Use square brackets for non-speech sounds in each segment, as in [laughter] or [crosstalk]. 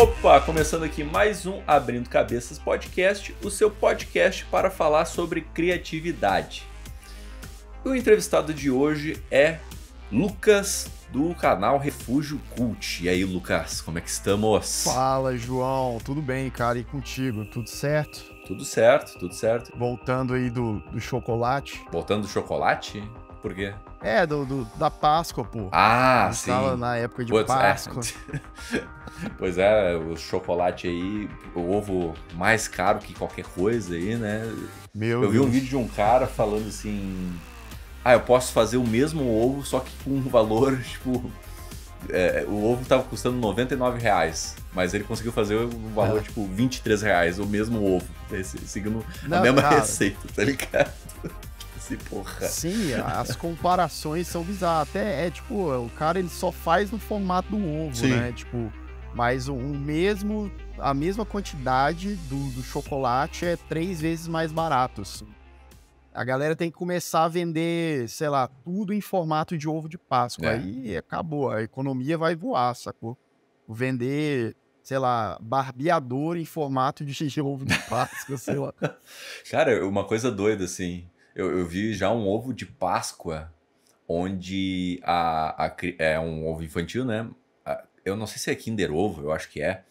Opa, começando aqui mais um Abrindo Cabeças Podcast, o seu podcast para falar sobre criatividade. O entrevistado de hoje é Lucas do canal Refúgio Cult. E aí, Lucas, como é que estamos? Fala, João, tudo bem, cara? E contigo, tudo certo? Tudo certo, tudo certo. Voltando aí do, do chocolate. Voltando do chocolate? Por quê? É, do, do da Páscoa, pô. Ah, sim. Tava na época de é. Páscoa. [laughs] pois é, o chocolate aí, o ovo mais caro que qualquer coisa aí, né? Meu Eu Deus. vi um vídeo de um cara falando assim... Ah, eu posso fazer o mesmo ovo, só que com um valor, [laughs] tipo... É, o ovo tava custando 99 reais, mas ele conseguiu fazer um valor, é. tipo, 23 reais, o mesmo ovo, seguindo Não, a mesma cara. receita, tá ligado? Messi, porra. Sim, as comparações são bizarras. Até é tipo, o cara ele só faz no formato do ovo, Sim. né? Tipo, mas o, o, mesmo, a mesma quantidade do, do chocolate é três vezes mais barato. Assim. A galera tem que começar a vender, sei lá, tudo em formato de ovo de Páscoa. É. Aí acabou, a economia vai voar, sacou? Vender sei lá, barbeador em formato de [laughs] ovo de Páscoa, sei lá. [laughs] Cara, uma coisa doida, assim. Eu, eu vi já um ovo de Páscoa, onde a, a é um ovo infantil, né? Eu não sei se é Kinder Ovo, eu acho que é,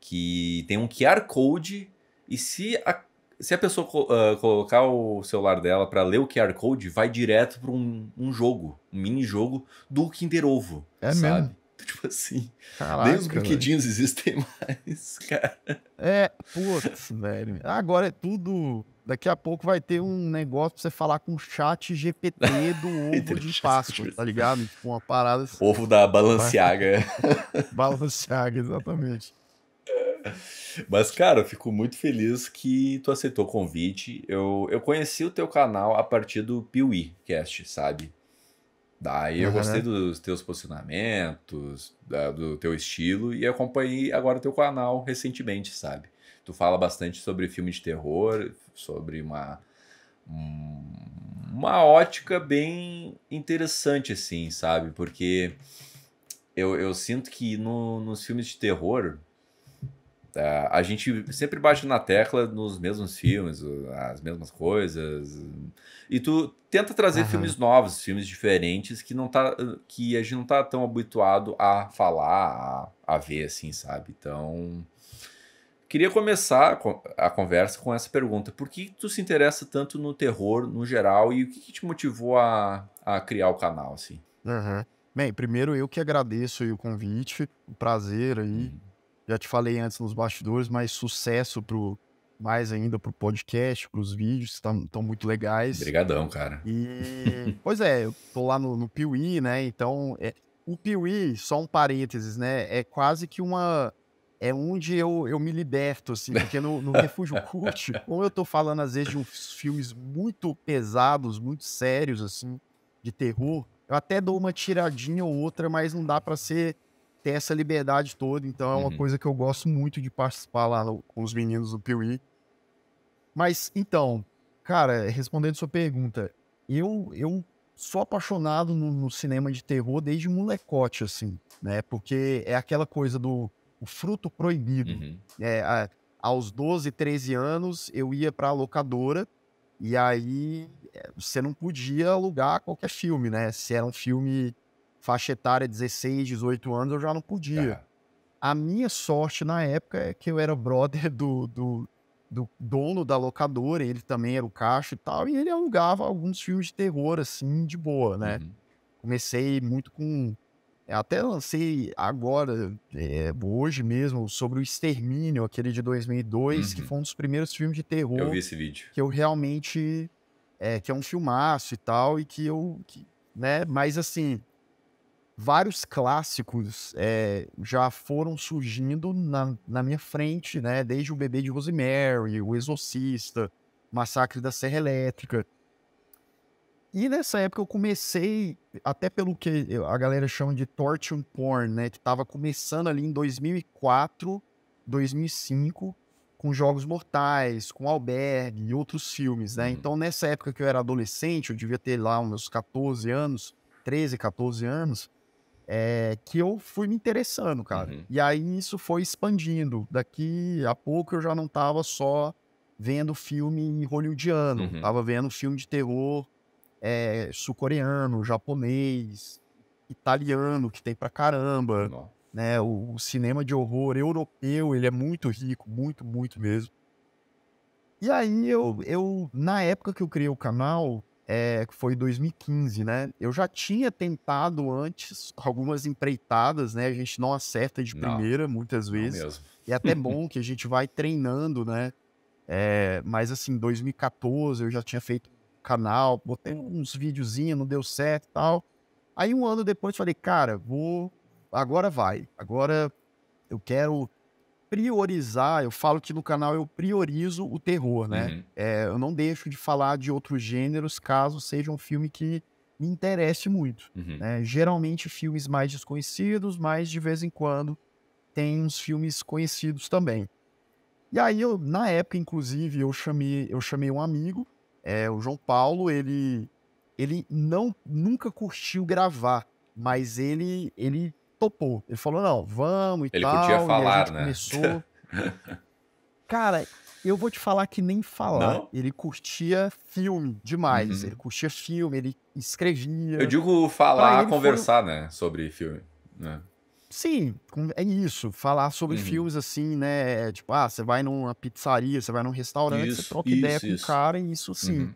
que tem um QR Code e se a, se a pessoa uh, colocar o celular dela para ler o QR Code, vai direto para um, um jogo, um mini jogo do Kinder Ovo, é sabe? Mesmo? [laughs] Tipo assim, Caraca, nem os brinquedinhos [laughs] existem mais, cara. É, putz, velho. Agora é tudo Daqui a pouco vai ter um negócio pra você falar com o chat GPT do [laughs] ovo de Páscoa, tá ligado? Tipo, uma parada. Assim. Ovo da Balenciaga. [laughs] Balenciaga, exatamente. Mas, cara, eu fico muito feliz que tu aceitou o convite. Eu, eu conheci o teu canal a partir do Piuí Cast, sabe? Daí eu gostei dos teus posicionamentos, da, do teu estilo, e acompanhei agora o teu canal recentemente, sabe? tu fala bastante sobre filme de terror, sobre uma uma ótica bem interessante, assim, sabe? Porque eu, eu sinto que no, nos filmes de terror, é, a gente sempre bate na tecla nos mesmos filmes, as mesmas coisas. E tu tenta trazer filmes novos, filmes diferentes que não tá que a gente não tá tão habituado a falar, a, a ver assim, sabe? Então, Queria começar a conversa com essa pergunta. Por que tu se interessa tanto no terror, no geral, e o que, que te motivou a, a, criar o canal, assim? Uhum. Bem, primeiro eu que agradeço o convite, o prazer aí. Uhum. Já te falei antes nos bastidores, mas sucesso pro, mais ainda pro podcast, pros vídeos, estão muito legais. Obrigadão, cara. E, pois é, eu tô lá no, no Piuí, né? Então, é, o Piuí, só um parênteses, né? É quase que uma é onde eu, eu me liberto, assim, porque no, no [laughs] Refúgio Cult, como eu tô falando às vezes de uns filmes muito pesados, muito sérios, assim, de terror, eu até dou uma tiradinha ou outra, mas não dá para ser ter essa liberdade toda, então é uma uhum. coisa que eu gosto muito de participar lá no, com os meninos do Piuí. Mas, então, cara, respondendo sua pergunta, eu, eu sou apaixonado no, no cinema de terror desde molecote, assim, né? Porque é aquela coisa do o fruto proibido. Uhum. É, a, aos 12, 13 anos, eu ia para a locadora e aí é, você não podia alugar qualquer filme, né? Se era um filme faixa etária 16, 18 anos, eu já não podia. Ah. A minha sorte na época é que eu era brother do, do, do dono da locadora, ele também era o caixa e tal, e ele alugava alguns filmes de terror, assim, de boa, né? Uhum. Comecei muito com até lancei agora, é, hoje mesmo, sobre o Extermínio, aquele de 2002, uhum. que foi um dos primeiros filmes de terror. Eu vi esse vídeo. Que eu realmente. É, que é um filmaço e tal, e que eu. Que, né? Mas assim. Vários clássicos é, já foram surgindo na, na minha frente, né? Desde o Bebê de Rosemary, O Exorcista, Massacre da Serra Elétrica. E nessa época eu comecei, até pelo que a galera chama de torture porn, né? Que tava começando ali em 2004, 2005, com Jogos Mortais, com Albergue e outros filmes, né? Uhum. Então nessa época que eu era adolescente, eu devia ter lá uns 14 anos, 13, 14 anos, é, que eu fui me interessando, cara. Uhum. E aí isso foi expandindo. Daqui a pouco eu já não tava só vendo filme hollywoodiano, uhum. tava vendo filme de terror é, sul-coreano, japonês, italiano, que tem pra caramba. Né, o, o, cinema de horror europeu, ele é muito rico, muito, muito mesmo. E aí eu, eu na época que eu criei o canal, é, que foi 2015, né? Eu já tinha tentado antes algumas empreitadas, né? A gente não acerta de primeira não, muitas vezes. E é até [laughs] bom que a gente vai treinando, né? É, mas assim, 2014 eu já tinha feito canal, botei uns videozinhos, não deu certo e tal. Aí um ano depois falei, cara, vou. Agora vai. Agora eu quero priorizar. Eu falo que no canal eu priorizo o terror, né? Uhum. É, eu não deixo de falar de outros gêneros caso seja um filme que me interesse muito. Uhum. Né? Geralmente filmes mais desconhecidos, mas de vez em quando tem uns filmes conhecidos também. E aí eu, na época, inclusive, eu chamei, eu chamei um amigo é, o João Paulo, ele, ele não nunca curtiu gravar, mas ele, ele topou. Ele falou, não, vamos e ele tal. Ele podia falar, né? começou... [laughs] Cara, eu vou te falar que nem falar. Não? Ele curtia filme demais. Uhum. Ele curtia filme, ele escrevia. Eu digo falar, conversar, foi... né? Sobre filme. Né? Sim, é isso. Falar sobre uhum. filmes assim, né? Tipo, ah, você vai numa pizzaria, você vai num restaurante, isso, você troca isso, ideia isso. com o cara, e isso sim. Uhum.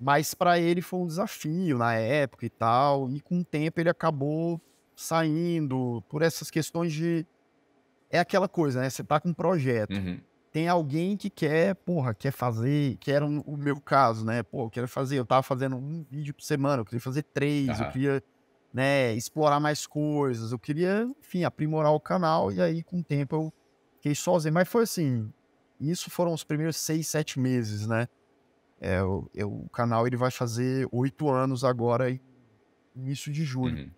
Mas para ele foi um desafio na época e tal. E com o tempo ele acabou saindo por essas questões de. É aquela coisa, né? Você tá com um projeto. Uhum. Tem alguém que quer, porra, quer fazer, que era o meu caso, né? Pô, eu quero fazer, eu tava fazendo um vídeo por semana, eu queria fazer três, eu queria né, explorar mais coisas. Eu queria, enfim, aprimorar o canal e aí com o tempo eu fiquei sozinho. Mas foi assim, isso foram os primeiros seis, sete meses, né? É, eu, eu, o canal ele vai fazer oito anos agora, início de julho. Uhum.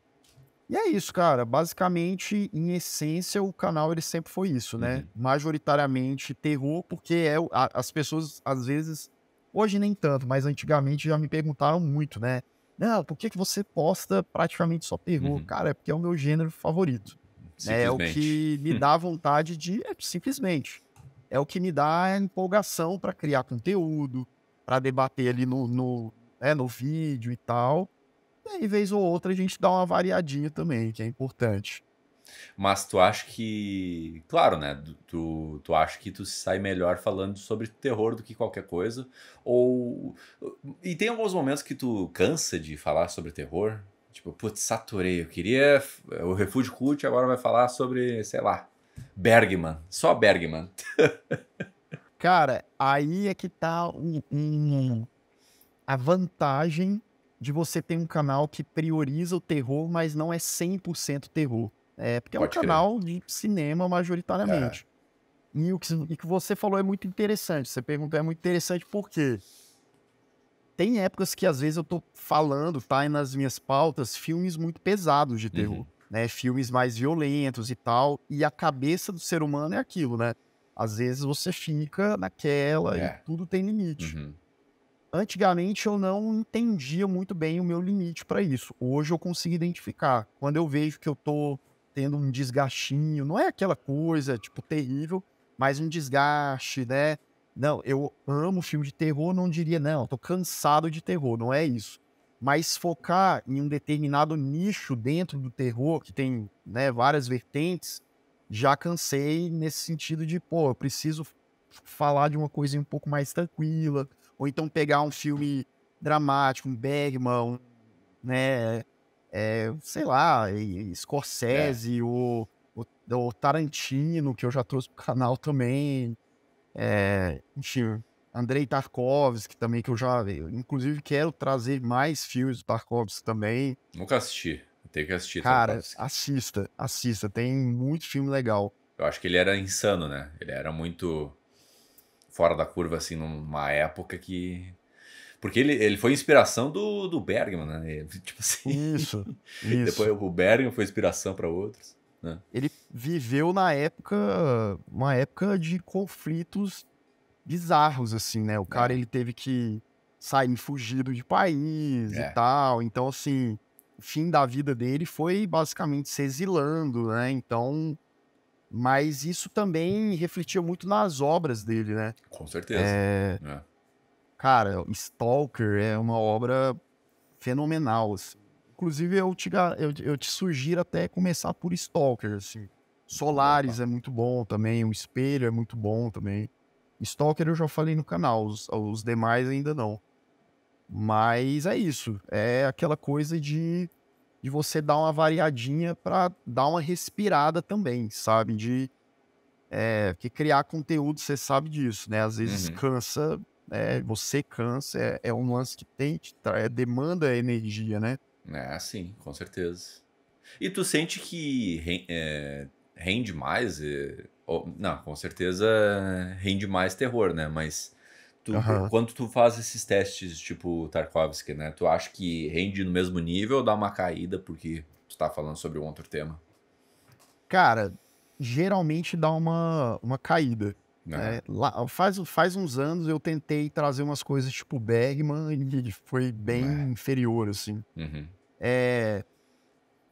E é isso, cara. Basicamente, em essência, o canal ele sempre foi isso, né? Uhum. Majoritariamente terror, porque é, as pessoas às vezes, hoje nem tanto, mas antigamente já me perguntaram muito, né? Não, por que, que você posta praticamente só terror? Uhum. Cara, é porque é o meu gênero favorito. Né, é o que me hum. dá vontade de. É, simplesmente. É o que me dá empolgação para criar conteúdo, para debater ali no, no, né, no vídeo e tal. E aí, vez ou outra, a gente dá uma variadinha também, que é importante. Mas tu acha que. Claro, né? Tu, tu acha que tu sai melhor falando sobre terror do que qualquer coisa? Ou. E tem alguns momentos que tu cansa de falar sobre terror? Tipo, putz, saturei. Eu queria. O Refúgio Cult agora vai falar sobre, sei lá, Bergman. Só Bergman. [laughs] Cara, aí é que tá um, um, a vantagem de você ter um canal que prioriza o terror, mas não é 100% terror. É, porque Pode é um crer. canal de cinema majoritariamente. É. E o que, e que você falou é muito interessante. Você perguntou é muito interessante por quê? Tem épocas que às vezes eu tô falando, tá aí nas minhas pautas, filmes muito pesados de terror. Uhum. Né, filmes mais violentos e tal, e a cabeça do ser humano é aquilo, né? Às vezes você fica naquela é. e tudo tem limite. Uhum. Antigamente eu não entendia muito bem o meu limite para isso. Hoje eu consigo identificar. Quando eu vejo que eu tô tendo um desgastinho, não é aquela coisa, tipo, terrível, mas um desgaste, né? Não, eu amo filme de terror, não diria, não, tô cansado de terror, não é isso. Mas focar em um determinado nicho dentro do terror, que tem né, várias vertentes, já cansei nesse sentido de, pô, eu preciso falar de uma coisa um pouco mais tranquila, ou então pegar um filme dramático, um Bergman, né, é, sei lá, é. Scorsese, é. o, o, o, Tarantino, que eu já trouxe pro canal também. É, enfim, Andrei Tarkovsky também, que eu já. Eu, inclusive, quero trazer mais filmes do Tarkovsky também. Nunca assisti. Tem que assistir. Cara, Tarkovsky. assista, assista. Tem muito filme legal. Eu acho que ele era insano, né? Ele era muito fora da curva, assim, numa época que porque ele, ele foi inspiração do, do Bergman, né? [laughs] Tipo assim. Isso. [laughs] isso. Depois o Bergman foi inspiração para outros. Né? Ele viveu na época, uma época de conflitos bizarros, assim, né? O é. cara, é. ele teve que sair fugido de país é. e tal. Então, assim, o fim da vida dele foi basicamente se exilando, né? Então, mas isso também refletia muito nas obras dele, né? Com certeza. É... É. Cara, Stalker é uma obra fenomenal. Assim. Inclusive, eu te, eu, eu te sugiro até começar por Stalker. Assim. Solares é muito bom também, o Espelho é muito bom também. Stalker eu já falei no canal, os, os demais ainda não. Mas é isso, é aquela coisa de, de você dar uma variadinha para dar uma respirada também, sabe? De é, que criar conteúdo, você sabe disso, né? Às vezes uhum. cansa né? Você cansa, é, é, um lance que tem, te trai, é, demanda energia, né? É, sim, com certeza. E tu sente que é, rende mais? É, ou, não, com certeza rende mais terror, né? Mas tu, quando tu faz esses testes tipo Tarkovsky, né? Tu acha que rende no mesmo nível ou dá uma caída porque tu tá falando sobre um outro tema? Cara, geralmente dá uma, uma caída. É, lá, faz, faz uns anos eu tentei trazer umas coisas tipo Bergman e foi bem é. inferior, assim. Uhum. É,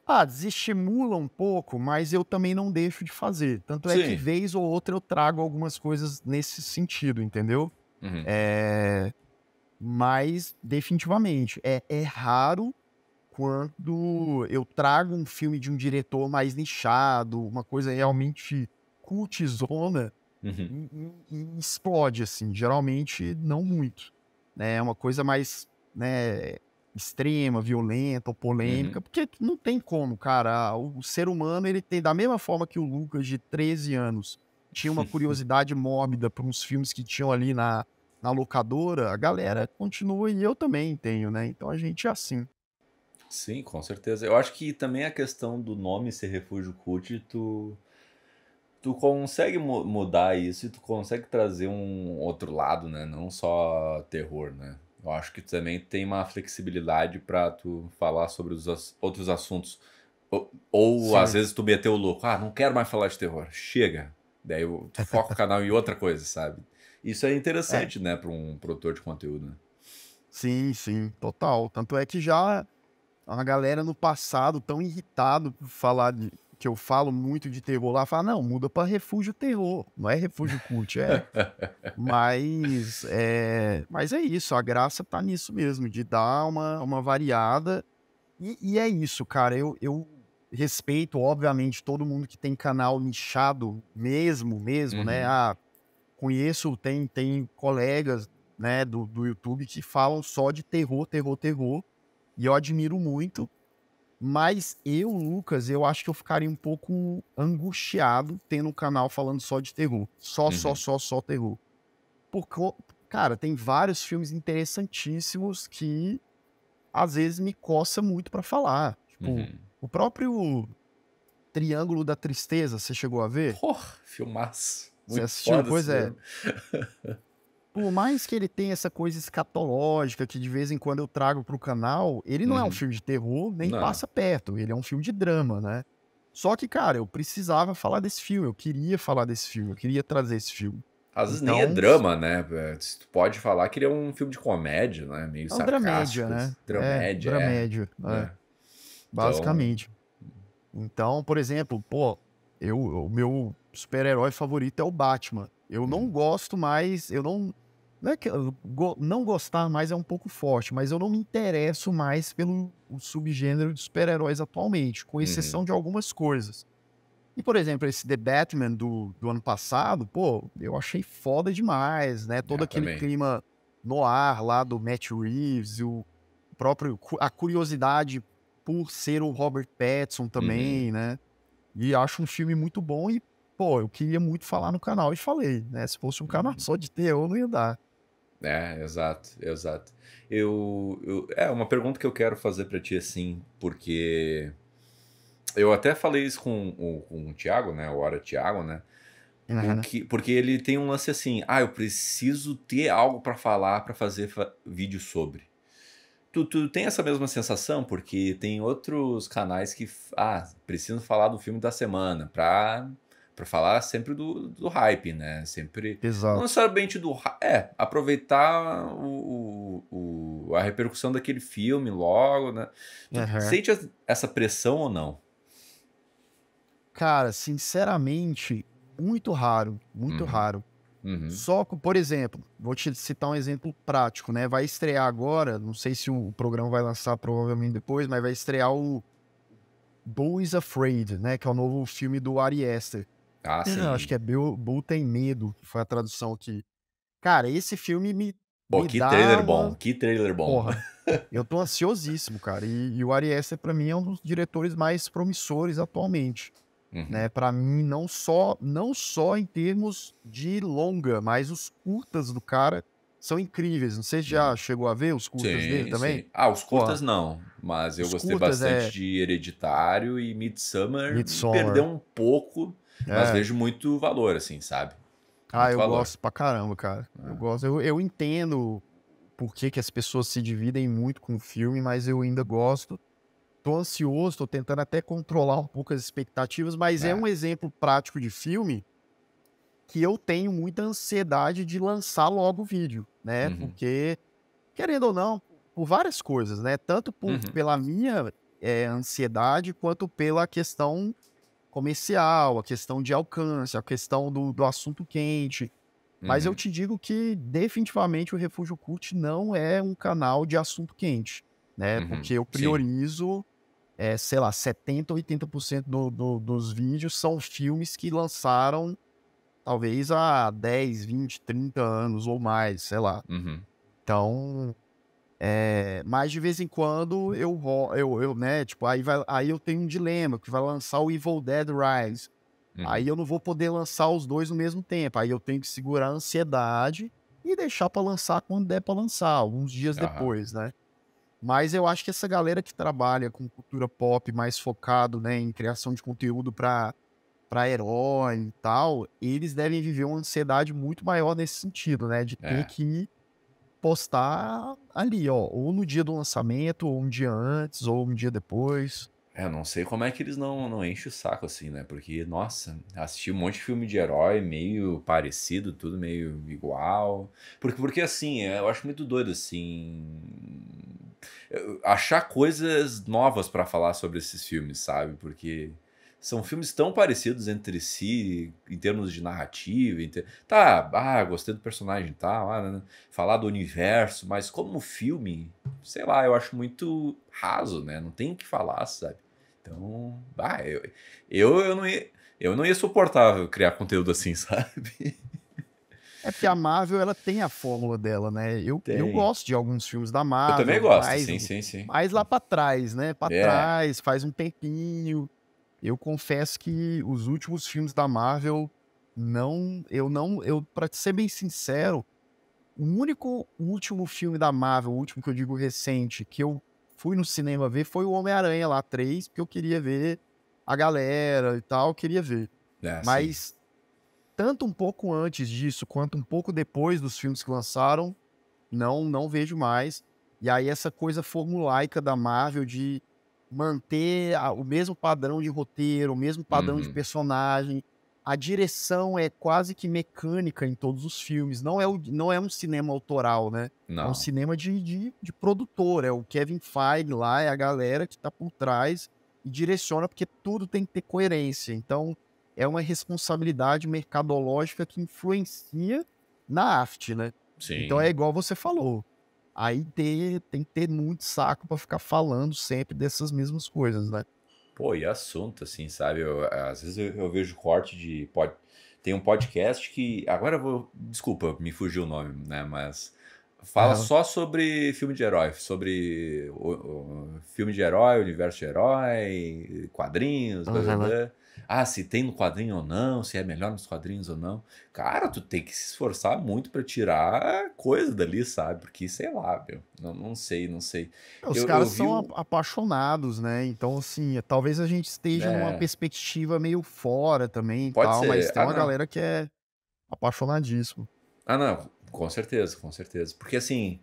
ah, desestimula um pouco, mas eu também não deixo de fazer. Tanto Sim. é que vez ou outra eu trago algumas coisas nesse sentido, entendeu? Uhum. É, mas, definitivamente, é, é raro quando eu trago um filme de um diretor mais nichado, uma coisa realmente cultizona, uhum. explode, assim. Geralmente, não muito. Né, é uma coisa mais né, extrema, violenta ou polêmica, uhum. porque não tem como, cara. Ah, o ser humano, ele tem, da mesma forma que o Lucas, de 13 anos, tinha uma [laughs] curiosidade mórbida para uns filmes que tinham ali na, na locadora, a galera continua e eu também tenho, né? Então a gente é assim. Sim, com certeza. Eu acho que também a questão do nome ser refúgio cult, tu tu consegue mu mudar isso e tu consegue trazer um outro lado, né? Não só terror, né? Eu acho que tu também tem uma flexibilidade para tu falar sobre os outros assuntos. Ou, ou às vezes tu meteu o louco, ah, não quero mais falar de terror, chega. Daí tu [laughs] foca o canal em outra coisa, sabe? Isso é interessante, é. né, para um produtor de conteúdo, né? Sim, sim, total. Tanto é que já a galera no passado tão irritado por falar de que eu falo muito de terror lá, fala, não, muda para refúgio terror, não é refúgio cult, é. [laughs] mas, é, mas é isso, a graça tá nisso mesmo, de dar uma, uma variada. E, e é isso, cara, eu, eu respeito, obviamente, todo mundo que tem canal nichado mesmo, mesmo, né? uhum. né? Ah, conheço, tem, tem colegas né, do, do YouTube que falam só de terror, terror, terror. E eu admiro muito. Mas eu, Lucas, eu acho que eu ficaria um pouco angustiado tendo um canal falando só de terror. Só, uhum. só, só, só terror. Porque, cara, tem vários filmes interessantíssimos que às vezes me coça muito para falar. Tipo, uhum. o próprio Triângulo da Tristeza, você chegou a ver? Porra, filmaço. Muito você assistiu? Pois é. [laughs] por mais que ele tenha essa coisa escatológica que de vez em quando eu trago para o canal, ele não uhum. é um uhum. filme de terror, nem não. passa perto. Ele é um filme de drama, né? Só que, cara, eu precisava falar desse filme, eu queria falar desse filme, eu queria trazer esse filme. Às vezes então, nem é então, drama, né? É, tu pode falar que ele é um filme de comédia, né? Meio é um dramédia, né? Assim. É, dramédia. É, dramédia, é. é. é. Basicamente. Então... então, por exemplo, pô, eu, o meu super-herói favorito é o Batman. Eu hum. não uhum. gosto mais, eu não não é que não gostar mais é um pouco forte, mas eu não me interesso mais pelo subgênero de super-heróis atualmente, com uhum. exceção uhum. de algumas coisas. E, por exemplo, esse The Batman do, do ano passado, pô, eu achei foda demais, né? Todo eu aquele também. clima no ar lá do Matt Reeves, o próprio a curiosidade por ser o Robert Pattinson também, uhum. né? E acho um filme muito bom e pô, eu queria muito falar no canal e falei, né? Se fosse um canal uhum. só de eu não ia dar. É, exato, exato. Eu, eu é uma pergunta que eu quero fazer para ti assim, porque eu até falei isso com, com, com o Thiago, né? O Hora Thiago, né? Uhum. porque ele tem um lance assim, ah, eu preciso ter algo para falar, para fazer fa vídeo sobre. Tu, tu tem essa mesma sensação? Porque tem outros canais que, ah, preciso falar do filme da semana, pra para falar sempre do, do hype, né? Sempre. Exato. Não necessariamente do. É, aproveitar o, o, o a repercussão daquele filme logo, né? Uhum. Sente essa pressão ou não? Cara, sinceramente, muito raro. Muito uhum. raro. Uhum. Só que, por exemplo, vou te citar um exemplo prático, né? Vai estrear agora, não sei se o programa vai lançar provavelmente depois, mas vai estrear o Bo is Afraid, né? Que é o novo filme do Ari Aster. Ah, é, sim. Não, acho que é Bill, Bull Tem Medo, foi a tradução que. Cara, esse filme me. Pô, me que dá trailer uma... bom, que trailer bom. Porra, [laughs] eu tô ansiosíssimo, cara. E, e o Ari Aster, pra mim, é um dos diretores mais promissores atualmente. Né, uhum. Né? Para mim, não só, não só em termos de longa, mas os curtas do cara são incríveis. Não sei se já uhum. chegou a ver os curtas sim, dele também. Sim. Ah, os curtas não, mas eu gostei bastante é... de Hereditário e Midsummer. Midsummer. Perdeu um pouco é. Mas vejo muito valor, assim, sabe? ah, muito eu valor. gosto pra caramba, cara. É. Eu gosto. Eu, eu entendo por que, que as pessoas se dividem muito com o filme, mas eu ainda gosto. Tô ansioso, tô tentando até controlar um pouco as expectativas, mas é, é um exemplo prático de filme que eu tenho muita ansiedade de lançar logo o vídeo, né? Uhum. Porque, querendo ou não, por várias coisas, né? Tanto por, uhum. pela minha é, ansiedade quanto pela questão comercial, a questão de alcance, a questão do, do assunto quente. Mas uhum. eu te digo que definitivamente o Refúgio Cult não é um canal de assunto quente, né? Uhum. Porque eu priorizo, é, sei lá, 70%, 80% do, do, dos vídeos são filmes que lançaram talvez há 10, 20, 30 anos ou mais, sei lá. Uhum. Então, é, mas de vez em quando eu, eu, eu né, tipo, aí, vai, aí eu tenho um dilema, que vai lançar o Evil Dead Rise. Hum. Aí eu não vou poder lançar os dois no mesmo tempo. Aí eu tenho que segurar a ansiedade e deixar para lançar quando der para lançar, alguns dias Aham. depois, né? Mas eu acho que essa galera que trabalha com cultura pop mais focado, né, em criação de conteúdo para para herói e tal, eles devem viver uma ansiedade muito maior nesse sentido, né, de ter é. que postar ali, ó, ou no dia do lançamento, ou um dia antes, ou um dia depois. É, não sei como é que eles não, não enchem o saco assim, né? Porque, nossa, assisti um monte de filme de herói meio parecido, tudo meio igual. Porque, porque assim, eu acho muito doido, assim. Achar coisas novas para falar sobre esses filmes, sabe? Porque são filmes tão parecidos entre si, em termos de narrativa. Ter... Tá, ah, gostei do personagem tal, tá, ah, né, né, falar do universo, mas como filme, sei lá, eu acho muito raso, né? Não tem o que falar, sabe? Então, ah, eu, eu, eu, não, ia, eu não ia suportar criar conteúdo assim, [laughs] sabe? É porque a Marvel, ela tem a fórmula dela, né? Eu, eu gosto de alguns filmes da Marvel. Eu também gosto, mais, sim, sim, sim. Mas lá pra trás, né? Pra é. trás, faz um tempinho. Eu confesso que os últimos filmes da Marvel não, eu não, eu para ser bem sincero, o único último filme da Marvel, o último que eu digo recente, que eu fui no cinema ver foi o Homem-Aranha lá 3, porque eu queria ver a galera e tal, queria ver. É, Mas sim. tanto um pouco antes disso quanto um pouco depois dos filmes que lançaram, não, não vejo mais. E aí essa coisa formulaica da Marvel de manter a, o mesmo padrão de roteiro, o mesmo padrão uhum. de personagem. A direção é quase que mecânica em todos os filmes. Não é, o, não é um cinema autoral, né? Não. É um cinema de, de, de produtor. É o Kevin Feige lá, é a galera que está por trás e direciona, porque tudo tem que ter coerência. Então, é uma responsabilidade mercadológica que influencia na AFT, né? Sim. Então, é igual você falou aí ter, tem que ter muito saco para ficar falando sempre dessas mesmas coisas, né? Pô, e assunto, assim, sabe? Eu, às vezes eu, eu, vejo corte de. Pod... Tem um podcast que. Agora eu vou. Desculpa, me fugiu o nome, né? Mas. Fala uhum. só sobre filme de herói, sobre o, o filme de herói, universo de herói, quadrinhos, uhum. blá, blá, blá. Ah, se tem no quadrinho ou não, se é melhor nos quadrinhos ou não. Cara, tu tem que se esforçar muito para tirar coisa dali, sabe? Porque, sei lá, meu, não, não sei, não sei. É, os eu, caras eu são apaixonados, né? Então, assim, é, talvez a gente esteja é. numa perspectiva meio fora também Pode tal, ser. mas tem ah, uma não. galera que é apaixonadíssimo. Ah, não, com certeza, com certeza. Porque, assim,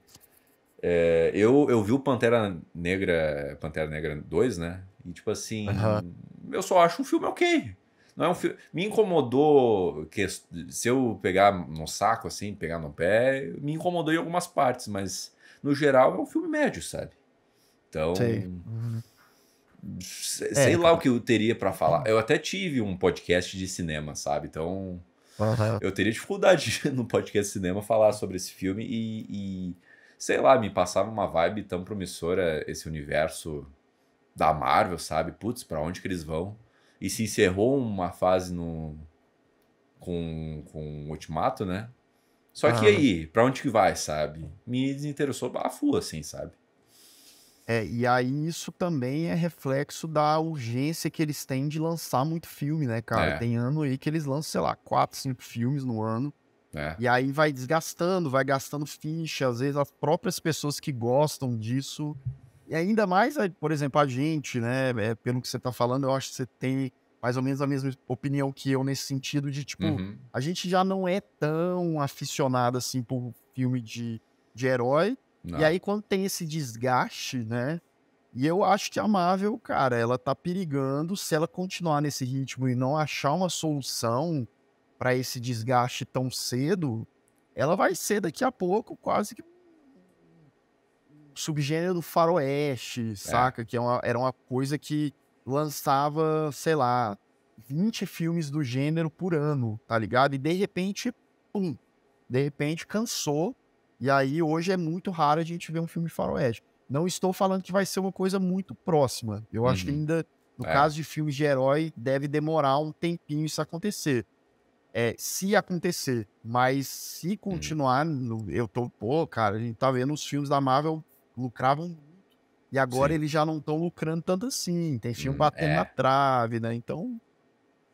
é, eu, eu vi o Pantera Negra, Pantera Negra 2, né? E tipo assim, uhum. eu só acho um filme ok. Não é um filme. Me incomodou. Que, se eu pegar no saco, assim, pegar no pé, me incomodou em algumas partes, mas no geral é um filme médio, sabe? Então. Sei, é, sei, sei é, lá cara. Então. o que eu teria para falar. Eu até tive um podcast de cinema, sabe? Então. Uhum. Eu teria dificuldade [laughs] no podcast de cinema falar sobre esse filme e, e sei lá, me passava uma vibe tão promissora esse universo da Marvel, sabe? Putz, pra onde que eles vão? E se encerrou uma fase no com, com o Ultimato, né? Só que ah. aí, pra onde que vai, sabe? Me desinteressou a assim, sabe? É, e aí isso também é reflexo da urgência que eles têm de lançar muito filme, né, cara? É. Tem ano aí que eles lançam, sei lá, quatro, cinco filmes no ano. É. E aí vai desgastando, vai gastando ficha. Às vezes as próprias pessoas que gostam disso e ainda mais, por exemplo, a gente, né? É, pelo que você está falando, eu acho que você tem mais ou menos a mesma opinião que eu nesse sentido de, tipo, uhum. a gente já não é tão aficionado, assim, por filme de, de herói. Não. E aí, quando tem esse desgaste, né? E eu acho que a Marvel, cara, ela tá perigando se ela continuar nesse ritmo e não achar uma solução para esse desgaste tão cedo, ela vai ser daqui a pouco quase que subgênero do faroeste, é. saca? Que é uma, era uma coisa que lançava, sei lá, 20 filmes do gênero por ano, tá ligado? E de repente, pum, de repente cansou. E aí hoje é muito raro a gente ver um filme de faroeste. Não estou falando que vai ser uma coisa muito próxima. Eu uhum. acho que uhum. ainda, no é. caso de filmes de herói, deve demorar um tempinho isso acontecer. É, se acontecer, mas se hum. continuar, eu tô, pô, cara, a gente tá vendo os filmes da Marvel lucravam muito. E agora Sim. eles já não estão lucrando tanto assim. Tem filme hum, batendo é. na trave, né? Então.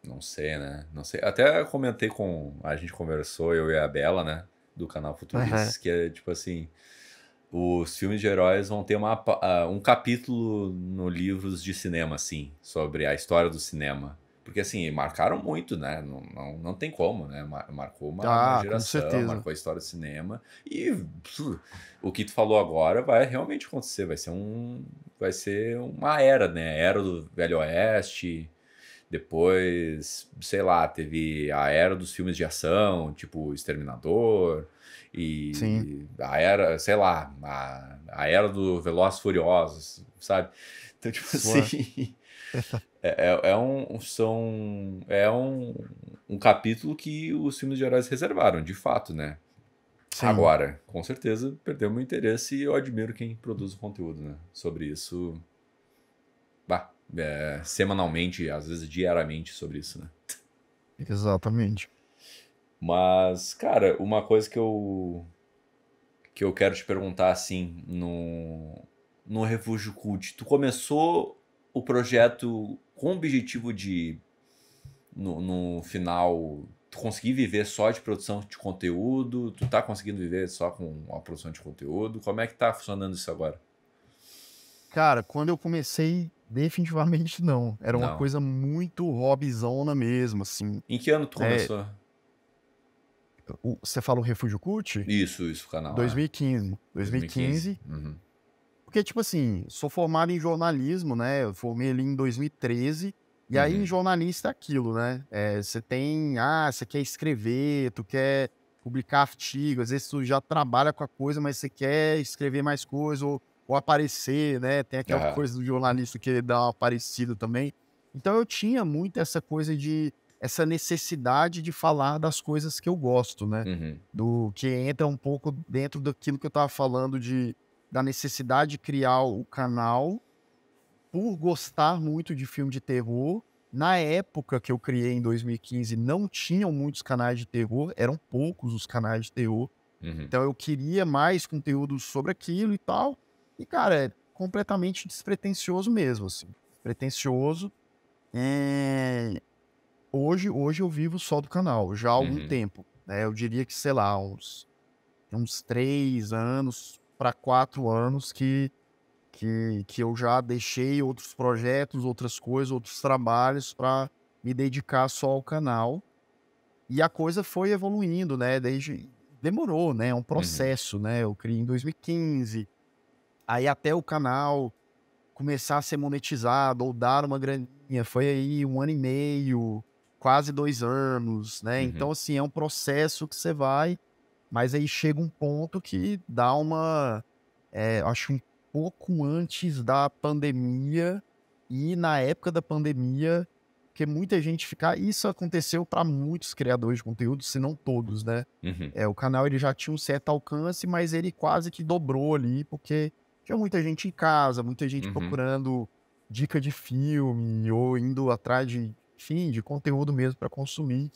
Não sei, né? Não sei. Até comentei com. A gente conversou, eu e a Bela, né? Do canal Futuristas, uhum. que é tipo assim. Os filmes de heróis vão ter uma, uh, um capítulo no livros de cinema, assim, sobre a história do cinema. Porque assim, marcaram muito, né? Não, não, não tem como, né? Marcou uma, ah, uma geração, marcou a história do cinema. E pff, o que tu falou agora vai realmente acontecer. Vai ser um. Vai ser uma era, né? Era do Velho Oeste. Depois, sei lá, teve a era dos filmes de ação, tipo Exterminador, e Sim. a era, sei lá, a, a era do Velozes Furiosos, sabe? Então, tipo Sua. assim. [laughs] É, é, é um, são, é um, um capítulo que os filmes de heróis reservaram, de fato, né? Sim. Agora, com certeza, perdeu meu interesse e eu admiro quem produz o conteúdo, né? Sobre isso. Bah, é, semanalmente, às vezes diariamente, sobre isso, né? Exatamente. Mas, cara, uma coisa que eu. que eu quero te perguntar, assim, no. no Refúgio Cult. Tu começou o projeto com o objetivo de, no, no final, tu conseguir viver só de produção de conteúdo? Tu tá conseguindo viver só com a produção de conteúdo? Como é que tá funcionando isso agora? Cara, quando eu comecei, definitivamente não. Era não. uma coisa muito hobbyzona mesmo, assim. Em que ano tu é, começou? É... você fala o Refúgio Cult? Isso, isso, o canal. 2015. É. 2015. 2015. Uhum. Porque, tipo assim, sou formado em jornalismo, né? Eu formei ali em 2013. E aí, em uhum. jornalista, é aquilo, né? Eh, você é, tem. Ah, você quer escrever, tu quer publicar artigo, às vezes tu já trabalha com a coisa, mas você quer escrever mais coisa ou, ou aparecer, né? Tem aquela uhum. coisa do jornalista que dá um aparecido também. Então eu tinha muito essa coisa de essa necessidade de falar das coisas que eu gosto, né? Uhum. Do que entra um pouco dentro daquilo que eu tava falando de da necessidade de criar o canal por gostar muito de filme de terror. Na época que eu criei, em 2015, não tinham muitos canais de terror, eram poucos os canais de terror. Uhum. Então eu queria mais conteúdo sobre aquilo e tal. E, cara, é completamente despretensioso mesmo, assim. Pretencioso. É... Hoje, hoje eu vivo só do canal, já há algum uhum. tempo. Né? Eu diria que, sei lá, uns, uns três anos, para quatro anos que, que, que eu já deixei outros projetos, outras coisas, outros trabalhos para me dedicar só ao canal. E a coisa foi evoluindo, né? Desde demorou, né? É um uhum. processo, uhum. né? Eu criei em 2015. Aí até o canal começar a ser monetizado ou dar uma graninha, foi aí um ano e meio, quase dois anos, né? Uhum. Então, assim, é um processo que você vai mas aí chega um ponto que dá uma. É, acho um pouco antes da pandemia e na época da pandemia, que muita gente ficar. Ah, isso aconteceu para muitos criadores de conteúdo, se não todos, né? Uhum. É, o canal ele já tinha um certo alcance, mas ele quase que dobrou ali, porque tinha muita gente em casa, muita gente uhum. procurando dica de filme ou indo atrás de, enfim, de conteúdo mesmo para consumir.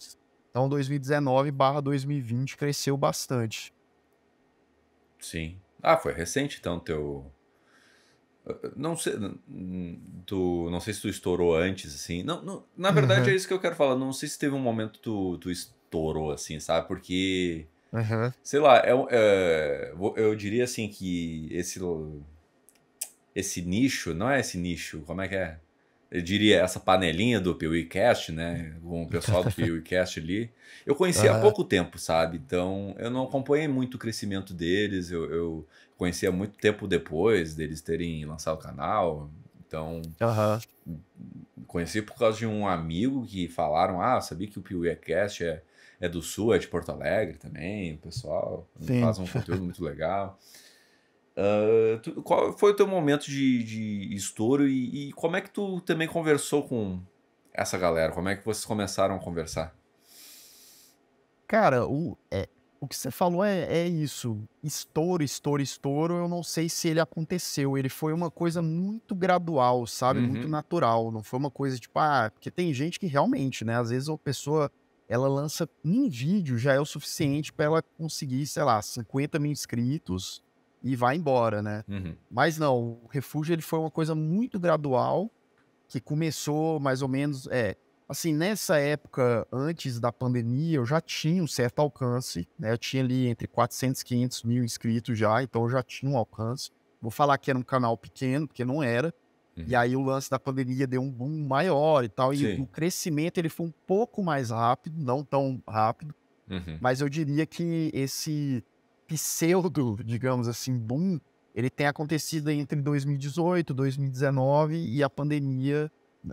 Então 2019 barra 2020 cresceu bastante. Sim. Ah, foi recente então teu eh, não sei, tu, não sei se tu estourou antes, assim. Não, não na verdade uhum. é isso que eu quero falar. Não sei se teve um momento tu, tu estourou, assim, sabe? Porque, uhum. sei lá, é, é, eu diria assim que esse, esse nicho, não é esse nicho, como é que é? eu diria, essa panelinha do PeeWeeCast, né? Hum. Com o pessoal do PeeWeeCast [laughs] ali. Eu conheci ah. há pouco tempo, sabe? Então, eu não acompanhei muito o crescimento deles. Eu, eu conhecia muito tempo depois deles terem lançado o canal. Então, uhum. conheci por causa de um amigo que falaram, ah, sabia que o PeeWeeCast é, é do Sul, é de Porto Alegre também, o pessoal Sim. faz um conteúdo [laughs] muito legal. Uh, tu, qual foi o teu momento de, de estouro e, e, como é que tu também conversou com essa galera? Como é que vocês começaram a conversar? Cara, o, é, o que você falou é, é isso. Estouro, estouro, estouro. Eu não sei se ele aconteceu. Ele foi uma coisa muito gradual, sabe? Uhum. Muito natural. Não foi uma coisa tipo, ah, porque tem gente que realmente, né? Às vezes a pessoa ela lança um vídeo já é o suficiente para ela conseguir, sei lá, 50 mil inscritos e vai embora, né? Uhum. Mas não, o refúgio ele foi uma coisa muito gradual, que começou mais ou menos, é, assim, nessa época, antes da pandemia, eu já tinha um certo alcance, né? Eu tinha ali entre 400 e 500 mil inscritos já, então eu já tinha um alcance. Vou falar que era um canal pequeno, porque não era. Uhum. E aí o lance da pandemia deu um boom maior e tal, Sim. e o crescimento ele foi um pouco mais rápido, não tão rápido, uhum. mas eu diria que esse pseudo, digamos assim, boom, ele tem acontecido entre 2018, 2019 e a pandemia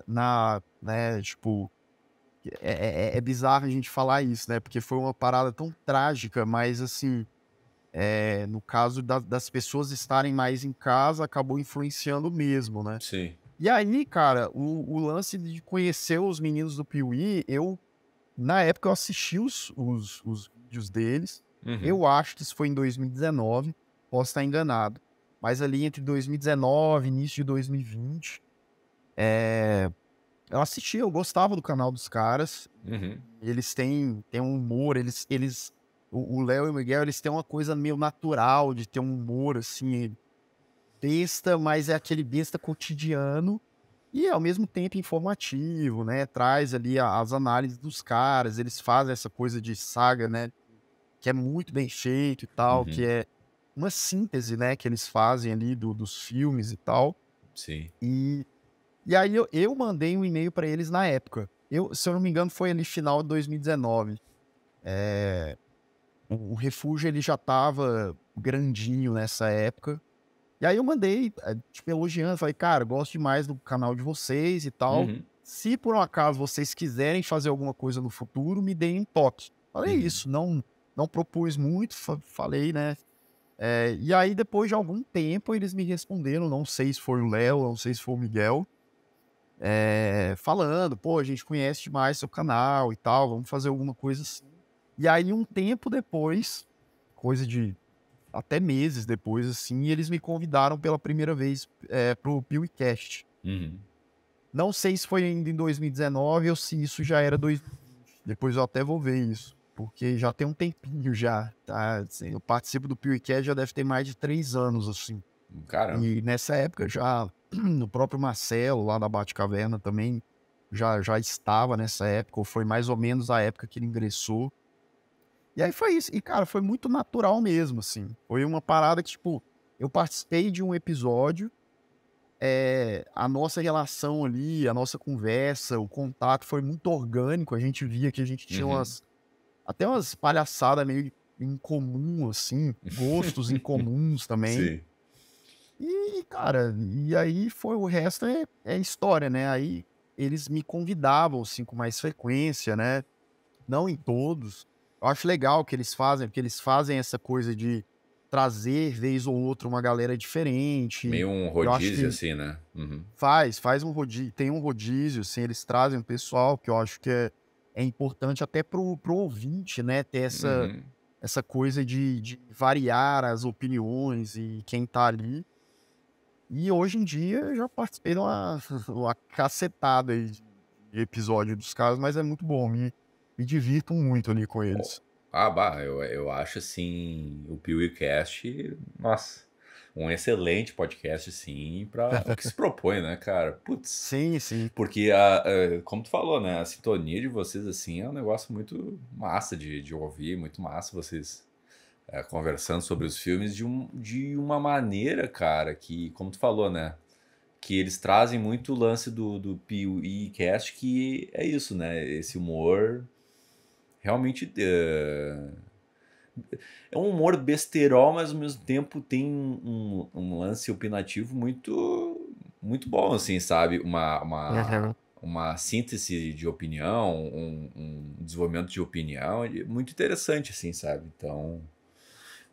na, né, tipo, é, é, é, é bizarro a gente falar isso, né, porque foi uma parada tão trágica, mas assim, é, no caso da, das pessoas estarem mais em casa, acabou influenciando mesmo, né? Sim. E aí, cara, o, o lance de conhecer os meninos do Piuí, eu, na época eu assisti os, os, os vídeos deles, Uhum. Eu acho que isso foi em 2019, posso estar enganado. Mas ali entre 2019 início de 2020, é... eu assisti, eu gostava do canal dos caras. Uhum. Eles têm, têm um humor, eles, eles o Léo e o Miguel, eles têm uma coisa meio natural de ter um humor, assim, besta, mas é aquele besta cotidiano e ao mesmo tempo informativo, né? Traz ali as análises dos caras, eles fazem essa coisa de saga, né? que é muito bem feito e tal, uhum. que é uma síntese, né, que eles fazem ali do, dos filmes e tal. Sim. E, e aí eu, eu mandei um e-mail para eles na época. Eu, se eu não me engano, foi ali final de 2019. É, o, o refúgio ele já tava grandinho nessa época. E aí eu mandei, eh, tipo, elogiando, falei, cara, gosto demais do canal de vocês e tal. Uhum. Se por um acaso vocês quiserem fazer alguma coisa no futuro, me deem um toque. Falei é uhum. isso, não não propus muito, falei, né? É, e aí, depois de algum tempo, eles me responderam, não sei se foi o Léo, não sei se foi o Miguel, é, falando, pô, a gente conhece demais seu canal e tal, vamos fazer alguma coisa assim. E aí, um tempo depois, coisa de até meses depois, assim, eles me convidaram pela primeira vez é, pro PewCast. Uhum. Não sei se foi ainda em 2019 ou se isso já era... Dois... Depois eu até vou ver isso porque já tem um tempinho já, tá? Assim, eu participo do PewCast já deve ter mais de três anos, assim. Caramba. E nessa época já, [clears throat] no próprio Marcelo, lá da Bate-Caverna também, já, já estava nessa época, ou foi mais ou menos a época que ele ingressou. E aí foi isso. E, cara, foi muito natural mesmo, assim. Foi uma parada que, tipo, eu participei de um episódio, é, a nossa relação ali, a nossa conversa, o contato foi muito orgânico. A gente via que a gente tinha uhum. umas até umas palhaçadas meio incomum, assim, gostos [laughs] incomuns também. Sim. E, cara, e aí foi o resto é, é, história, né? Aí eles me convidavam, assim, com mais frequência, né? Não em todos. Eu acho legal o que eles fazem, porque eles fazem essa coisa de trazer, vez ou outra, uma galera diferente. Meio um rodízio, assim, né? Uhum. Faz, faz um rodízio. Tem um rodízio, assim, eles trazem o pessoal, que eu acho que é é importante até pro, pro ouvinte, né, ter essa, uhum. essa coisa de, de variar as opiniões e quem tá ali. E hoje em dia já participei de uma, [laughs] uma cacetada de episódio dos casos, mas é muito bom. Me, me divirto muito ali com eles. Ah, bah, eu, eu acho assim, o PewCast, nossa, um excelente podcast, sim, para [laughs] o que se propõe, né, cara? Putz. Sim, sim. Porque, a, a, como tu falou, né, a sintonia de vocês, assim, é um negócio muito massa de, de ouvir, muito massa vocês é, conversando sobre os filmes de, um, de uma maneira, cara, que, como tu falou, né, que eles trazem muito o lance do, do PewE Cast, que é isso, né, esse humor realmente... Uh, é um humor besterol, mas ao mesmo tempo tem um, um lance opinativo muito muito bom, assim, sabe? Uma, uma, uhum. uma síntese de opinião, um, um, desenvolvimento de opinião muito interessante, assim, sabe? Então.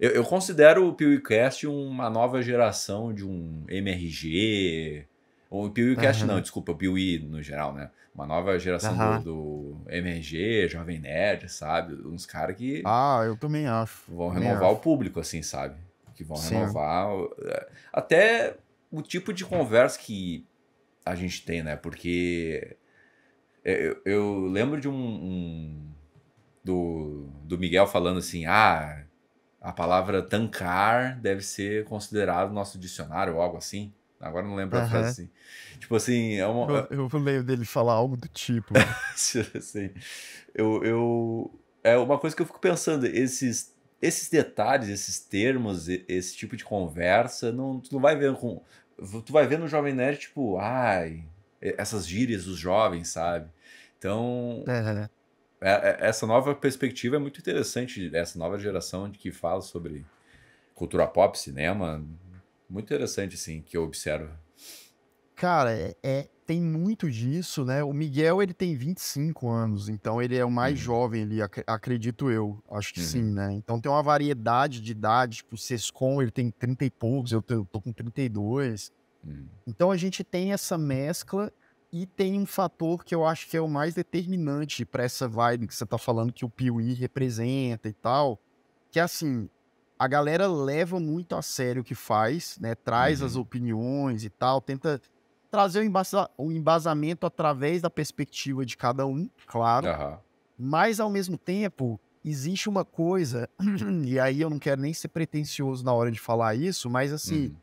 Eu, eu considero o PewCast uma nova geração de um MRG, o Piuí Cast uhum. não, desculpa, o Piuí no geral, né? Uma nova geração uhum. do, do, MRG, Jovem Nerd, sabe? Uns caras que. Ah, eu também acho. Vão também renovar acho. o público, assim, sabe? Que vão Sim. renovar. É, até o tipo de conversa que a gente tem, né? Porque é, eu, eu lembro de um, um. do, do Miguel falando assim, ah. A palavra tancar deve ser considerado nosso dicionário ou algo assim. Agora não lembro uhum. a frase assim. Tipo assim, é uma. Eu, é eu leio dele falar algo do tipo. [laughs] assim, eu, eu. É uma coisa que eu fico pensando, esses, esses detalhes, esses termos, esse tipo de conversa, não, tu não vai ver com. Tu vai ver no Jovem Nerd, tipo, ai, essas gírias dos jovens, sabe? Então. É, é, essa nova perspectiva é muito interessante, essa nova geração que fala sobre cultura pop, cinema, muito interessante, sim, que eu observo. Cara, é, é, tem muito disso, né? O Miguel, ele tem 25 anos, então ele é o mais uhum. jovem ali, ac acredito eu. Acho que uhum. sim, né? Então tem uma variedade de idade, tipo, o sescom ele tem 30 e poucos, eu tô, eu tô com 32. Uhum. Então a gente tem essa mescla e tem um fator que eu acho que é o mais determinante para essa vibe que você tá falando que o Piuí representa e tal, que é assim, a galera leva muito a sério o que faz, né? Traz uhum. as opiniões e tal, tenta trazer o, embasa o, embasamento através da perspectiva de cada um, claro. Uhum. Mas ao mesmo tempo, existe uma coisa, [clears throat] e aí eu não quero nem ser pretencioso na hora de falar isso, mas assim, uhum.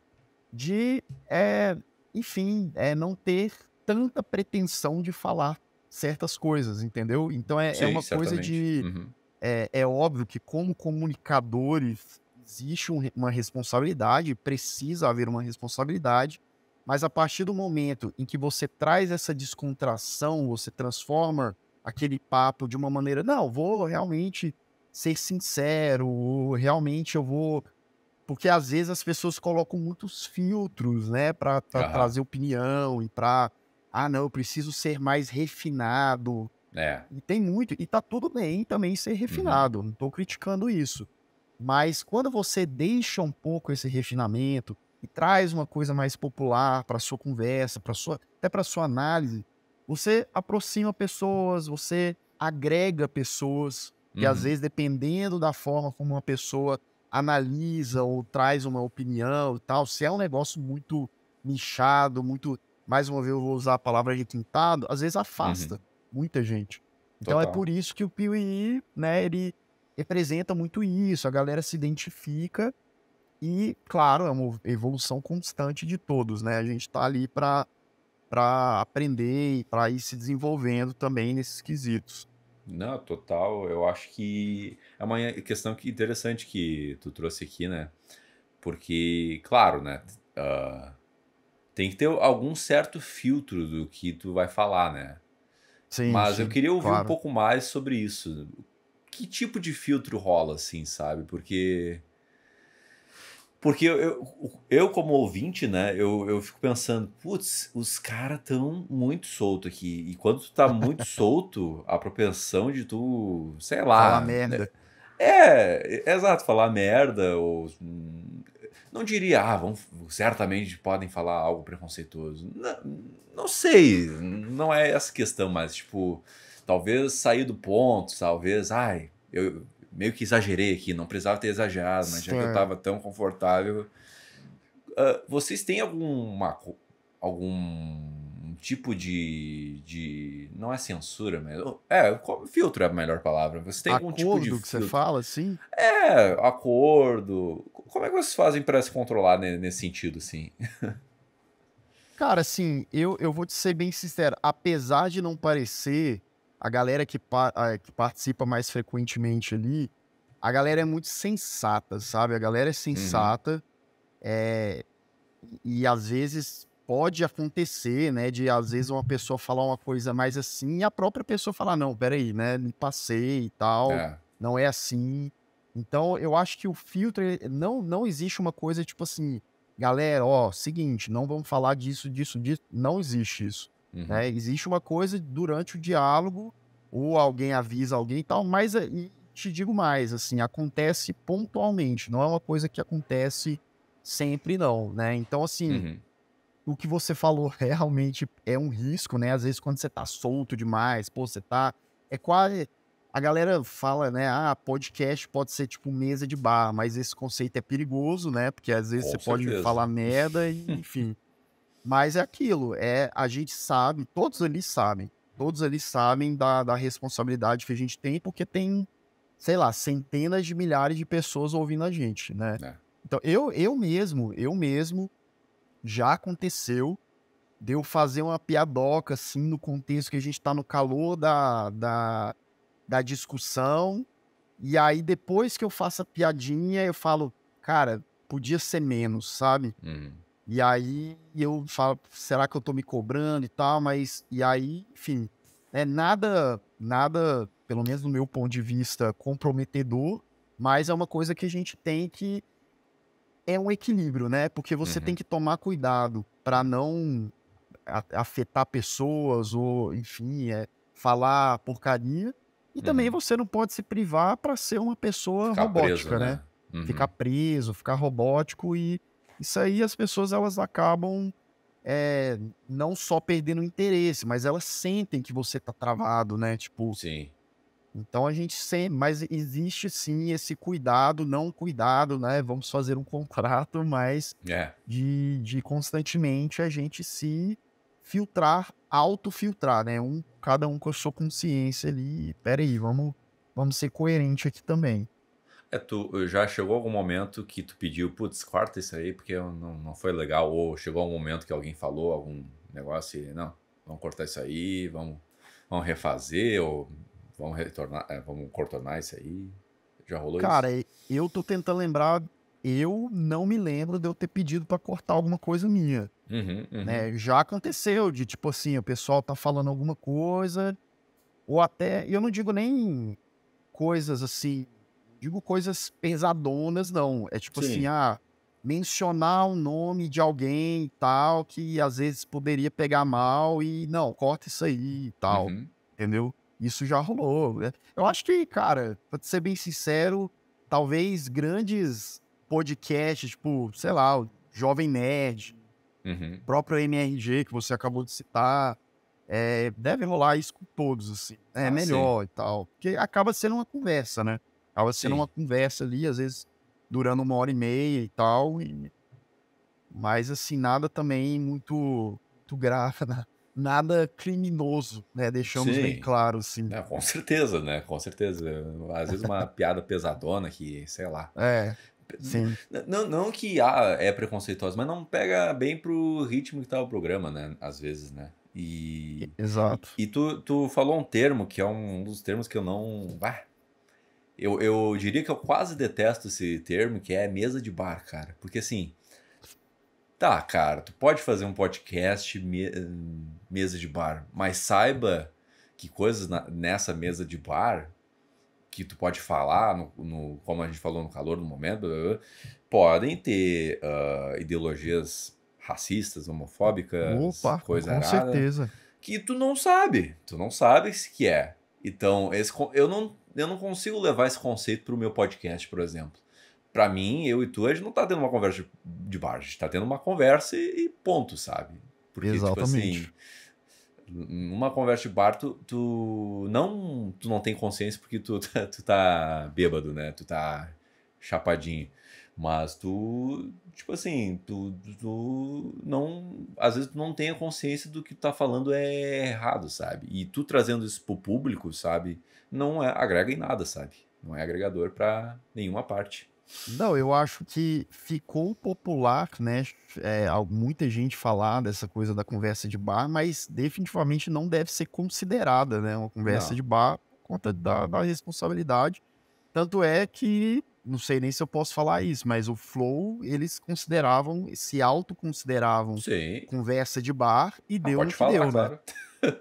de é, enfim, é não ter tanta pretensão de falar certas coisas, entendeu? Então é, é Sim, é uma certamente. coisa de. Uhum. É, é, óbvio que como comunicadores existe uma responsabilidade, precisa haver uma responsabilidade, mas a partir do momento em que você traz essa descontração, você transforma aquele papo de uma maneira, não, vou realmente ser sincero, realmente eu vou. Porque às vezes as pessoas colocam muitos filtros, né, para uhum. trazer opinião e para. Ah, não, eu preciso ser mais refinado. É. E tem muito, e tá tudo bem também ser uhum. refinado, uhum. não tô criticando isso. Mas quando você deixa um pouco esse refinamento e traz uma coisa mais popular para sua conversa, para sua até para sua análise, você aproxima pessoas, você agrega pessoas e às uhum. vezes dependendo da forma como uma pessoa analisa ou traz uma opinião e tal, se é um negócio muito nichado, muito mais uma vez eu vou usar a palavra requintado, às vezes afasta uhum. muita gente. Então é Total. é por isso que o PewDiePie, né, ele representa muito isso, a galera se identifica e, claro, é uma evolução constante de todos, né? A gente está ali para para aprender e para ir se desenvolvendo também nesses quesitos. Não, total. Eu acho que é uma questão que interessante que tu trouxe aqui, né? Porque, claro, né? Uh, tem que ter algum certo filtro do que tu vai falar, né? Sim, Mas sim, eu queria ouvir claro. um pouco mais sobre isso que tipo de filtro rola, assim, sabe? Porque. Porque eu, eu, eu como ouvinte, né, eu, eu fico pensando, putz, os caras estão muito solto aqui. E quando tu tá muito [laughs] solto, a propensão de tu, sei lá. Falar né? merda. É, é, exato, falar merda, ou. Hum, não diria, ah, vão, certamente podem falar algo preconceituoso. Não, não sei, não é essa questão, mas, tipo talvez sair do ponto, talvez, ai, eu meio que exagerei aqui, não precisava ter exagerado, mas já que eu estava tão confortável. Uh, vocês têm alguma algum tipo de, de não é censura, mas oh, é filtro é a melhor palavra. Você tem acordo algum tipo de acordo que você fala, assim? É acordo. Como é que vocês fazem para se controlar nesse sentido, assim? [laughs] Cara, assim, eu, eu vou te ser bem sincero. Apesar de não parecer, a galera que, pa que participa mais frequentemente ali, a galera é muito sensata, sabe? A galera é uhum. sensata. Uhum. É, e às vezes pode acontecer, né? De às vezes uma pessoa falar uma coisa mais assim e a própria pessoa falar, não, peraí, né? Me passei e tal, é. não é assim. Então eu acho que o filtro não, não existe uma coisa tipo assim, galera, ó, seguinte, não vamos falar disso, disso, disso. Não existe isso. Né? Uhum. Né? Existe uma coisa durante o diálogo, ou alguém avisa alguém e tal, mas é, te digo mais, assim, acontece pontualmente, não é uma coisa que acontece sempre, não, né? Então, assim, uhum. o que você falou [laughs] realmente é um risco, né? Às vezes, quando você tá solto demais, pô, você tá. É quase. A galera fala, né? Ah, podcast pode ser tipo mesa de bar, mas esse conceito é perigoso, né? Porque às vezes Com você certeza. pode falar merda, e, enfim. [laughs] Mas é aquilo, é a gente sabe, todos ali sabem, todos ali sabem da, da responsabilidade que a gente tem, porque tem, sei lá, centenas de milhares de pessoas ouvindo a gente, né? É. Então, eu, eu mesmo, eu mesmo, já aconteceu de eu fazer uma piadoca, assim, no contexto que a gente tá no calor da, da, da discussão, e aí depois que eu faço a piadinha, eu falo, cara, podia ser menos, sabe? Uhum. E aí eu falo, será que eu tô me cobrando e tal, mas e aí, enfim, é nada nada, pelo menos no meu ponto de vista, comprometedor, mas é uma coisa que a gente tem que é um equilíbrio, né? Porque você uhum. tem que tomar cuidado para não afetar pessoas ou, enfim, é, falar porcaria. E uhum. também você não pode se privar para ser uma pessoa ficar robótica, preso, né? né? Uhum. Ficar preso, ficar robótico e isso aí as pessoas elas acabam é, não só perdendo interesse, mas elas sentem que você tá travado, né? Tipo. Sim. Então a gente sempre. Mas existe sim esse cuidado, não cuidado, né? Vamos fazer um [laughs] contrato, mas é. de, de constantemente a gente se filtrar, autofiltrar, né? Um, cada um com a sua consciência ali. Peraí, vamos, vamos ser coerente aqui também. É, tu já chegou algum momento que tu pediu, putz, corta isso aí porque não, não foi legal, ou chegou um momento que alguém falou algum negócio e, não, vamos cortar isso aí, vamos, vamos refazer, ou vamos retornar, é, vamos contornar isso aí? Já rolou Cara, isso? Cara, eu tô tentando lembrar, eu não me lembro de eu ter pedido para cortar alguma coisa minha. Uhum, uhum. Né? Já aconteceu de, tipo assim, o pessoal tá falando alguma coisa, ou até, eu não digo nem coisas assim digo coisas pesadonas, não. É tipo assim, Sim. assim, ah, mencionar o um nome de alguém e tal, que às vezes poderia pegar mal e não, corta isso aí e tal. Uhum. Entendeu? Isso já rolou. É, eu acho que, cara, pra ser bem sincero, talvez grandes podcasts, tipo, sei lá, o Jovem Nerd, uhum. próprio MRG que você acabou de citar, é, deve rolar isso com todos, assim. É ah, melhor sim. e tal. Porque acaba sendo uma conversa, né? Acaba sendo Sim. uma conversa ali, às vezes durando uma hora e meia e tal. E... Mas assim, nada também muito, muito grave, [laughs] né? nada criminoso, né? Deixamos Sim. bem claro, assim. É, com certeza, né? Com certeza. Às vezes uma piada pesadona que, sei lá. É. Sim. Não, não que ah, é preconceituosa, mas não pega bem pro ritmo que tá o programa, né? Às vezes, né? E. Exato. E, tu, tu falou um termo que é um dos termos que eu não. Bah, eu, eu diria que eu quase detesto esse termo, que é mesa de bar, cara. Porque assim. Tá, cara, tu pode fazer um podcast me, mesa de bar, mas saiba que coisas na, nessa mesa de bar que tu pode falar, no, no, como a gente falou no calor no momento, podem ter uh, ideologias racistas, homofóbicas, Opa, coisa com arada, certeza. que tu não sabe, tu não sabe se que é. Então, esse, eu não eu não consigo levar esse conceito para o meu podcast, por exemplo. Para mim, eu e tu, a gente não tá tendo uma conversa de bar, a gente tá tendo uma conversa e ponto, sabe? Porque, tipo Exatamente. Tipo assim, numa conversa de bar, tu, tu, não, tu não tem consciência porque tu, tá, tu tá bêbado, né? Tu tá chapadinho. Mas tu, tipo assim, tu, tu não. Às vezes tu não tem a consciência do que tu tá falando é errado, sabe? E tu trazendo isso pro público, sabe? não é, agrega em nada, sabe? Não é agregador para nenhuma parte. Não, eu acho que ficou popular, né? É, muita gente falar dessa coisa da conversa de bar, mas definitivamente não deve ser considerada, né? Uma conversa não. de bar por conta da, da responsabilidade. Tanto é que, não sei nem se eu posso falar isso, mas o Flow, eles consideravam, se autoconsideravam conversa de bar e ah, deu o que falar, deu, né? Claro.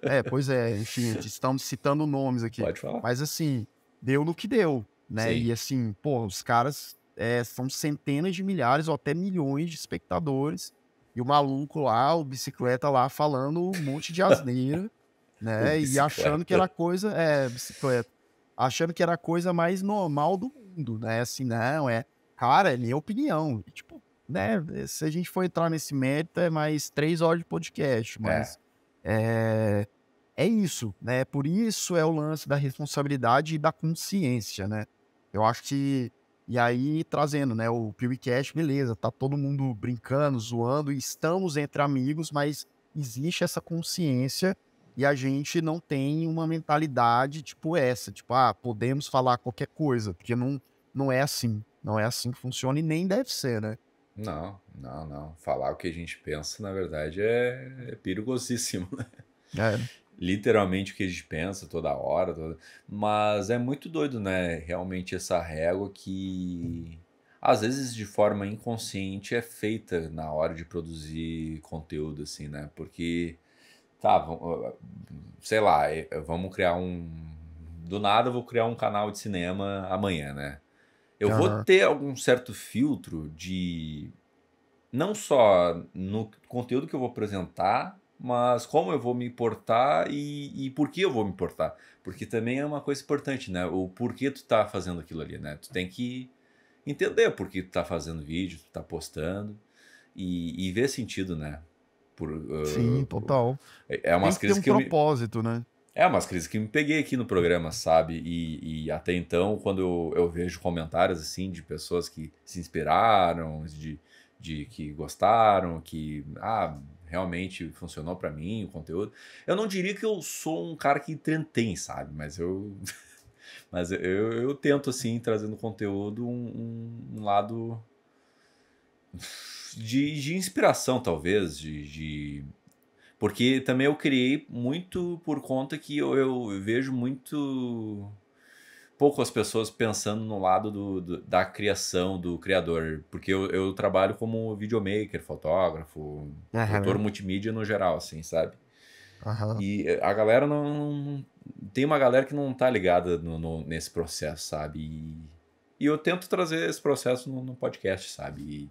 É, pois é, enfim, estamos citando nomes aqui. Pode falar. Mas assim, deu no que deu, né? Sim. E assim, pô, os caras é, são centenas de milhares ou até milhões de espectadores. E o maluco lá, o bicicleta lá, falando um monte de asneira, [laughs] né? E achando que era coisa. É, bicicleta. Achando que era a coisa mais normal do mundo, né? Assim, não, é. Cara, é minha opinião. E, tipo, né? Se a gente for entrar nesse mérito, é mais três horas de podcast, é. mas. É. É, é isso, né? Por isso é o lance da responsabilidade e da consciência, né? Eu acho que. E aí, trazendo, né? O PewCash, beleza, tá todo mundo brincando, zoando, e estamos entre amigos, mas existe essa consciência e a gente não tem uma mentalidade tipo essa, tipo, ah, podemos falar qualquer coisa, porque não, não é assim, não é assim que funciona e nem deve ser, né? Não, não, não. Falar o que a gente pensa, na verdade, é, é perigosíssimo, [laughs] né? É. Literalmente o que a gente pensa toda hora. Toda... Mas é muito doido, né? Realmente essa régua que às vezes de forma inconsciente é feita na hora de produzir conteúdo, assim, né? Porque, tá, sei lá, é, vamos criar um. Do nada eu vou criar um canal de cinema amanhã, né? Eu uhum. vou ter algum certo filtro de. Não só no conteúdo que eu vou apresentar, mas como eu vou me importar e, e por que eu vou me importar. Porque também é uma coisa importante, né? O porquê tu tá fazendo aquilo ali, né? Tu tem que entender por que tu tá fazendo vídeo, tu tá postando e, e ver sentido, né? Por, uh, Sim, total. É, é umas crises que, um que propósito, me... né? É, umas crises que me peguei aqui no programa, sabe? E, e até então, quando eu, eu, vejo comentários assim de pessoas que se inspiraram, de, de que gostaram, que ah, realmente funcionou para mim o conteúdo. Eu não diria que eu sou um cara que entretém, sabe? Mas eu. [laughs] Mas eu, eu tento, assim, trazendo conteúdo um, um lado de, de inspiração, talvez, de, de porque também eu criei muito por conta que eu, eu vejo muito pouco as pessoas pensando no lado do, do, da criação do criador. Porque eu, eu trabalho como videomaker, fotógrafo, produtor multimídia no geral, assim, sabe? E a galera não. Tem uma galera que não tá ligada no, no, nesse processo, sabe? E, e eu tento trazer esse processo no, no podcast, sabe? E,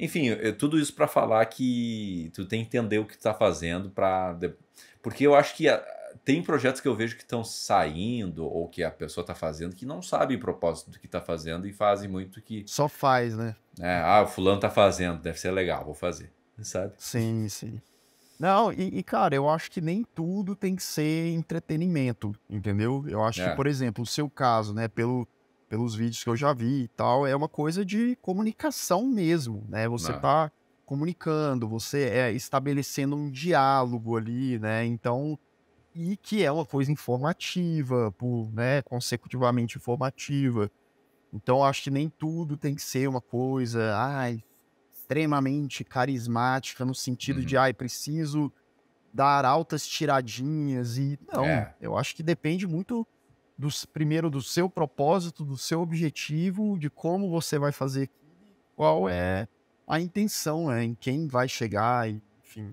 enfim, é tudo isso para falar que tu tem que entender o que tu tá fazendo para porque eu acho que a, tem projetos que eu vejo que estão saindo ou que a pessoa tá fazendo que não sabe o propósito do que tá fazendo e fazem muito que só faz, né? É, ah, o fulano tá fazendo, deve ser legal, vou fazer, sabe? Sim, sim. Não, e, e, cara, eu acho que nem tudo tem que ser entretenimento, entendeu? Eu acho é. que, por exemplo, o seu caso, né, pelo pelos vídeos que eu já vi e tal, é uma coisa de comunicação mesmo, né? Você Não. tá comunicando, você é estabelecendo um diálogo ali, né? Então, e que é uma coisa informativa, por, né, consecutivamente informativa. Então, acho que nem tudo tem que ser uma coisa, ai, extremamente carismática no sentido uhum. de, ai, preciso dar altas tiradinhas e não, é. eu acho que depende muito do, primeiro do seu propósito, do seu objetivo, de como você vai fazer, qual é a intenção, né? em quem vai chegar, enfim.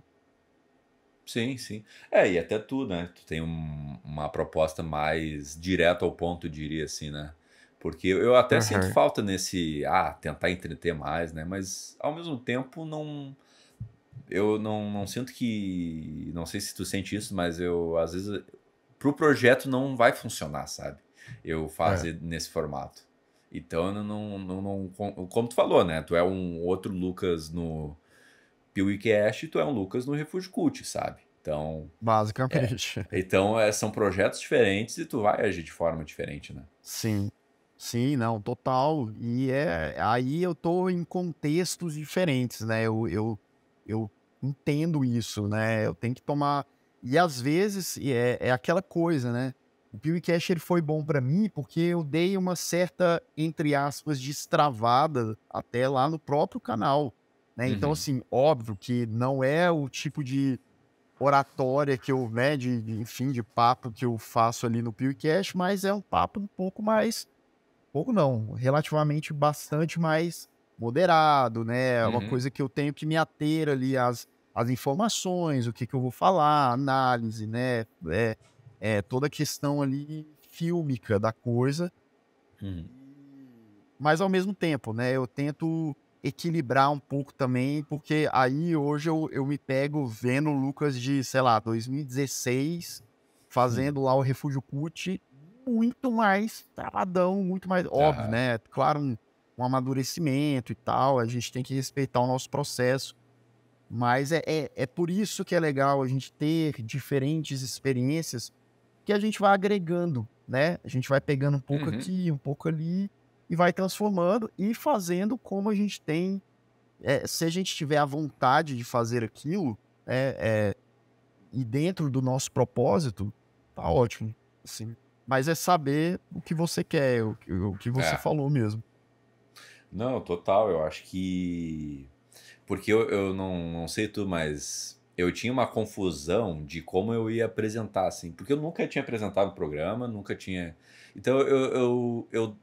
Sim, sim. É, e até tu, né? Tu tem um, uma proposta mais direta ao ponto, diria assim, né? Porque eu até uhum. sinto falta nesse, ah, tentar entreter mais, né? Mas ao mesmo tempo não eu não, não sinto que. Não sei se tu sente isso, mas eu às vezes pro projeto não vai funcionar, sabe? Eu fazer é. nesse formato. Então, não, não, não, como tu falou, né? Tu é um outro Lucas no Pewcast e tu é um Lucas no Refúgio Cult, sabe? Então. Basicamente. É, então, é, são projetos diferentes e tu vai agir de forma diferente, né? Sim. Sim, não, total. E é, aí eu tô em contextos diferentes, né? Eu, eu, eu entendo isso, né? Eu tenho que tomar e às vezes é, é aquela coisa, né? O PewCast foi bom para mim porque eu dei uma certa, entre aspas, destravada até lá no próprio canal. Né? Então, uhum. Então, assim, óbvio que não é o tipo de oratória que eu, né, de, enfim, de papo que eu faço ali no PewCast, mas é um papo um pouco mais, pouco não, relativamente bastante mais moderado, né? É uhum. Uma coisa que eu tenho que me ater ali às as informações, o que, que eu vou falar, análise, né? É, é toda a questão ali fílmica da coisa. Uhum. Mas ao mesmo tempo, né? Eu tento equilibrar um pouco também, porque aí hoje eu, eu me pego vendo o Lucas de, sei lá, 2016, fazendo lá o Refúgio Cut, muito mais travadão, muito mais tá. óbvio, né? Claro, um, um amadurecimento e tal, a gente tem que respeitar o nosso processo mas é, é, é, por isso que é legal a gente ter diferentes experiências que a gente vai agregando, né? A gente vai pegando um pouco uhum. aqui, um pouco ali e vai transformando e fazendo como a gente tem. É, se a gente tiver a vontade de fazer aquilo né, é, e dentro do nosso propósito, tá ótimo. sim Mas é saber o que você quer, o, o que você é. falou mesmo. Não, total. Eu acho que porque eu, eu não, não sei tu, mas eu tinha uma confusão de como eu ia apresentar, assim. Porque eu nunca tinha apresentado o programa, nunca tinha. Então eu, eu, eu.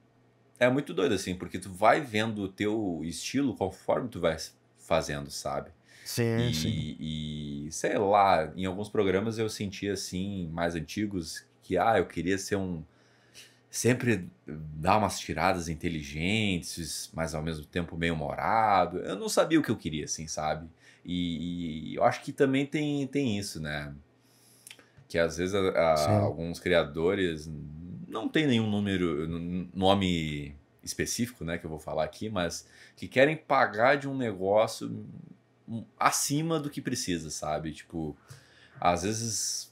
É muito doido, assim, porque tu vai vendo o teu estilo conforme tu vai fazendo, sabe? Sim, e, sim. E sei lá, em alguns programas eu sentia assim, mais antigos, que ah, eu queria ser um sempre dá umas tiradas inteligentes, mas ao mesmo tempo meio humorado. Eu não sabia o que eu queria, assim, sabe? E, e eu acho que também tem, tem isso, né? Que às vezes a, a, alguns criadores não tem nenhum número, nome específico, né, que eu vou falar aqui, mas que querem pagar de um negócio acima do que precisa, sabe? Tipo, às vezes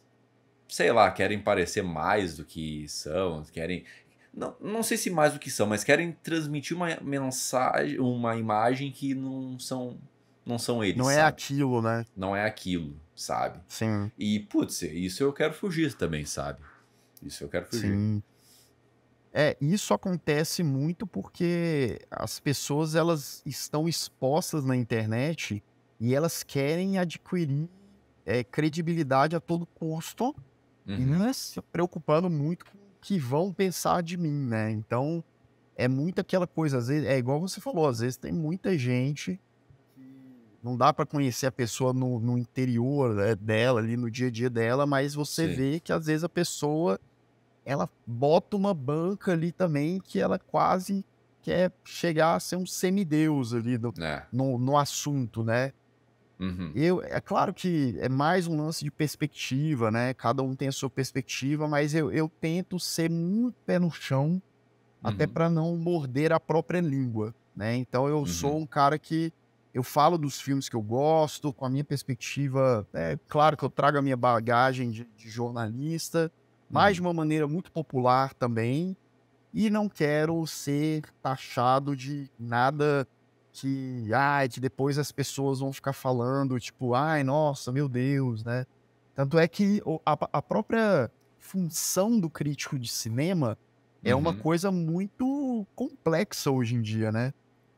sei lá, querem parecer mais do que são, querem. Não, não sei se mais do que são, mas querem transmitir uma mensagem, uma imagem que não são não são eles. Não é sabe? é aquilo, né? Não é aquilo, sabe? Sim. E, putz, isso eu quero fugir também, sabe? Isso eu quero fugir. Sim. É, isso acontece muito porque as pessoas elas estão expostas na internet e elas querem adquirir é, credibilidade a todo custo Uhum. E não uhum. é se preocupando muito com o que vão pensar de mim, né? Então, é muito aquela coisa, às vezes, é igual você falou, às vezes tem muita gente não dá para conhecer a pessoa no, no interior né, dela, ali no dia a dia dela, mas você Sim. vê que às vezes a pessoa ela bota uma banca ali também que ela quase quer chegar a ser um semideus ali no, é. no, no, assunto, né? Uhum. Eu, é claro que é mais um lance de perspectiva, né? Cada um tem a sua perspectiva, mas eu, eu tento ser muito pé no chão, uhum. até para não morder a própria língua, né? Então eu uhum. sou um cara que eu falo dos filmes que eu gosto, com a minha perspectiva. É claro que eu trago a minha bagagem de, de jornalista, mas de uhum. uma maneira muito popular também. E não quero ser taxado de nada que, ai, que depois as pessoas vão ficar falando, tipo, ai, nossa, meu Deus, né? Tanto é que a, a própria função do crítico de cinema é uhum. uma coisa muito complexa hoje em dia, né?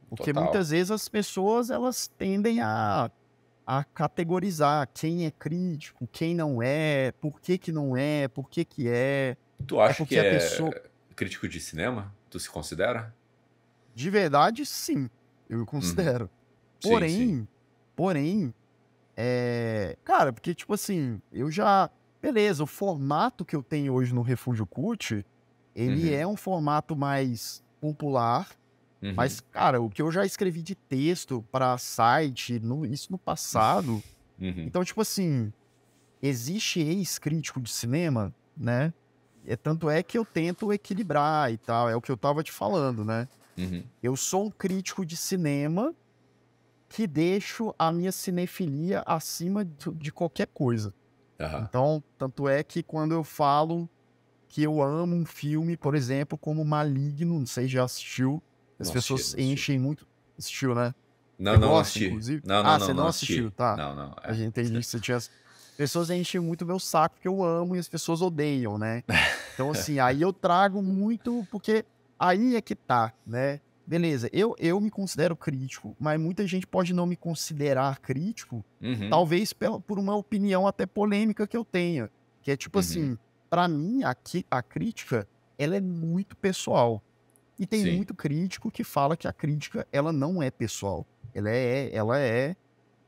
Porque Total. muitas vezes as pessoas elas tendem a, a categorizar quem é crítico, quem não é, por que que não é, por que que é. Tu acha é que é pessoa... crítico de cinema? Tu se considera? De verdade, sim. Eu considero. Uhum. Porém, sim, sim. porém, é... cara, porque tipo assim, eu já, beleza, o formato que eu tenho hoje no Refúgio Cult, ele uhum. é um formato mais popular, uhum. mas cara, o que eu já escrevi de texto para site, no... isso no passado. Uhum. Então, tipo assim, existe ex-crítico de cinema, né? É, tanto é que eu tento equilibrar e tal, é o que eu tava te falando, né? Uhum. Eu sou um crítico de cinema que deixo a minha cinefilia acima de, qualquer coisa. Uhum. Então, tanto é que quando eu falo que eu amo um filme, por exemplo, como Maligno, não sei se já assistiu, as pessoas assisti, enchem muito. Assistiu, né? Não, não gosta, assisti. Inclusive? Não, não, ah, não, você não, não assistiu, assisti. tá? Não, não. É. A gente entendi que você tinha. As pessoas enchem muito meu saco porque eu amo e as pessoas odeiam, né? [laughs] Então, assim, aí eu trago muito porque Aí é que tá, né? Beleza, eu, eu me considero crítico, mas muita gente pode não me considerar crítico, uhum. talvez por uma opinião até polêmica que eu tenha. Que é tipo uhum. assim, para mim, aqui a crítica, ela é muito pessoal. E tem Sim. muito crítico que fala que a crítica, ela não é pessoal. Ela é, ela é,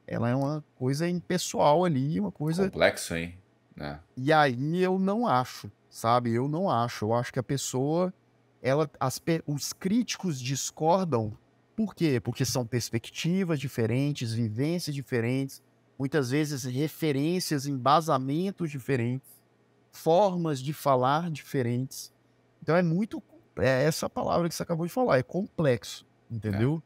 ela é uma coisa impessoal ali, uma coisa... Complexo, hein? É. E aí eu não acho, sabe? Eu não acho. Eu acho que a pessoa ela, as, os críticos discordam. Por quê? Porque são perspectivas diferentes, vivências diferentes, muitas vezes referências, embasamentos diferentes, formas de falar diferentes. Então é muito. É essa palavra que você acabou de falar, é complexo, entendeu?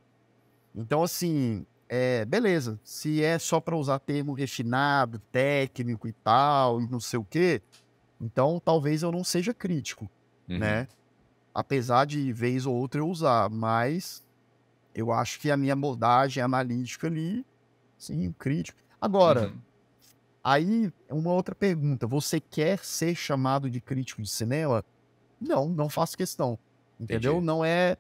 É. Então, assim, é, beleza. Se é só para usar termo refinado, técnico e tal, e não sei o quê, então talvez eu não seja crítico, né? uhum. né? apesar de vez ou outra eu usar, mas eu acho que a minha abordagem analítica ali, sim, crítico. Agora, uhum. aí uma outra pergunta: você quer ser chamado de crítico de cinema? Não, não faço questão. Entendeu? Entendi. Não é.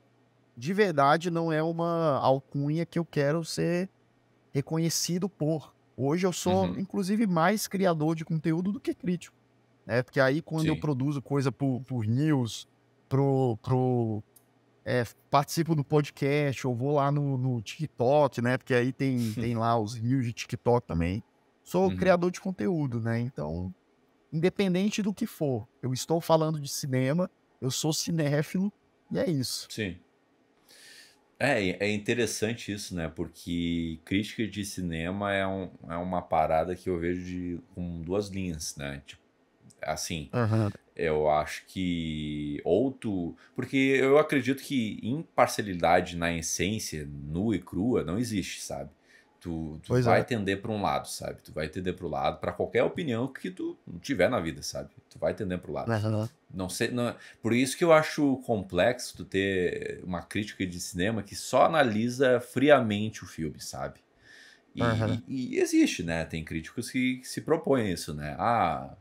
De verdade, não é uma alcunha que eu quero ser reconhecido por. Hoje eu sou, uhum. inclusive, mais criador de conteúdo do que crítico. Né? Porque aí, quando Sim. eu produzo coisa por, por news, pro, pro é, participo do podcast ou vou lá no, no TikTok, né? Porque aí tem, [laughs] tem lá os rios de TikTok também. Sou uhum. criador de conteúdo, né? Então, independente do que for, eu estou falando de cinema, eu sou cinéfilo e é isso. Sim. É, é interessante isso, né? Porque crítica de cinema é, um, é uma parada que eu vejo de, com duas linhas, né? Tipo, assim, uhum. Eu acho que ou tu. Porque eu acredito que imparcialidade na essência, nua e crua, não existe, sabe? Tu, tu vai é. tender para um lado, sabe? Tu vai tender para o lado, para qualquer opinião que tu tiver na vida, sabe? Tu vai tender para o lado. Não sei, não, por isso que eu acho complexo tu ter uma crítica de cinema que só analisa friamente o filme, sabe? E, uhum. e, e existe, né? Tem críticos que, que se propõem isso, né? Ah,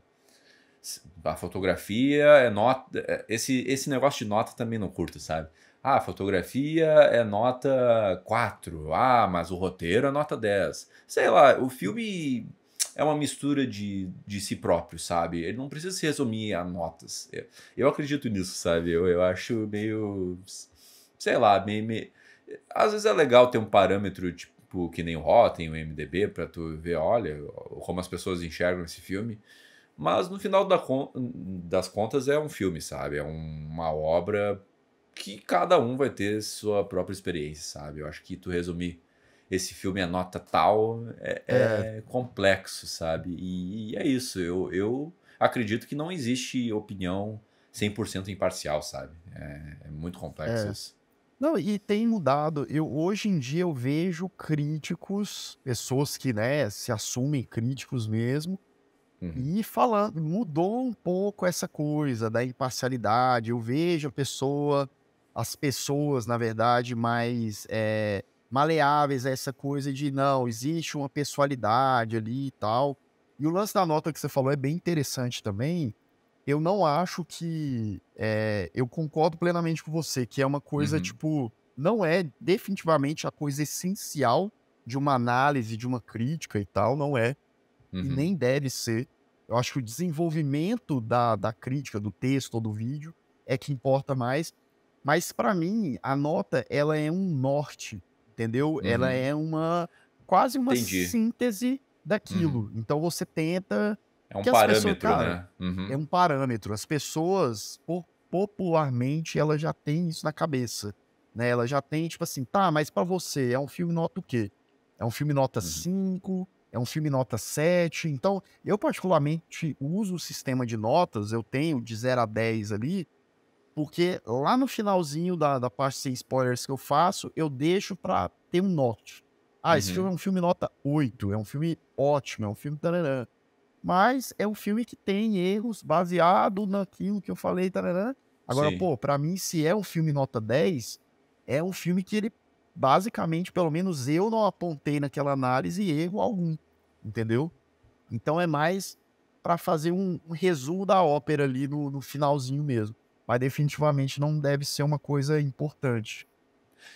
a fotografia é nota. É, esse, esse negócio de nota também não curto, sabe? Ah, fotografia é nota 4. Ah, mas o roteiro é nota 10. Sei lá, o filme é uma mistura de, de si próprio, sabe? Ele não precisa se resumir a notas. Eu, eu acredito nisso, sabe? Eu, eu acho meio. Sei lá, meio, meio. Às vezes é legal ter um parâmetro, tipo, que nem o Rotten, o MDB, pra tu ver, olha, como as pessoas enxergam esse filme. Mas no final da das contas é um filme, sabe? É uma obra que cada um vai ter sua própria experiência, sabe? Eu acho que tu resumir esse filme é nota tal é, é. é complexo, sabe? E, e, é isso. Eu, eu acredito que não existe opinião 100% imparcial, sabe? É, é muito complexo é. isso. Não, e tem mudado. Eu hoje em dia eu vejo críticos, pessoas que, né, se assumem críticos mesmo, Uhum. E falando, mudou um pouco essa coisa da imparcialidade. Eu vejo a pessoa, as pessoas, na verdade, mais é, maleáveis a essa coisa de não, existe uma pessoalidade ali e tal. E o lance da nota que você falou é bem interessante também. Eu não acho que. É, eu concordo plenamente com você, que é uma coisa, uhum. tipo, não é definitivamente a coisa essencial de uma análise, de uma crítica e tal, não é uhum. e nem deve ser. Eu acho que o desenvolvimento da, da crítica, do texto ou do vídeo é que importa mais. Mas para mim, a nota, ela é um norte, entendeu? Uhum. Ela é uma quase uma Entendi. síntese daquilo. Uhum. Então você tenta é um parâmetro, pessoas, cara, né? Uhum. É um parâmetro. As pessoas, popularmente, elas já têm isso na cabeça. Né? Ela já tem, tipo assim, tá, mas para você, é um filme nota o quê? É um filme nota 5? Uhum. É um filme nota 7. Então, eu particularmente uso o sistema de notas, eu tenho de 0 a 10 ali, porque lá no finalzinho da, da parte sem spoilers que eu faço, eu deixo para ter um note. Ah, uhum. esse filme é um filme nota 8, é um filme ótimo, é um filme tararã. Mas é um filme que tem erros baseado naquilo que eu falei, tararã. Agora, Sim. pô, para mim, se é um filme nota 10, é um filme que ele basicamente, pelo menos eu não apontei naquela análise erro algum, entendeu? Então é mais para fazer um, um, resumo da ópera ali no, no finalzinho mesmo. Mas definitivamente não deve ser uma coisa importante.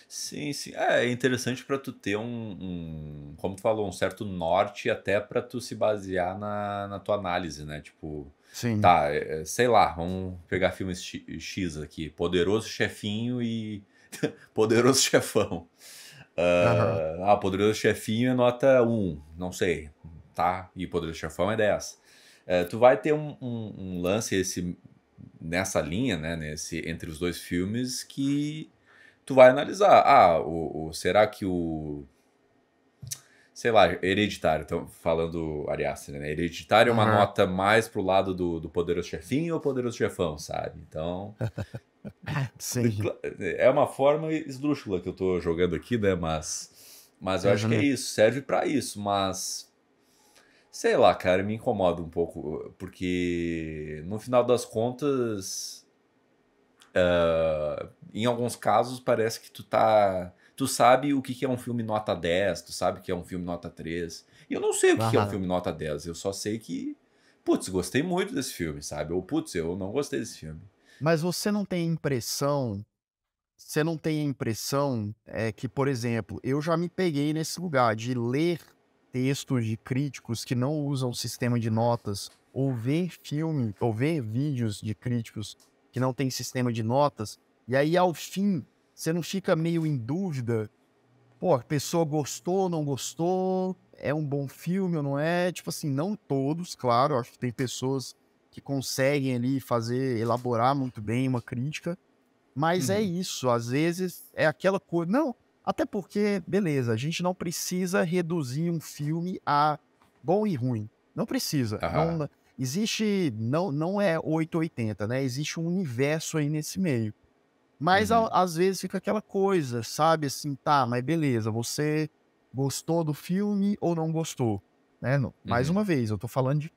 Sim, sim. É, é interessante para tu ter um, um, como tu falou, um certo norte até para tu se basear na, na tua análise, né? Tipo, sim. tá, é, é, sei lá, vamos pegar filmes X aqui, Poderoso Chefinho e [laughs] Poderoso Chefão. Uh, uhum. Ah, Poderoso Chefinho é nota 1, não sei, tá? E Poderoso Chefão é 10. Uh, é, tu vai ter um, um, um, lance esse, nessa linha, né? Nesse, entre os dois filmes que tu vai analisar. Ah, o, o será que o sei lá, hereditário, então, falando Arias, né? Hereditário é uma nota mais pro lado do, do poderoso chefinho ou poderoso chefão, sabe? Então, [laughs] Sim. É uma forma esdrúxula que eu estou jogando aqui, né? Mas, mas eu é, acho que é né? isso, serve para isso, mas sei lá, cara, me incomoda um pouco, porque no final das contas, uh, em alguns casos parece que tu tá, tu sabe o que é um filme nota 10, tu sabe que é um filme nota 3. E eu não sei o que, que é um filme nota 10, eu só sei que putz, gostei muito desse filme, sabe? Ou putz, eu não gostei desse filme. Mas você não tem impressão, você não tem a impressão é, que, por exemplo, eu já me peguei nesse lugar de ler textos de críticos que não usam sistema de notas, ou ver filme, ou ver vídeos de críticos que não tem sistema de notas, e aí ao fim você não fica meio em dúvida, pô, a pessoa gostou, não gostou, é um bom filme ou não é? Tipo assim, não todos, claro, acho que tem pessoas que conseguem ali fazer, elaborar muito bem uma crítica. Mas é uhum. é isso, às vezes é aquela coisa. Não, até porque, beleza, a gente não precisa reduzir um filme a bom e ruim. Não precisa. Uhum. Não, existe. Não, não é 880, né? Existe um universo aí nesse meio. Mas uhum. a, às vezes fica aquela coisa, sabe? Assim, tá, mas beleza, você gostou do filme ou não gostou? Né? mais uhum. uma vez, eu tô falando de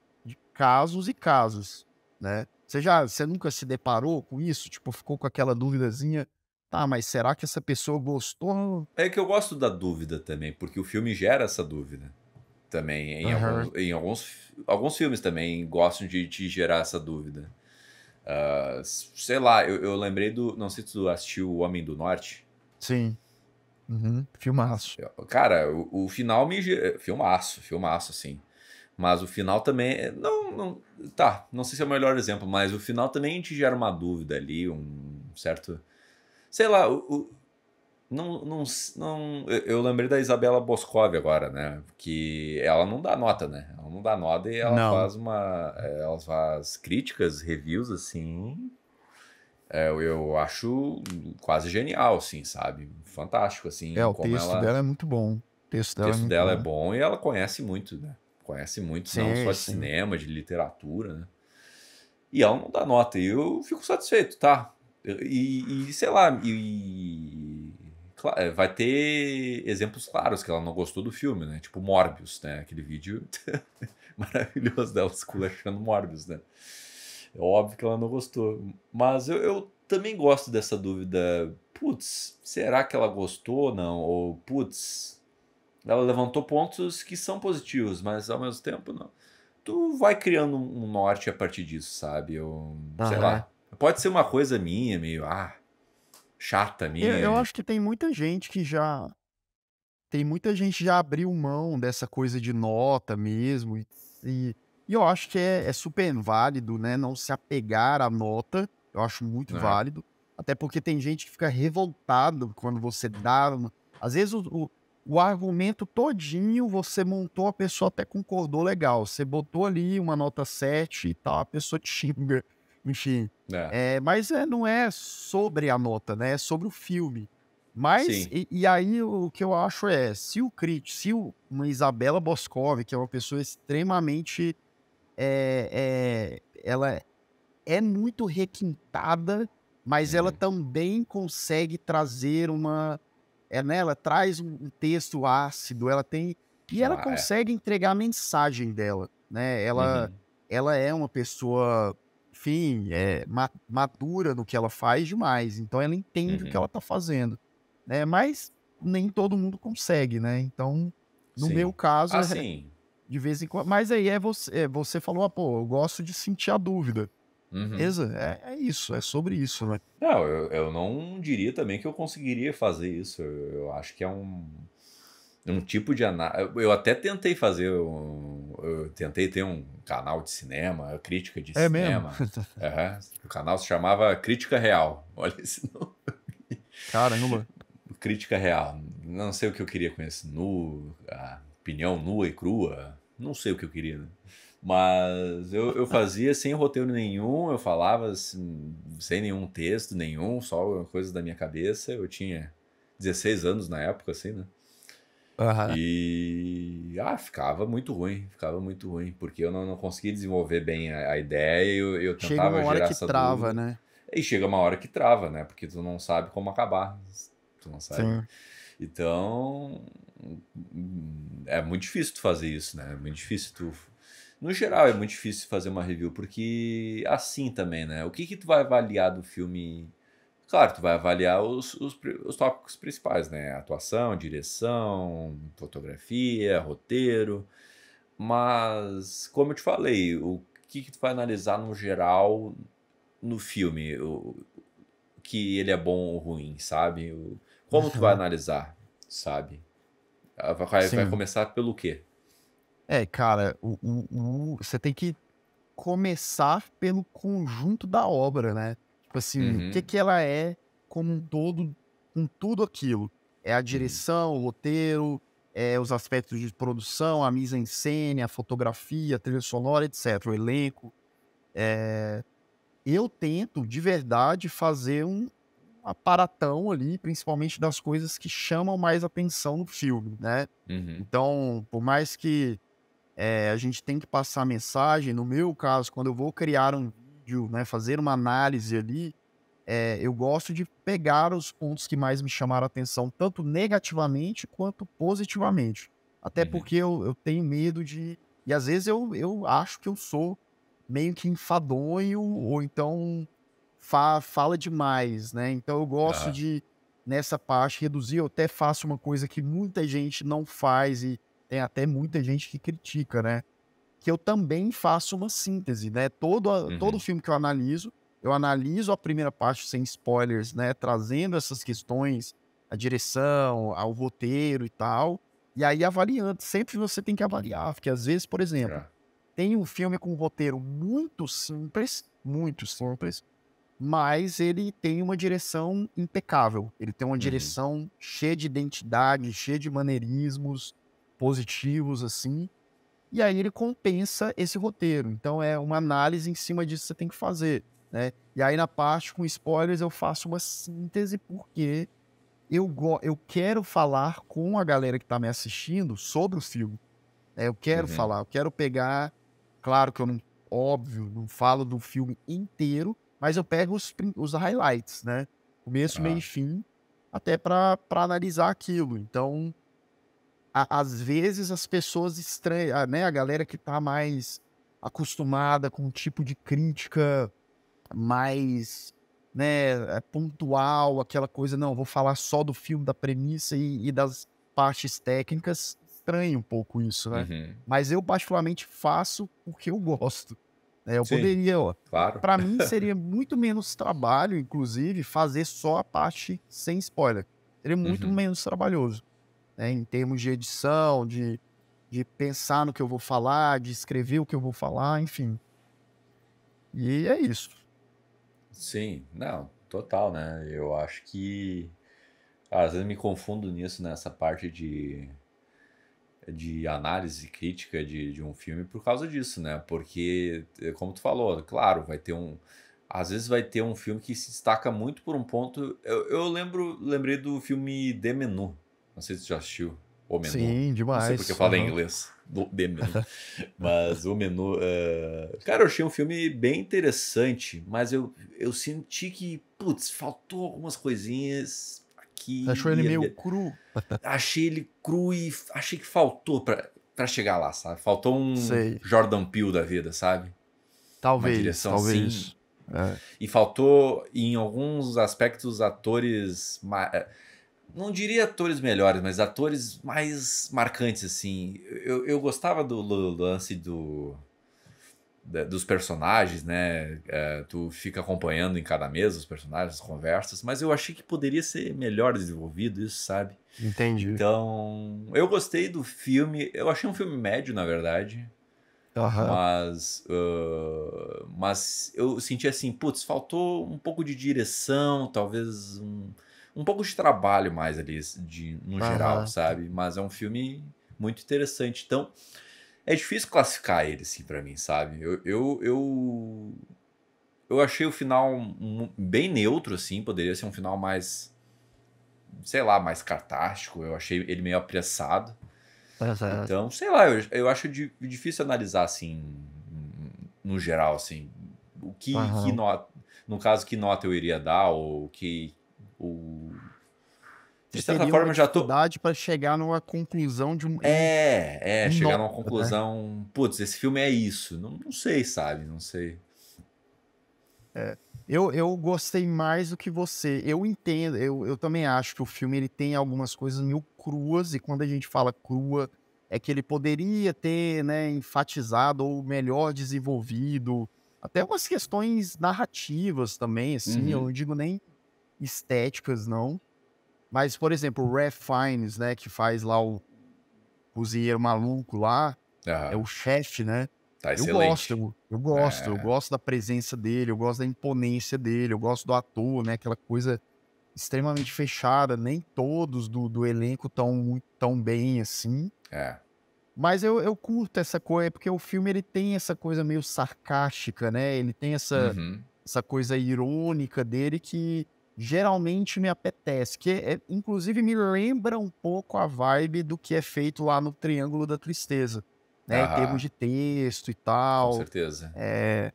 casos e casos, né? Você já, você nunca se deparou com isso? Tipo, ficou com aquela duvidazinha, tá, mas será que essa pessoa gostou? É que eu gosto da dúvida também, porque o filme gera essa dúvida também. Em, uhum. alguns, em alguns, alguns filmes também gostam de te gerar essa dúvida. Uh, sei lá, eu, eu lembrei do. Não sei se tu assistiu O Homem do Norte. Sim. Uhum, filmaço. Cara, o, o, final me. Filmaço, filmaço, assim. Mas o final também. É, não, não. Tá, não sei se é o melhor exemplo, mas o final também te gera uma dúvida ali, um certo. Sei lá, o, o, não, não, não. Eu lembrei da Isabela Boscov agora, né? Que ela não dá nota, né? Ela não dá nota e ela não. faz uma. É, ela faz críticas, reviews, assim. É, eu, eu acho quase genial, assim, sabe? Fantástico, assim. É, o texto ela, dela é muito bom. O texto dela, o texto é, dela bom. é bom e ela conhece muito, né? conhece muito, sim, não só de cinema, de literatura, né? E ela não dá nota. E eu fico satisfeito, tá? E, e sei lá, e, e, é, vai ter exemplos claros que ela não gostou do filme, né? Tipo Morbius, né? Aquele vídeo [laughs] maravilhoso dela esculachando Morbius, né? É óbvio que ela não gostou. Mas eu, eu também gosto dessa dúvida. Putz, será que ela gostou ou não? Ou, putz, ela levantou pontos que são positivos, mas ao mesmo tempo não. Tu vai criando um norte a partir disso, sabe? Eu, ah, sei é. lá. Pode ser uma coisa minha, meio ah, chata minha. Eu, eu acho que tem muita gente que já tem muita gente já abriu mão dessa coisa de nota mesmo e, e, eu acho que é, é, super válido, né? Não se apegar à nota, eu acho muito é. válido. Até porque tem gente que fica revoltado quando você dá. Às vezes o, o, o argumento todinho, você montou, a pessoa até concordou legal. Você botou ali uma nota 7 e tal, a pessoa te xinga. [laughs] Enfim. É. É, mas é, não é sobre a nota, né? É sobre o filme. Mas, e, e, aí o que eu acho é, se o crítico, se o, uma Isabela Boscov, que é uma pessoa extremamente. É, é, ela é muito requintada, mas ela uhum. também consegue trazer uma é, né, ela traz um texto ácido, ela tem. E ela ah, é. consegue é. entregar a mensagem dela, né? Ela, uhum. ela é uma pessoa, enfim, é, madura no que ela faz demais. Então ela entende uhum. o que uhum. ela tá fazendo, né? Mas nem todo mundo consegue, né? Então, no sim. meu caso, é assim. de vez em quando. Mas aí é você, é, você falou, ah, pô, eu gosto de sentir a dúvida. Uhum. É, é, isso, é sobre isso, né? Não, eu, eu não diria também que eu conseguiria fazer isso. Eu, eu acho que é um, um tipo de análise. Eu até tentei fazer um. Eu tentei ter um canal de cinema, crítica de é cinema. Mesmo? [laughs] uhum. O canal se chamava Crítica Real. [laughs] Olha esse nome. Caramba. Crítica real. Não sei o que eu queria com esse nu, a opinião nua e crua. Não sei o que eu queria. Né? Mas eu, eu fazia sem roteiro nenhum, eu falava assim, sem nenhum texto nenhum, só coisas da minha cabeça. Eu tinha 16 anos na época, assim, né? Uhum. E ah, ficava muito ruim, ficava muito ruim, porque eu não, não conseguia desenvolver bem a, a ideia, eu, eu tentava gerar Chega uma hora que trava, dúvida. né? E chega uma hora que trava, né? Porque tu não sabe como acabar, tu não sabe. Sim. Então, é muito difícil tu fazer isso, né? É muito difícil tu no geral é muito difícil fazer uma review, porque assim também, né? O que que tu vai avaliar do filme? Claro, tu vai avaliar os, os, os tópicos principais, né? Atuação, direção, fotografia, roteiro. Mas, como eu te falei, o que, que tu vai analisar no geral no filme? O, que ele é bom ou ruim, sabe? como uhum. tu vai analisar, sabe? Ah, vai, vai começar pelo quê? É, cara, o, o, o, você tem que começar pelo conjunto da obra, né? Tipo assim, uhum. o que, uhum. que ela é como um todo, com tudo aquilo. É a uhum. direção, uhum. o roteiro, é os aspectos de produção, a mise-en-scène, a fotografia, a trilha sonora, etc. O elenco. É... Eu tento, de verdade, fazer um aparatão ali, principalmente das coisas que chamam mais atenção no filme, né? Uhum. Então, por mais que é, a gente tem que passar mensagem. No meu caso, quando eu vou criar um vídeo, né, fazer uma análise ali, é, eu gosto de pegar os pontos que mais me chamaram a atenção, tanto negativamente quanto positivamente. Até uhum. porque eu, eu, tenho medo de. E às vezes eu, eu acho que eu sou meio que enfadonho, ou então fa fala demais, né? Então eu gosto ah. de, nessa parte, reduzir. Eu até faço uma coisa que muita gente não faz e tem até muita gente que critica, né? Que eu também faço uma síntese, né? Todo, uhum. todo filme que eu analiso, eu analiso a primeira parte sem spoilers, né? Trazendo essas questões, a direção, ao roteiro e tal. E aí avaliando. Sempre você tem que avaliar, porque às vezes, por exemplo, é. tem um filme com um roteiro muito simples, muito simples, mas ele tem uma direção impecável. Ele tem uma uhum. direção cheia de identidade, cheia de maneirismos positivos, assim. E aí ele compensa esse roteiro. Então é uma análise em cima disso que você tem que fazer. Né? E aí na parte com spoilers eu faço uma síntese porque eu, eu quero falar com a galera que está me assistindo sobre o filme. É, eu quero uhum. falar, eu quero pegar. Claro que eu não, óbvio, não falo do filme inteiro, mas eu pego os, os highlights, né? Começo, ah. meio tá. e fim, até para analisar aquilo. Então, às vezes as pessoas estranham, né? A galera que tá mais acostumada com um tipo de crítica mais né, é pontual, aquela coisa, não, vou falar só do filme, da premissa e, e das partes técnicas, estranho um pouco isso, né? Uhum. Mas eu particularmente faço o que eu gosto. É, eu Sim, poderia, ó. Claro. Para mim [laughs] seria muito menos trabalho, inclusive, fazer só a parte sem spoiler. Seria muito uhum. menos trabalhoso né, em termos de edição, de, de pensar no que eu vou falar, de escrever o que eu vou falar, enfim. E é isso. Sim, não, total, né? Eu acho que às vezes me confundo nisso, nessa parte de, de análise crítica de, de um filme por causa disso, né? Porque, eh, como tu falou, claro, vai ter um. Às vezes vai ter um filme que se destaca muito por um ponto. Eu, eu lembro, lembrei do filme The Menu, não sei se você já assistiu o menu. Sim, demais. Não sei porque eu falo em inglês. Do, de menu. [laughs] mas o menu. Uh... Cara, eu achei um filme bem interessante, mas eu, eu senti que, putz, faltou algumas coisinhas aqui. Achou ele meio cru? [laughs] achei ele cru e achei que faltou pra, chegar lá, sabe? Faltou um sei. Jordan Peele da vida, sabe? Talvez. Uma direção talvez. assim. É. E faltou, em alguns aspectos, atores eh, não diria atores melhores, mas atores mais marcantes, assim. Eu, eu gostava do, do, lance do, da, dos personagens, né? É, tu fica acompanhando em cada mesa os personagens, as conversas, mas eu achei que poderia ser melhor desenvolvido isso, sabe? Entendi. Então, eu gostei do filme. Eu achei um filme médio, na verdade. Uhum. Mas, uh, mas eu senti assim, putz, faltou um pouco de direção, talvez um um pouco de trabalho mais ali, de, no geral, sabe? Mas é um filme muito interessante. Então, é difícil classificar ele, assim, pra mim, sabe? Eu, eu, eu, eu achei o final um, bem neutro, assim. Poderia ser um final mais, sei lá, mais cartástico. Eu achei ele meio apressado. Então, sei lá, eu, eu acho difícil analisar, assim, no geral, assim. O que, uhum. que nota, no caso, que nota eu iria dar ou que, o de certa forma, já tô. para chegar numa conclusão de um. É, é, um chegar numa né? conclusão. Né? Putz, esse filme é isso. Não, não sei, sabe? Não sei. É, eu, eu gostei mais do que você. Eu entendo, eu, eu também acho que o filme ele tem algumas coisas meio cruas, e quando a gente fala crua, é que ele poderia ter né, enfatizado ou melhor desenvolvido até umas questões narrativas também, assim, uhum. eu não digo nem estéticas, não. Mas, por exemplo, o Refines, né, que faz lá o cozinheiro maluco lá, é o chefe, né? Tá eu gosto, eu, eu gosto, é. eu gosto da presença dele, eu gosto da imponência dele, eu gosto do ator, né? Aquela coisa extremamente fechada, nem todos do, do elenco tão, tão bem assim. É. Mas eu, eu curto essa coisa, é porque o filme ele tem essa coisa meio sarcástica, né? Ele tem essa, uhum. essa coisa irônica dele que geralmente me apetece, que é, inclusive me lembra um pouco a vibe do que é feito lá no Triângulo da Tristeza, né? Ah, em termos de texto e tal. Com certeza. É,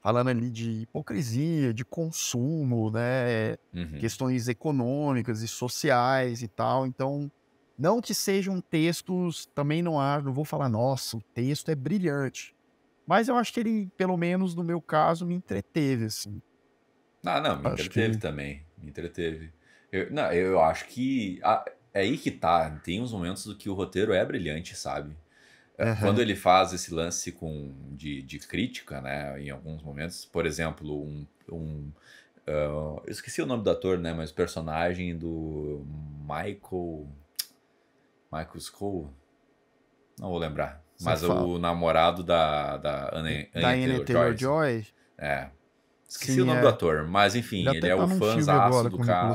falando ali de hipocrisia, de consumo, né? Uhum. Questões econômicas e sociais e tal. Então, não que sejam textos, também não há, não vou falar, nossa, o texto é brilhante. Mas eu acho que ele, pelo menos no meu caso, me entreteve, assim. Ah, não, me acho entreteve que... também. Me entreteve. Eu, não, eu acho que. A, é aí que tá. Tem uns momentos do que o roteiro é brilhante, sabe? Uhum. Quando ele faz esse lance com, de, de crítica, né? Em alguns momentos, por exemplo, um. um uh, eu esqueci o nome do ator, né? Mas o personagem do Michael. Michael Cole? Não vou lembrar. Mas o namorado da, da Anne, Taylor-Joy. é, Esqueci Sim, o nome é. do ator, mas enfim, ele, é tá o fã do cara.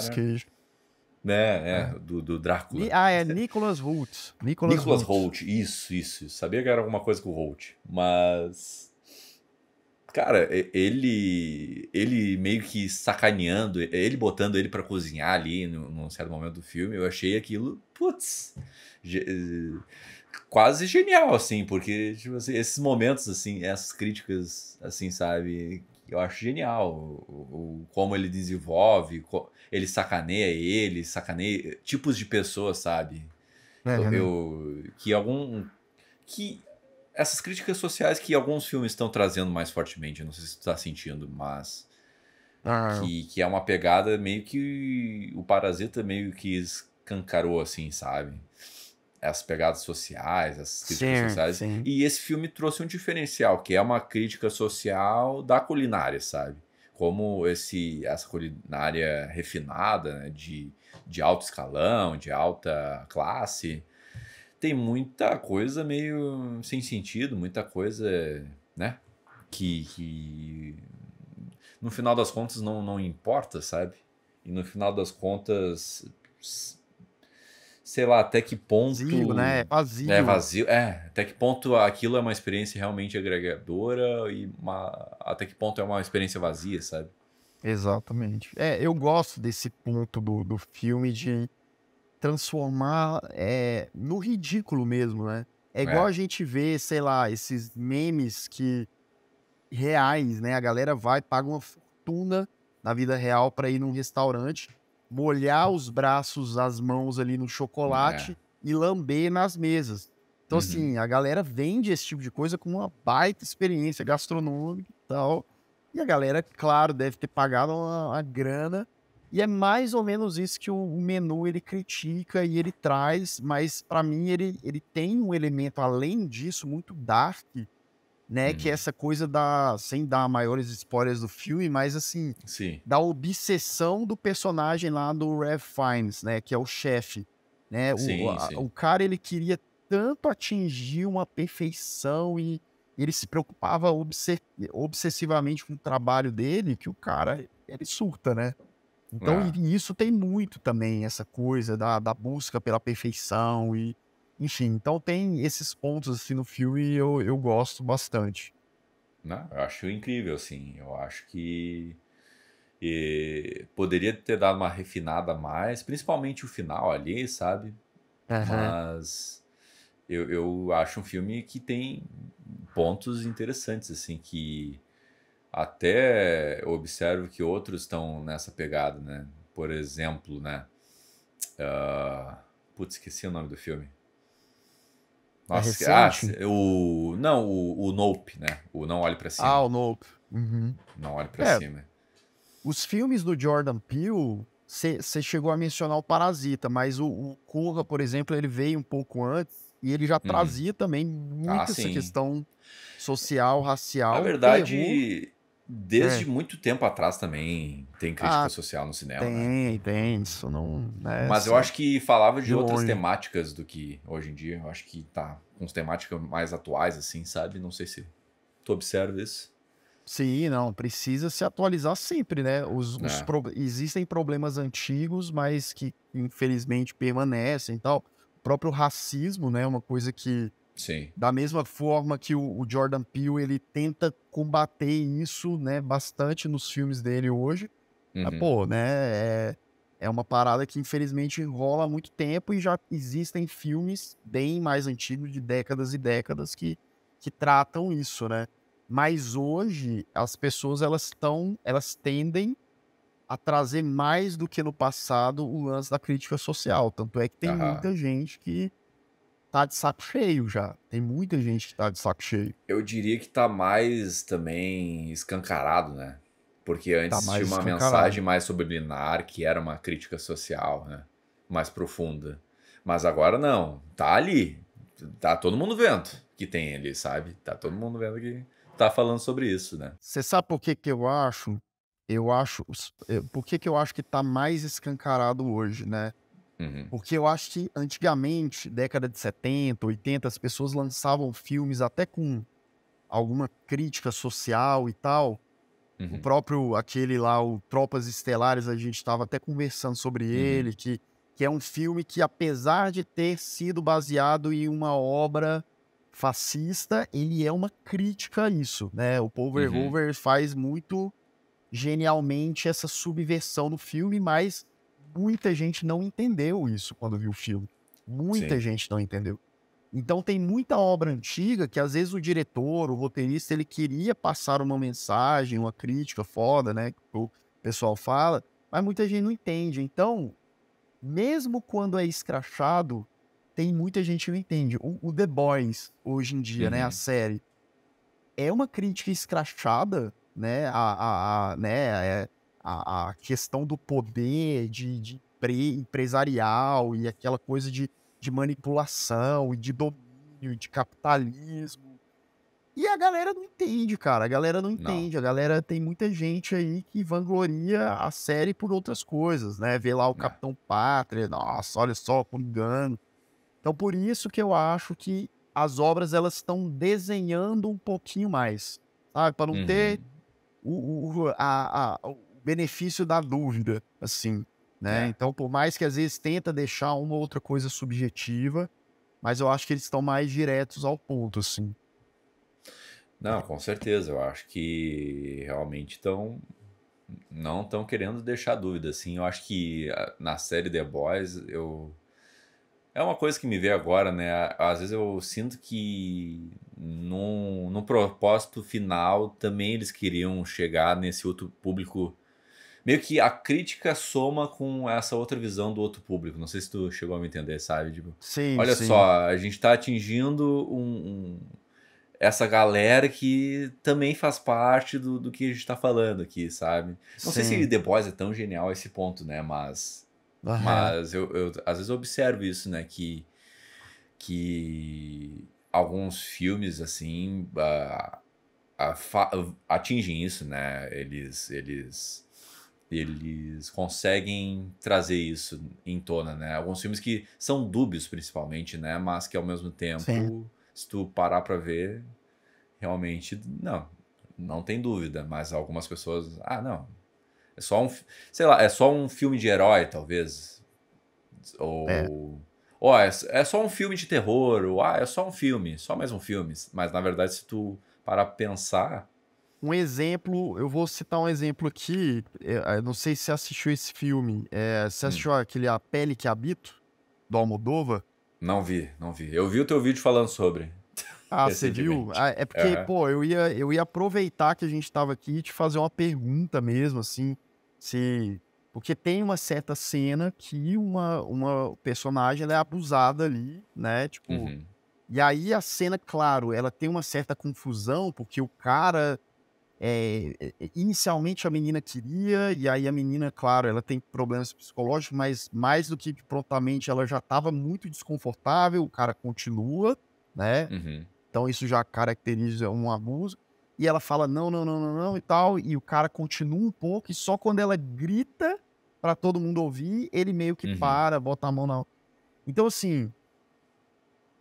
Né, é, é. Do, do Drácula. ah, é Nicholas Holt. Nicholas, Nicholas Holt. Holt. isso, isso. Sabia que era alguma coisa com o Holt, mas... Cara, ele ele meio que sacaneando, ele botando ele para cozinhar ali num, num certo momento do filme, eu achei aquilo, putz, eh, quase genial, assim, porque, tipo assim, esses momentos, assim, essas críticas, assim, sabe, eu acho genial o, o como ele desenvolve, co ele sacaneia ele, sacaneia tipos de pessoas, sabe? É, eu, né? eu, que algum que essas críticas sociais que alguns filmes estão trazendo mais fortemente, não sei se tu tá sentindo, mas ah, que, que é uma pegada meio que o Parasita meio que escancarou assim, sabe? as pegadas sociais, as críticas sim, sociais. Sim. E esse filme trouxe um diferencial, que é uma crítica social da culinária, sabe? Como esse, essa culinária refinada, né? de, de alto escalão, de alta classe, tem muita coisa meio sem sentido, muita coisa, né? Que, que no final das contas não, não importa, sabe? E no final das contas sei lá, até que ponto. Vazio, né? É vazio. É vazio. É, até que ponto aquilo é uma experiência realmente agregadora e uma... até que ponto é uma experiência vazia, sabe? Exatamente. É, eu gosto desse ponto do, do filme de transformar é, no ridículo mesmo, né? É igual é. a gente vê, sei lá, esses memes que reais, né? A galera vai, paga uma fortuna na vida real para ir num restaurante molhar os braços, as mãos ali no chocolate é. e lamber nas mesas. Então, uhum. assim, a galera vende esse tipo de coisa com uma baita experiência gastronômica e tal. E a galera, claro, deve ter pagado uma, uma grana. E é mais ou menos isso que o, o menu ele critica e ele traz, mas para mim ele, ele tem um elemento além disso muito dark, né? Hum. Que é essa coisa da. Sem dar maiores spoilers do filme, mas assim. Sim. Da obsessão do personagem lá do Rev Fines, né? Que é o chefe. Né? Sim, o, a, o cara, ele queria tanto atingir uma perfeição e ele se preocupava obsessivamente com o trabalho dele que o cara, ele surta, né? Então, ah. isso tem muito também, essa coisa da, da busca pela perfeição e enfim, então tem esses pontos assim no filme eu, eu gosto bastante. Não, né, eu acho incrível, assim. Eu acho que e eh, poderia ter dado uma refinada mais, principalmente o final ali, sabe? Uhum. Mas eu, eu acho um filme que tem pontos interessantes, assim, que até observo que outros estão nessa pegada, né? Por exemplo, né? Uh... Putz, esqueci o nome do filme. É Nossa, é ah, o. Não, o, o Nope, né? O Não Olhe para Cima. Ah, o Nope. Uhum. Não Olhe para é, Cima. Os filmes do Jordan Peele, você chegou a mencionar o Parasita, mas o, o Corra, por exemplo, ele veio um pouco antes e ele já uhum. trazia também ah, muito ah, essa questão social, racial. Na verdade, Desde é. muito tempo atrás também tem crítica ah, social no cinema. Tem, né? tem, isso não. É Mas eu acho que falava de, de outras longe. temáticas do que hoje em dia. Eu acho que tá com temáticas mais atuais, assim, sabe? Não sei se tu observa isso. Sim, não, precisa se atualizar sempre, né? Os, os é. pro... Existem problemas antigos, mas que infelizmente permanecem e tal. O próprio racismo, né? É uma coisa que Sim. Da mesma forma que o, o Jordan Peele ele tenta combater isso, né, bastante nos filmes dele hoje. Uhum. Mas, pô, né, é, é uma parada que infelizmente enrola há muito tempo e já existem filmes bem mais antigos, de décadas e décadas, que, que tratam isso, né? Mas hoje as pessoas elas estão, elas tendem a trazer mais do que no passado o lance da crítica social. Tanto é que tem uhum. muita gente que tá de saco cheio já. Tem muita gente que tá de saco cheio. Eu diria que tá mais também escancarado, né? Porque tá antes tá tinha uma mensagem mais subliminar, que era uma crítica social, né? Mais profunda. Mas agora não. Tá ali. Tá todo mundo vendo que tem ele, sabe? Tá todo mundo vendo que tá falando sobre isso, né? Você sabe por que que eu acho? Eu acho... Por que que eu acho que tá mais escancarado hoje, né? Uhum. Porque eu acho que antigamente, década de 70, 80, as pessoas lançavam filmes até com alguma crítica social e tal. Uhum. O próprio, aquele lá, o Tropas Estelares, a gente estava até conversando sobre uhum. ele, que, que é um filme que, apesar de ter sido baseado em uma obra fascista, ele é uma crítica a isso, né? O Paul uhum. Verhoeven faz muito genialmente essa subversão no filme, mas muita gente não entendeu isso quando viu o filme. Muita Sim. gente não entendeu. Então tem muita obra antiga que às vezes o diretor, o roteirista, ele queria passar uma mensagem, uma crítica foda, né, que o pessoal fala, mas muita gente não entende. Então, mesmo quando é escrachado, tem muita gente que não entende. O, o The Boys hoje em dia, Sim. né, a série é uma crítica escrachada, né, a, a, a né, é, a, a questão do poder de, de empresarial e aquela coisa de, de manipulação e de domínio, de capitalismo. E a galera não entende, cara. A galera não entende. Não. A galera tem muita gente aí que vangloria a série por outras coisas, né? Vê lá o é. Capitão Pátria, nossa, olha só como engano. Então por isso que eu acho que as obras elas estão desenhando um pouquinho mais, sabe? Para não uhum. ter o, o, a, a, benefício da dúvida, assim, né? É. Então, por mais que às vezes tenta deixar uma outra coisa subjetiva, mas eu acho que eles estão mais diretos ao ponto, assim. Não, com certeza. Eu acho que realmente estão não estão querendo deixar dúvida, assim. Eu acho que ah, na série The Boys eu é uma coisa que me vê agora, né? Às vezes eu sinto que no propósito final também eles queriam chegar nesse outro público meio que a crítica soma com essa outra visão do outro público. Não sei se tu chegou a me entender, sabe? Tipo, sim, olha sim. só, a gente está atingindo um, um, essa galera que também faz parte do, do que a gente está falando aqui, sabe? Não sim. sei se The Boys é tão genial a esse ponto, né? Mas, mas eu, eu, às vezes eu observo isso, né? Que, que alguns filmes, assim... Uh, atingem isso, né? Eles, eles eles conseguem trazer isso em tona, né? Alguns filmes que são dúbios, principalmente, né? Mas que ao mesmo tempo, Sim. se tu parar pra ver, realmente, não, não tem dúvida. Mas algumas pessoas, ah, não, é só um, sei lá, é só um filme de herói, talvez. Ou. É. Ou ah, é, é só um filme de terror, ou ah, é só um filme, só mais um filme. Mas na verdade, se tu parar pra pensar, um exemplo, eu vou citar um exemplo aqui. Eu é, é, não sei se você assistiu esse filme. É, você hum. assistiu aquele A Pele que Habito, do Almodova? Não vi, não vi. Eu vi o teu vídeo falando sobre. [laughs] Ah, você viu? Ah, é porque, uhum. pô, eu ia, eu ia aproveitar que a gente estava aqui e te fazer uma pergunta mesmo, assim. Se... Porque tem uma certa cena que uma, uma personagem é abusada ali, né? Tipo. Uhum. E aí a cena, claro, ela tem uma certa confusão, porque o cara é, inicialmente a menina queria, e aí a menina, claro, ela tem problemas psicológicos, mas mais do que prontamente ela já estava muito desconfortável, o cara continua, né? Uhum. Então isso já caracteriza um abuso. E ela fala não, não, não, não, não e tal, e o cara continua um pouco, e só quando ela grita para todo mundo ouvir, ele meio que uhum. para, bota a mão na. Então assim,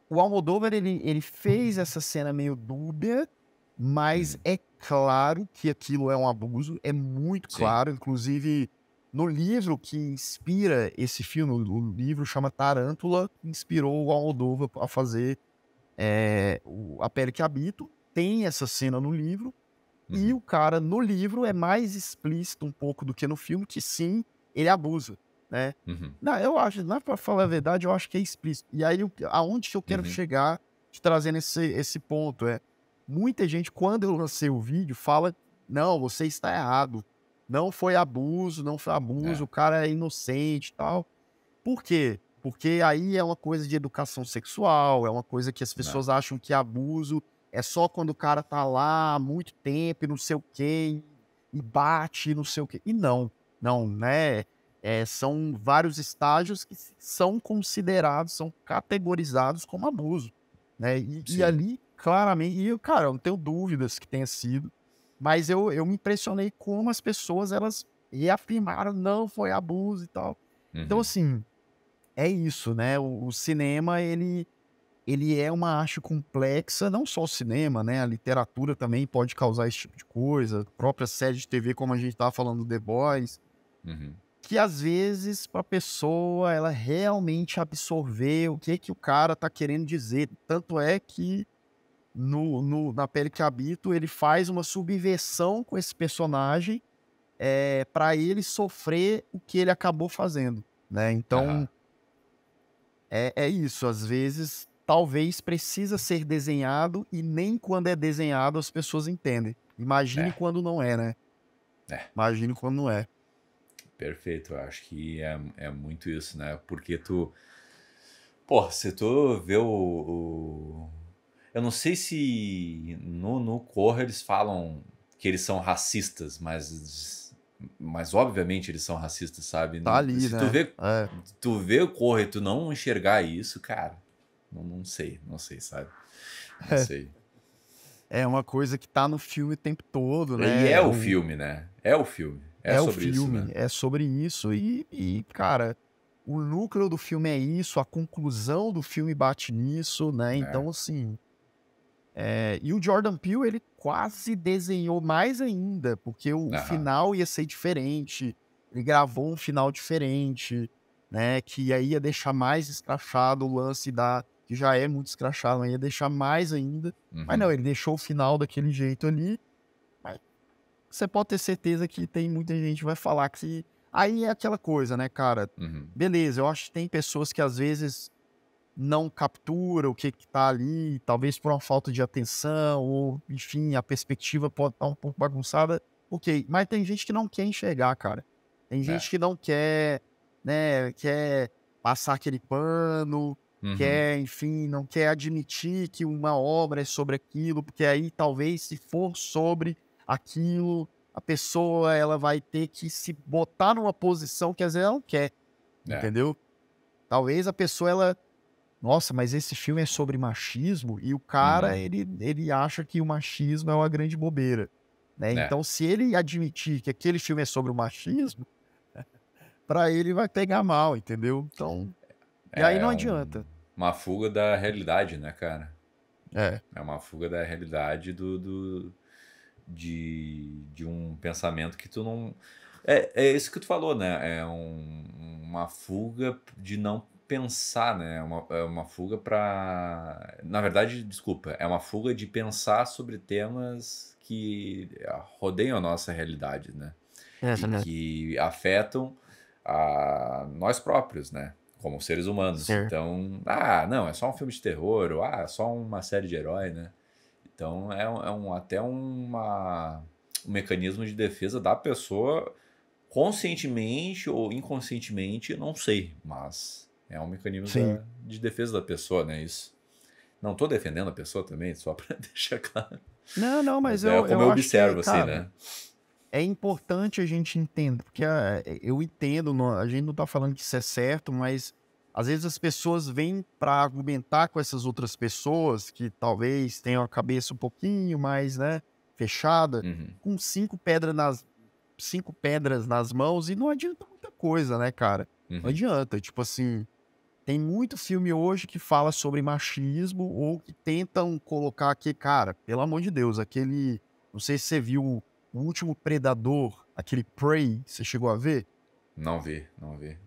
o Almodóvar ele, ele fez uhum. essa cena meio dúbia mas uhum. é claro que aquilo é um abuso, é muito Sim. claro. Inclusive, no livro que inspira esse filme, o livro chama Tarântula, que inspirou o Almodóvar a fazer é, A Pele que Habito. Tem essa cena no livro. Uhum. E o cara, no livro, é mais explícito um pouco do que no filme, que sim, ele abusa, né? Uhum. Não, eu acho, não é pra falar a verdade, eu acho que é explícito. E aí, aonde que eu quero uhum. chegar te trazendo esse, esse ponto é Muita gente, quando eu lancei o vídeo, fala: não, você está errado. Não foi abuso, não foi abuso, é. o cara é inocente e tal. Por quê? Porque aí é uma coisa de educação sexual, é uma coisa que as né. pessoas acham que abuso é só quando o cara tá lá há muito tempo e não sei o quê, e bate, e não sei o quê. E não, não, né? É, são vários estágios que são considerados, são categorizados como abuso. Né? E, e ali claramente. E, cara, eu não tenho dúvidas que tenha sido, mas eu, eu me impressionei como as pessoas elas reafirmaram, não, foi abuso e tal. Então, uhum. Então, assim, é isso, né? O, o, cinema, ele, ele é uma arte complexa, não só o cinema, né? A literatura também pode causar esse tipo de coisa, a própria série de TV, como a gente estava falando do The Boys. Uhum. Que às vezes, para a pessoa, ela realmente absorver o que que o cara tá querendo dizer. Tanto é que no, no, na pele que habito, ele faz uma subversão com esse personagem é, eh, para ele sofrer o que ele acabou fazendo, né? Então uhum. é, é isso. Às vezes, talvez precisa ser desenhado e nem quando é desenhado as pessoas entendem. Imagine é. quando não é, né? É. Imagine quando não é. Perfeito. Eu acho que é, é muito isso, né? Porque tu, pô, se tu vê o, o eu não sei se no, no Corra eles falam que eles são racistas, mas, mas obviamente eles são racistas, sabe? Tá ali, se né? Tu vê, é. tu vê o Corra e tu não enxergar isso, cara, não, não sei, não sei, sabe? Não é. sei. É uma coisa que tá no filme o tempo todo, né? E é o filme, né? É o filme. É, é o filme, isso, né? é sobre isso. E, e, cara, o núcleo do filme é isso, a conclusão do filme bate nisso, né? É. Então, assim, é, e o Jordan Peele, ele quase desenhou mais ainda, porque o final ia ser diferente, ele gravou um final diferente, né, que aí ia deixar mais escrachado o lance da que já é muito escrachado, ia deixar mais ainda. Uhum. Mas não, uhum. ele deixou o final daquele jeito ali. você pode ter certeza que tem muita gente que vai falar que aí é aquela coisa, né, cara? Uhum. Beleza, eu acho que tem pessoas que às vezes não captura o que está ali, talvez por uma falta de atenção, ou enfim, a perspectiva pode estar tá um pouco bagunçada. Ok, mas tem gente que não quer enxergar, cara. Tem é. gente é. que não quer, né, quer passar aquele pano, uhum. quer, enfim, não quer admitir que uma obra é sobre aquilo, porque aí talvez se for sobre aquilo, a pessoa ela vai ter que se botar numa posição que às vezes ela não quer, é. entendeu? Talvez a pessoa ela nossa, mas esse filme é sobre machismo e o cara, uhum. ele, ele acha que o machismo é uma grande bobeira. Né? É. Então, se ele admitir que aquele filme é sobre o machismo, [laughs] para ele vai pegar mal, entendeu? Então, é e aí é não um, adianta. Uma fuga da realidade, né, cara? É. É uma fuga da realidade do, do de, de um pensamento que tu não é, é isso que tu falou, né? É um, uma fuga de não pensar, né? É uma, é uma fuga para. Na verdade, desculpa, é uma fuga de pensar sobre temas que rodeiam a nossa realidade, né? É, e que afetam a nós próprios, né? Como seres humanos. Então, ah, não, é só um filme de terror, ou ah, é só uma série de herói, né? Então é, um, é um até uma, um mecanismo de defesa da pessoa conscientemente ou inconscientemente, não sei, mas é um mecanismo da, de defesa da pessoa, né? Isso. Não estou defendendo a pessoa também, só [laughs] para deixar claro. Não, não, mas, mas é eu, é como eu, eu observo, que, assim, cara, né? É importante a gente entender, porque ah, eu entendo, a gente não está falando que isso é certo, mas às vezes as pessoas vêm para argumentar com essas outras pessoas que talvez tenham a cabeça um pouquinho mais, né, fechada, uhum. com cinco pedras nas cinco pedras nas mãos e não adianta muita coisa, né, cara? Uhum. Não adianta, tipo assim, tem muito filme hoje que fala sobre machismo ou que tentam colocar aqui, cara, pelo amor de Deus, aquele. Não sei se você viu o último Predador, aquele Prey, você chegou a ver? Não vi, não vi.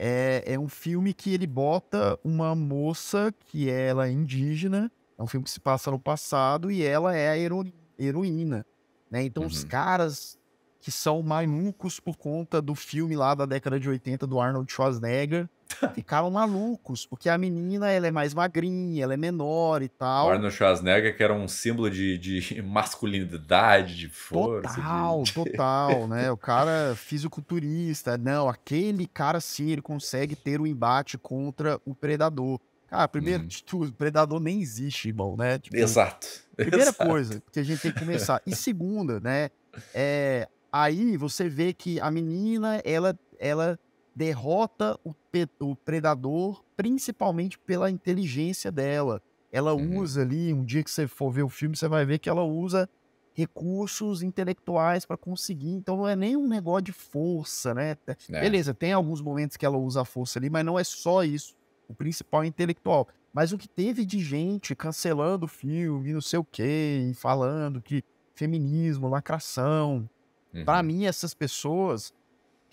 É, é um filme que ele bota uma moça que ela é indígena, é um filme que se passa no passado e ela é a hero, heroína. Né? Então uhum. os caras que são malucos por conta do filme lá da década de 80 do Arnold Schwarzenegger [laughs] Ficaram malucos, porque a menina ela é mais magrinha, ela é menor e tal. Arnold Schwarzenegger, que era um símbolo de, de [laughs] masculinidade, de força. Total, de... [laughs] total, né? O cara é fisiculturista. Não, aquele cara sim, ele consegue ter o um embate contra o predador. Cara, primeiro uhum. de tudo, predador nem existe, irmão, né? Tipo, Exato. Primeira Exato. coisa que a gente tem que começar. E segunda, né? É, aí você vê que a menina, ela, ela derrota o, o predador principalmente pela inteligência dela. Ela uhum. usa ali, um dia que você for ver o filme, você vai ver que ela usa recursos intelectuais para conseguir. Então não é nem um negócio de força, né? É. Beleza, tem alguns momentos que ela usa a força ali, mas não é só isso. O principal é intelectual. Mas o que teve de gente cancelando o filme, não sei o quê, falando que feminismo, lacração. Uhum. Para mim, essas pessoas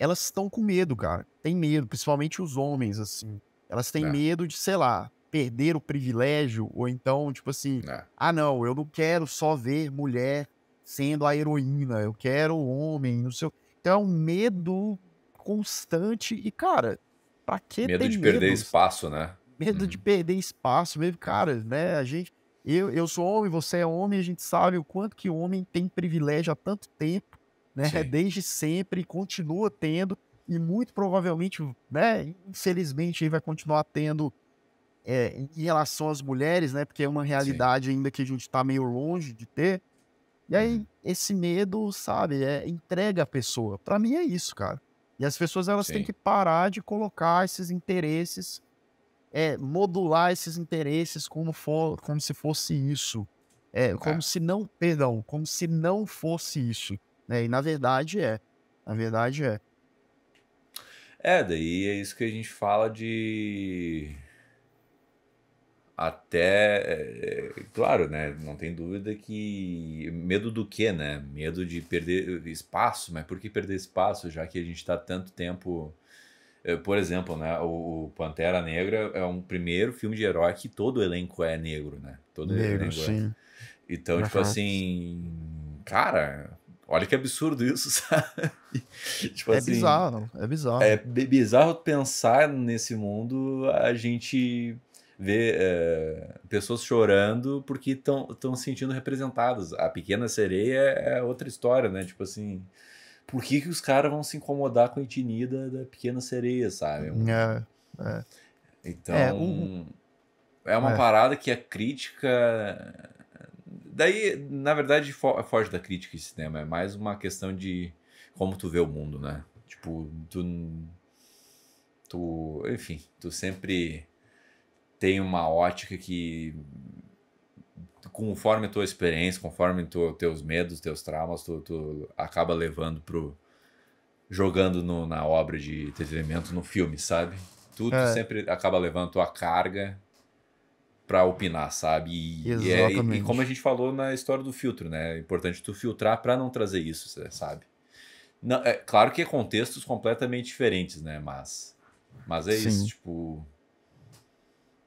elas estão com medo, cara. Tem medo, principalmente os homens, assim. Elas têm é. medo de, sei lá, perder o privilégio, ou então, tipo assim, é. ah, não, eu não quero só ver mulher sendo a heroína, eu quero o homem, não sei Então é um medo constante e, cara, pra que medo de medo? perder espaço, né? Medo hum. de uhum. perder espaço mesmo, cara, né? A gente. Eu, eu sou homem, você é homem, a gente sabe o quanto que homem tem privilégio há tanto tempo né? Sim. Desde sempre continua tendo e muito provavelmente, né? Infelizmente, vai continuar tendo é, em relação às mulheres, né? Porque é uma realidade Sim. ainda que a gente está meio longe de ter. E aí, uhum. esse medo, sabe, é, entrega a pessoa. Para mim é isso, cara. E as pessoas elas Sim. têm que parar de colocar esses interesses, é, modular esses interesses como, for, como se fosse isso. É, como é. se não, perdão, como se não fosse isso. Né? E na verdade é. Na verdade é. É, daí é isso que a gente fala de. Até. É, é, claro, né? Não tem dúvida que. Medo do quê, né? Medo de perder espaço, mas por que perder espaço, já que a gente está tanto tempo. É, por exemplo, né, o Pantera Negra é um primeiro filme de herói que todo elenco é negro, né? Todo negro, elenco sim. É. Então, tipo assim, cara, Olha que absurdo isso, [laughs] sabe? tipo é assim, bizarro, é bizarro. É bizarro pensar nesse mundo, a gente ver é, pessoas chorando porque estão se sentindo representadas. A Pequena Sereia é, é outra história, né? Tipo assim, por que, que os caras vão se incomodar com a etnia da, da Pequena Sereia, sabe? É, é, é. Então, é, um... é uma é. parada que a crítica daí, na verdade, foge da crítica esse tema. É mais uma questão de como tu vê o mundo, né? Tipo, tu. tu enfim, tu sempre tem uma ótica que. Conforme a tua experiência, conforme tu, teus medos, teus traumas, tu, tu acaba levando pro. jogando no, na obra de entretenimento, no filme, sabe? Tu, é. sempre acaba levando tua carga para opinar, sabe? E, Exatamente. E, é, e, como a gente falou na história do filtro, né? É importante tu filtrar para não trazer isso, sabe? Não, é, claro que é contextos completamente diferentes, né? Mas, mas é Sim. isso, tipo.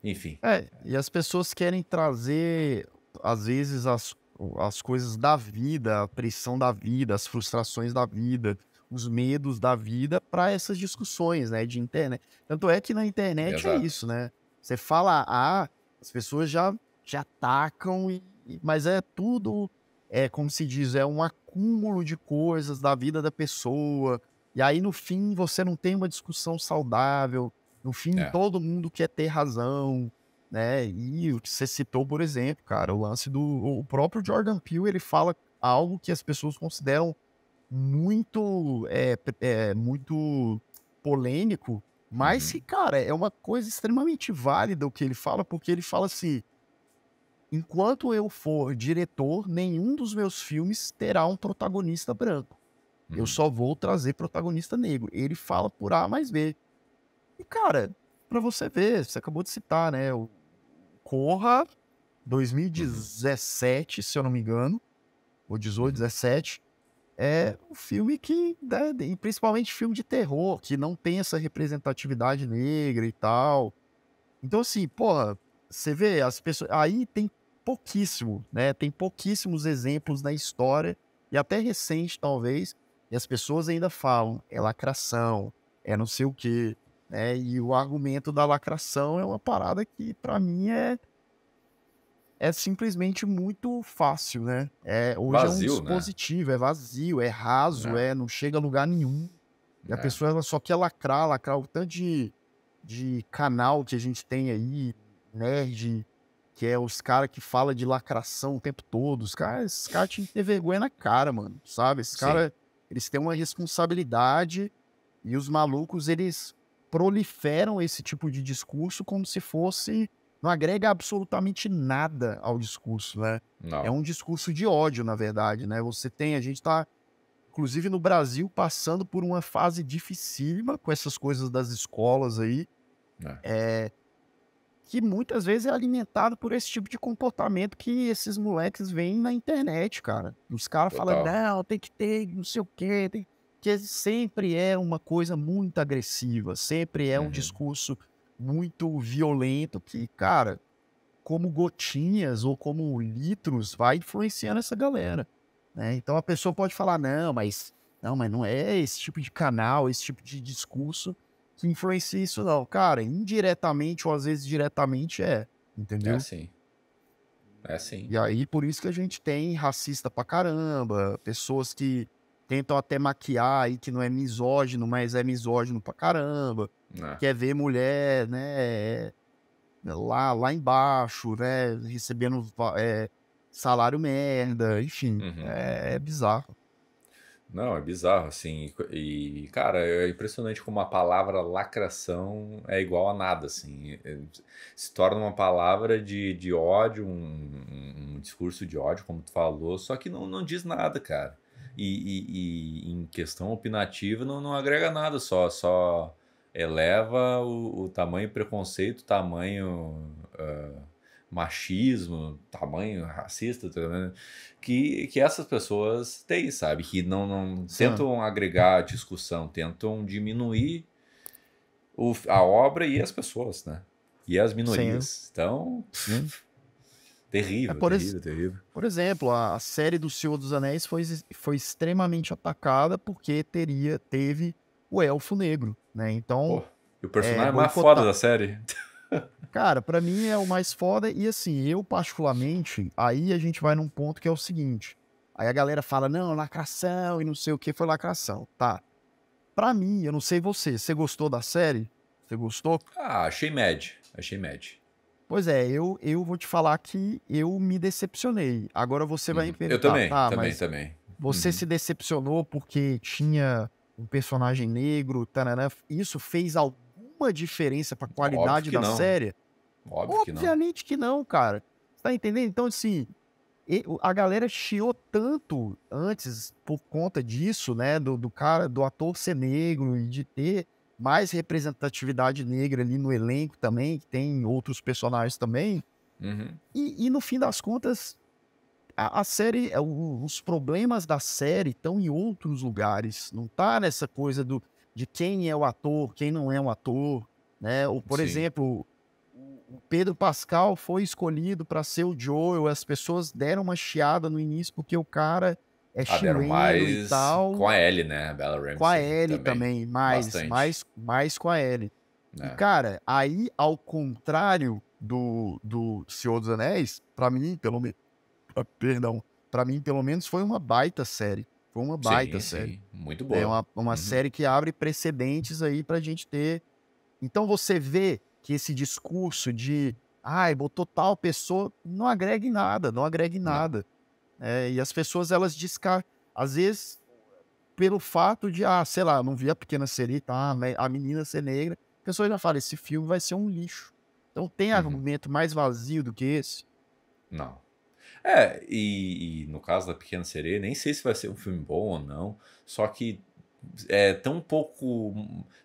Enfim. É, e as pessoas querem trazer, às vezes, as, as coisas da vida, a pressão da vida, as frustrações da vida, os medos da vida para essas discussões, né? De internet. Né? Tanto é que na internet é Exato. é isso, né? Você fala A, as pessoas já te atacam, e, mas é tudo, é como se diz, é um acúmulo de coisas da vida da pessoa. E aí, no fim, você não tem uma discussão saudável. No fim, é. todo mundo quer ter razão, né? E o que você citou, por exemplo, cara, o lance do... O próprio Jordan Peele, ele fala algo que as pessoas consideram muito, é, é muito polêmico, mas que, uhum. cara, é uma coisa extremamente válida o que ele fala, porque ele fala assim: enquanto eu for diretor, nenhum dos meus filmes terá um protagonista branco. Uhum. Eu só vou trazer protagonista negro. Ele fala por A mais B. E, cara, para você ver, você acabou de citar, né? O Corra, 2017, uhum. se eu não me engano, ou 18, 17 uhum é um filme que, né, e principalmente filme de terror, que não tem essa representatividade negra e tal. Então, assim, porra, você vê, as pessoas. Aí tem pouquíssimo, né? Tem pouquíssimos exemplos na história, e até recente, talvez, e as pessoas ainda falam, é lacração, é não sei o quê. Né? E o argumento da lacração é uma parada que, para mim, é é simplesmente muito fácil, né? É, hoje vazio, é um né? dispositivo, né? é vazio, é raso, é. é. não chega a lugar nenhum. E a é. pessoa só quer lacrar, lacrar o tanto de, de canal que a gente tem aí, nerd, que é os caras que fala de lacração o tempo todo. Os caras, esses caras tinham que ter vergonha na cara, mano, sabe? Esses caras, eles têm uma responsabilidade e os malucos, eles proliferam esse tipo de discurso como se fosse não agrega absolutamente nada ao discurso, né? É não. É um discurso de ódio, na verdade, né? Você tem, a gente está, inclusive no Brasil, passando por uma fase dificílima com essas coisas das escolas aí, é, eh, que muitas vezes é alimentado por esse tipo de comportamento que esses moleques veem na internet, cara. Os caras falam, não, tem que ter não sei o quê, tem... que sempre é uma coisa muito agressiva, sempre é um uhum. discurso muito violento que, cara, como gotinhas ou como litros vai influenciando essa galera. Né? Então a pessoa pode falar, não, mas não, mas não é esse tipo de canal, esse tipo de discurso que influencia isso, não. Cara, indiretamente ou às vezes diretamente é. é entendeu? É assim. É assim. E aí, por isso que a gente tem racista pra caramba, pessoas que tentam até maquiar aí que não é misógino, mas é misógino pra caramba. É. Quer ver mulher, né? É, lá, lá embaixo, né? Recebendo é, salário merda, enfim. Uhum. É, é, bizarro. Não, é bizarro, assim. E, cara, é impressionante como a palavra lacração é igual a nada, assim. É, se torna uma palavra de, de ódio, um, um discurso de ódio, como tu falou, só que não, não diz nada, cara e, e, e em questão opinativa não, não agrega nada, só, só eleva o, o tamanho preconceito, tamanho uh, machismo, tamanho racista, né? que, que essas pessoas têm, sabe? Que não, não tentam ah. agregar discussão, tentam diminuir o, a obra e as pessoas, né? E as minorias. Sim. Então. Terrível, é, por terrível, ex... terrível. Por exemplo, a série do Senhor dos Anéis foi, foi extremamente atacada porque teria, teve o Elfo Negro, né? Então. e o personagem é, é mais foda da série. [laughs] Cara, para mim é o mais foda e assim, eu particularmente, aí a gente vai num ponto que é o seguinte. Aí a galera fala, não, lacração e não sei o que foi lacração. Tá. Pra mim, eu não sei você, você gostou da série? Você gostou? Ah, achei médio. Achei médio. Pois é, eu, eu vou te falar que eu me decepcionei. Agora você vai uhum. me perguntar. Eu também, tá, também, também. Você uhum. se decepcionou porque tinha um personagem negro, Isso fez alguma diferença para a qualidade da não. série? Óbvio Obviamente que não. que não, cara. Tá entendendo? Então, assim, a galera chiou tanto antes por conta disso, né? Do, do cara, do ator ser negro e de ter mais representatividade negra ali no elenco também, que tem outros personagens também. Uhum. E, e, no fim das contas, a, a série, é os problemas da série estão em outros lugares. Não tá nessa coisa do, de quem é o ator, quem não é um ator, né? Ou, por Sim. exemplo, o Pedro Pascal foi escolhido para ser o Joel, as pessoas deram uma chiada no início porque o cara é ah, mais e tal. Com a L, né? Bella Ramsey. Com a L também, também mais, mais, mais com a L. É. E, cara, aí, ao contrário do, do Senhor dos Anéis, para mim, pelo menos. Perdão. Pra mim, pelo menos, foi uma baita série. Foi uma baita sim, série. Sim. Muito é boa. É uma, uma uhum. série que abre precedentes aí pra gente ter. Então você vê que esse discurso de ai, botou tal pessoa, não agregue nada, não agregue nada. Não. É, e as pessoas, elas descartam. Às vezes, pelo fato de, ah, sei lá, não vi a pequena serita, tá a menina ser negra, a pessoa já fala, esse filme vai ser um lixo. Então tem uhum. argumento mais vazio do que esse? Não. É, e, e, no caso da Pequena Sereia, nem sei se vai ser um filme bom ou não, só que é tão pouco.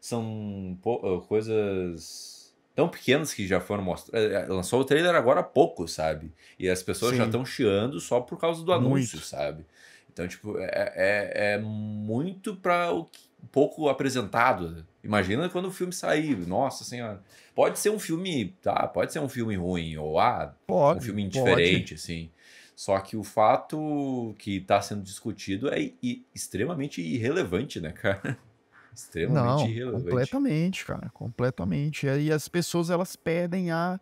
São po coisas tão pequenas que já foram mostradas. É, é, lançou o trailer agora há pouco, sabe? E as pessoas Sim. já estão chiando só por causa do anúncio, muito. sabe? Então, tipo, é, é, é, é muito para o que, pouco apresentado. Imagina quando o filme sair, nossa senhora. Pode ser um filme, tá? Pode ser um filme ruim ou ah, pode, um filme indiferente, pode. assim. Só que o fato que está sendo discutido é extremamente irrelevante, né, cara? [laughs] Extremamente Não, irrelevante. Completamente, cara. Completamente. E aí as pessoas elas perdem a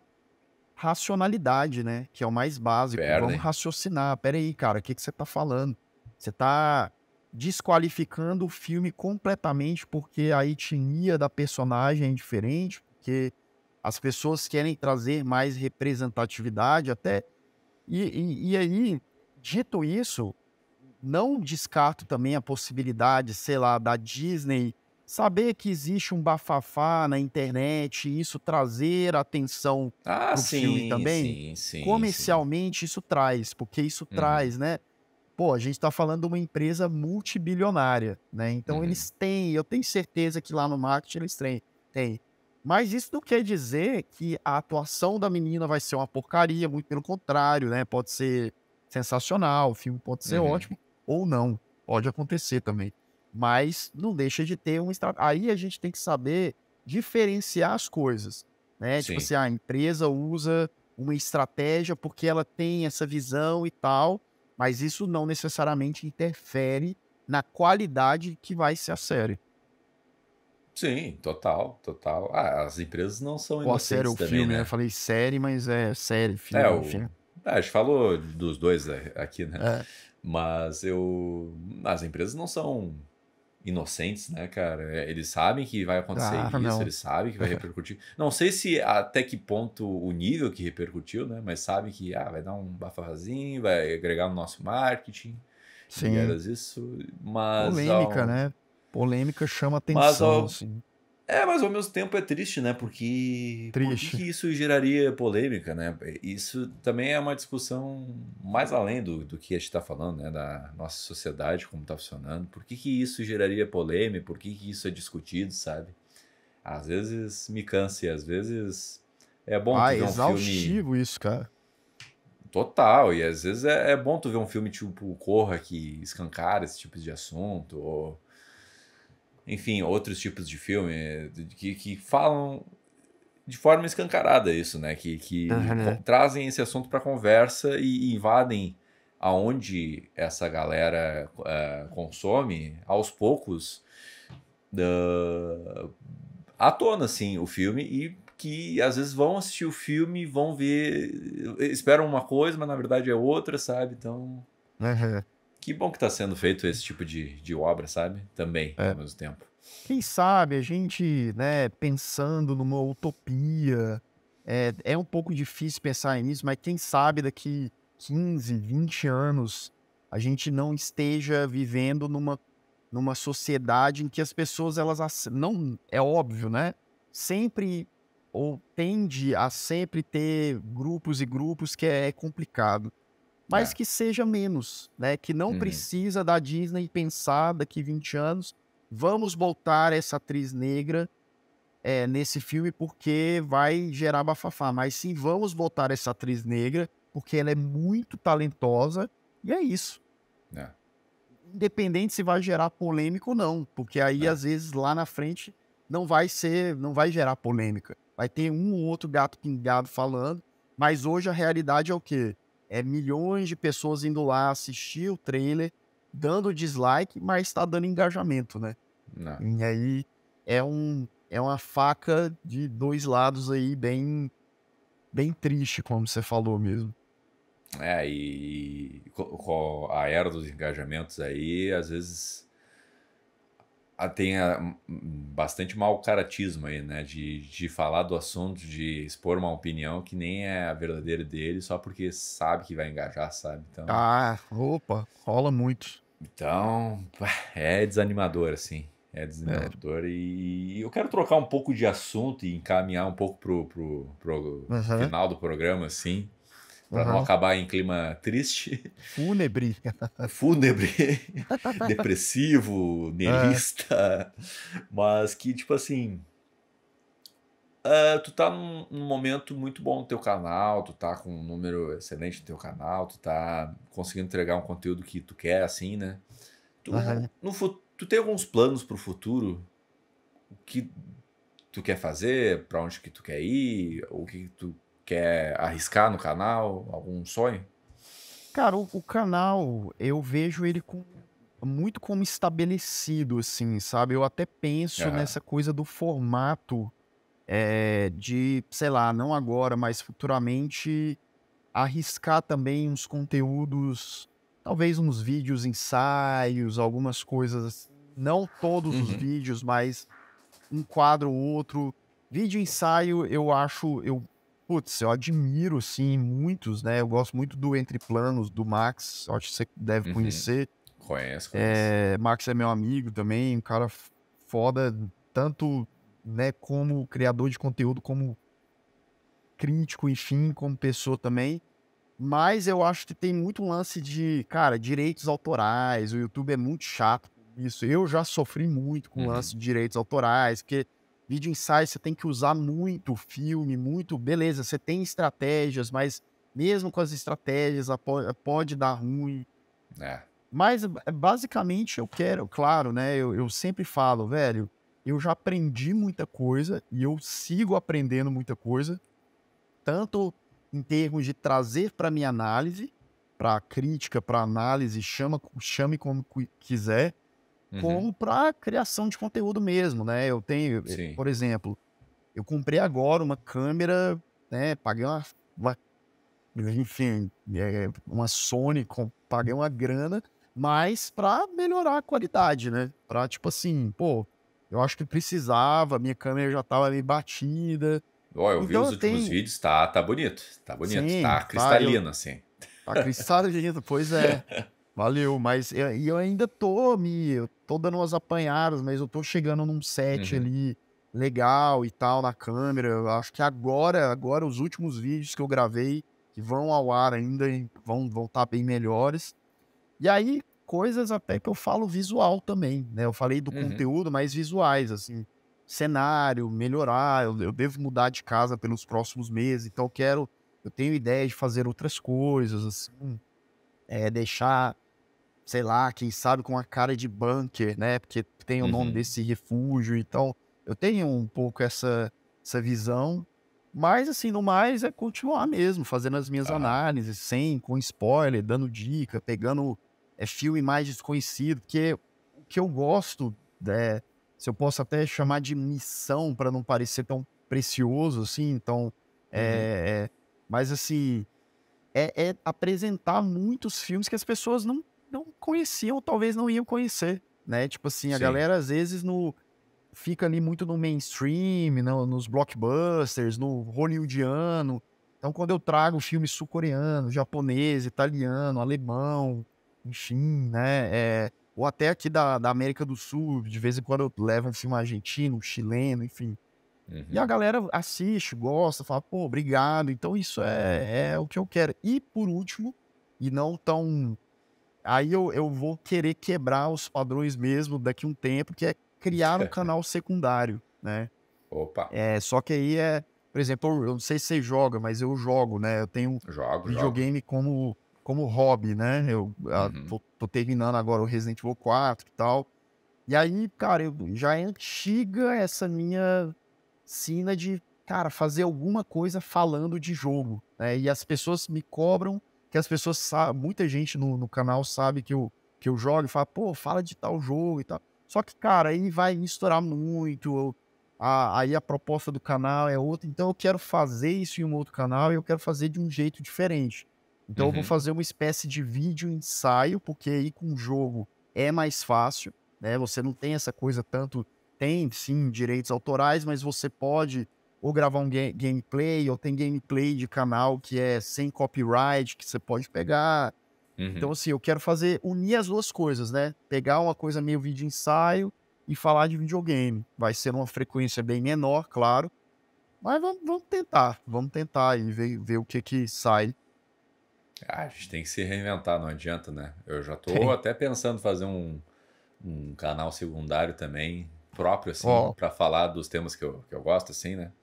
racionalidade, né? Que é o mais básico. Perdem. Vamos raciocinar. Pera aí, cara, o que, que você tá falando? Você tá desqualificando o filme completamente porque a etnia da personagem é diferente, porque as pessoas querem trazer mais representatividade até. E, e, e aí, dito isso, não descarto também a possibilidade, sei lá, da Disney saber que existe um bafafá na internet, e isso trazer atenção ah, pro sim, filme também. Sim, sim, Comercialmente sim. isso traz, porque isso uhum. traz, né? Pô, a gente está falando de uma empresa multibilionária, né? Então uhum. eles têm, eu tenho certeza que lá no marketing eles têm, têm. Mas isso não quer dizer que a atuação da menina vai ser uma porcaria, muito pelo contrário, né? Pode ser sensacional, o filme pode ser uhum. ótimo, ou não. Pode acontecer também. Mas não deixa de ter um. Aí a gente tem que saber diferenciar as coisas. Né? Tipo assim, a empresa usa uma estratégia porque ela tem essa visão e tal, mas isso não necessariamente interfere na qualidade que vai ser a série. Sim, total, total. Ah, as empresas não são Pô, a série ou também, filme, né? né? Eu falei série, mas é série, é, filme. É, o... Filme. Ah, a gente falou dos dois né, aqui, né? É. Mas eu. As empresas não são inocentes, né, cara? É, eles sabem que vai acontecer ah, isso, não. eles sabem que vai [laughs] repercutir. Não sei se até que ponto o nível que repercutiu, né? Mas sabem que ah, vai dar um bafazinho, vai agregar no nosso marketing. Sim. Isso, mas. Polêmica, ao... né? Polêmica chama atenção. Mas ao, assim. É, mas ao mesmo tempo é triste, né? Porque triste. Por que isso geraria polêmica, né? Isso também é uma discussão mais além do, do que a gente está falando, né? Da nossa sociedade, como está funcionando. Por que, que isso geraria polêmica? Por que, que isso é discutido, sabe? Às vezes me cansa e às vezes é bom ah, ver um exaustivo filme... isso, cara. Total, e às vezes é, é bom tu ver um filme tipo Corra que escancara esse tipo de assunto, ou enfim, outros tipos de filme que, que falam de forma escancarada isso, né? Que, que uhum. trazem esse assunto para conversa e, invadem aonde essa galera uh, consome aos poucos uh, à tona, assim, o filme e que às vezes vão assistir o filme, vão ver, eh, esperam uma coisa, mas na verdade é outra, sabe? Então... Uhum. Que bom que está sendo feito esse tipo de, de obra, sabe? Também, é. ao mesmo tempo. Quem sabe a gente, né, pensando numa utopia, é, é um pouco difícil pensar nisso, mas quem sabe daqui 15, 20 anos a gente não esteja vivendo numa, numa sociedade em que as pessoas, elas, não, é óbvio, né? Sempre ou tende a sempre ter grupos e grupos que é, é complicado mas é. que seja menos, né? Que não uhum. precisa da Disney pensar daqui 20 anos, vamos botar essa atriz negra é, nesse filme porque vai gerar bafafá, mas sim vamos botar essa atriz negra porque ela é muito talentosa e é isso. É. Independente se vai gerar polêmica ou não, porque aí é. às vezes lá na frente não vai ser, não vai gerar polêmica. Vai ter um ou outro gato pingado falando, mas hoje a realidade é o quê? É milhões de pessoas indo lá assistir o trailer, dando dislike, mas está dando engajamento, né? Não. Né. E aí é, um, é uma faca de dois lados aí bem, bem triste, como você falou mesmo. É, e com a era dos engajamentos aí, às vezes tenha bastante mau caratismo aí, né? De, de falar do assunto, de expor uma opinião que nem é a verdadeira dele, só porque sabe que vai engajar, sabe? Então, ah, opa, rola muito. Então, é desanimador, assim. É desanimador. É. E eu quero trocar um pouco de assunto e encaminhar um pouco pro, pro, pro uhum. final do programa, assim para uhum. não acabar em clima triste. Fúnebre. [laughs] Fúnebre, [laughs] depressivo, nihilista, é. mas que, tipo assim, uh, tu tá num, num, momento muito bom no teu canal, tu tá com um número excelente no teu canal, tu tá conseguindo entregar um conteúdo que tu quer, assim, né? Tu, uhum. no, tu tem alguns planos pro futuro o que tu quer fazer, para onde que tu quer ir, o que tu Quer arriscar no canal? Algum sonho? Cara, o, o canal, eu vejo ele com, muito como estabelecido, assim, sabe? Eu até penso nessa coisa do formato é, de, sei lá, não agora, mas futuramente arriscar também uns conteúdos, talvez uns vídeos ensaios, algumas coisas, não todos uhum. os vídeos, mas um quadro ou outro. Vídeo ensaio eu acho, eu Putz, eu admiro, sim, muitos, né? Eu gosto muito do Entre Planos, do Max, acho que você deve uhum. conhecer. Conheço, é, conheço. É, Max é meu amigo também, um cara foda, tanto né, como criador de conteúdo, como crítico, enfim, como pessoa também. Mas eu acho que tem muito lance de, cara, direitos autorais, o YouTube é muito chato com isso. Eu já sofri muito com uhum. lance de direitos autorais, porque Vídeo ensaio, você tem que usar muito filme, muito. Beleza, você tem estratégias, mas mesmo com as estratégias, eh, pode dar ruim. É. Mas eh, basicamente eu quero, claro, né? Eu, eu sempre falo, velho, eu já aprendi muita coisa e eu sigo aprendendo muita coisa, tanto em termos de trazer para minha análise, para crítica, para análise, chama, chame como quiser, uhum. como para criação de conteúdo mesmo, né? Eu tenho, eh, Sim. por exemplo, eu comprei agora uma câmera, né? Paguei uma, uma enfim, é, uma Sony, paguei uma grana, mas para melhorar a qualidade, né? Para tipo assim, pô, eu acho que precisava, minha câmera já tava meio batida. Ó, eu então, vi os últimos tem... vídeos, tá, tá bonito, tá bonito, Sim, tá cristalino, tá, eu... assim. Tá cristalino, pois é. [laughs] Valeu, mas eu, eu ainda tô me. Eu tô dando umas apanhadas, mas eu tô chegando num set uhum. ali legal e tal na câmera. Eu acho que agora, agora os últimos vídeos que eu gravei, que vão ao ar ainda, vão voltar bem melhores. E aí, coisas até que eu falo visual também, né? Eu falei do uhum. conteúdo, mas visuais, assim. Cenário, melhorar, eu, eu devo mudar de casa pelos próximos meses, então eu quero. Eu tenho ideia de fazer outras coisas, assim é, deixar, sei lá, quem sabe com a cara de bunker, né? Porque tem o uhum. nome desse refúgio. Então, eu tenho um pouco essa, essa visão. Mas, assim, no mais, é continuar mesmo, fazendo as minhas ah. análises, sem, com spoiler, dando dica, pegando é, filme mais desconhecido. Porque o que eu gosto, né, se eu posso até chamar de missão, para não parecer tão precioso assim, então. É, uhum. É, mas, assim, é, é apresentar muitos filmes que as pessoas não, não conheciam, ou talvez não iam conhecer, né? Tipo assim, a Sim. galera às vezes no fica ali muito no mainstream, no, nos blockbusters, no hollywoodiano. Então, quando eu trago filmes sul-coreano, japonês, italiano, alemão, enfim, né? É, ou até aqui da, da América do Sul, de vez em quando eu levo um filme argentino, chileno, enfim. Uhum. E a uhum. galera assiste, gosta, fala, pô, obrigado. Então isso é, é o que eu quero. E por último, e não tão. Aí eu, eu vou querer quebrar os padrões mesmo daqui um tempo, que é criar um [laughs] canal secundário, né? Opa. É, só que aí é. Por exemplo, eu não sei se você joga, mas eu jogo, né? Eu tenho jogo, videogame jogo. como como hobby, né? Eu ah, uhum. tô, tô, terminando agora o Resident Evil 4 e tal. E aí, cara, eu, já é antiga essa minha sina de, cara, fazer alguma coisa falando de jogo. Né? E as pessoas me cobram, que as pessoas sabem, muita gente no, no canal sabe que eu, que eu jogo e fala, pô, fala de tal jogo e tal. Só que, cara, aí vai misturar muito, eu, a, aí a proposta do canal é outra. Então eu quero fazer isso em um outro canal e eu quero fazer de um jeito diferente. Então uhum. eu vou uhum. fazer uma espécie de vídeo ensaio, porque aí com o jogo é mais fácil, né? Você não tem essa coisa tanto tem sim direitos autorais, mas você pode ou gravar um gameplay, ou tem gameplay de canal que é sem copyright, que você pode pegar. Uhum. Então, assim, eu quero fazer, unir as duas coisas, né? Pegar uma coisa meio vídeo ensaio e falar de videogame. Vai ser uma frequência bem menor, claro. Mas vamos, vamos tentar, vamos tentar e ver, ver o que que sai. Ah, a gente tem que se reinventar, não adianta, né? Eu já tô tem. até pensando em fazer um, um canal secundário também, próprio, assim, oh. para falar dos temas que eu, que eu gosto, assim, né?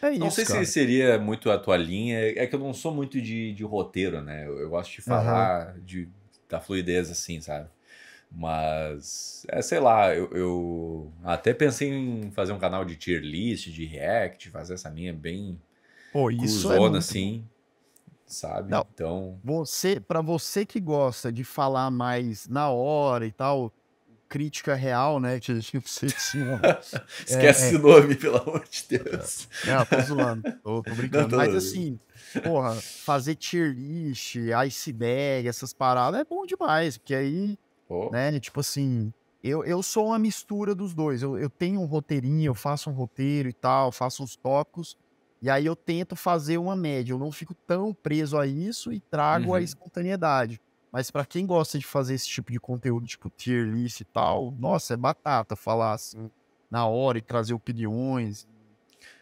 É isso, não sei cara. se seria muito a tua linha, é, é que eu não sou muito de, de roteiro, né? Eu, eu gosto de falar uhum. de, da fluidez, assim, sabe? Mas, é, sei lá, eu, eu, até pensei em fazer um canal de tier list, de react, fazer essa minha bem oh, isso é cruzona, é muito... assim, sabe? Não, então... Você, para você que gosta de falar mais na hora e tal, crítica real, né? Que a gente precisa. [laughs] É, Esquece é, esse nome, pelo amor de Deus. Não, tô zoando, tô, tô brincando. Não, tô Mas ouvindo. assim, porra, fazer tier list, iceberg, essas paradas é bom demais, porque aí, oh. né? Tipo assim, eu, eu sou uma mistura dos dois. Eu, eu tenho um roteirinho, eu faço um roteiro e tal, faço uns tópicos. E aí eu tento fazer uma média. Eu não fico tão preso a isso e trago uhum. a espontaneidade. Mas para quem gosta de fazer esse tipo de conteúdo, tipo tier list e tal, nossa, é batata falar assim hum. na hora e trazer opiniões.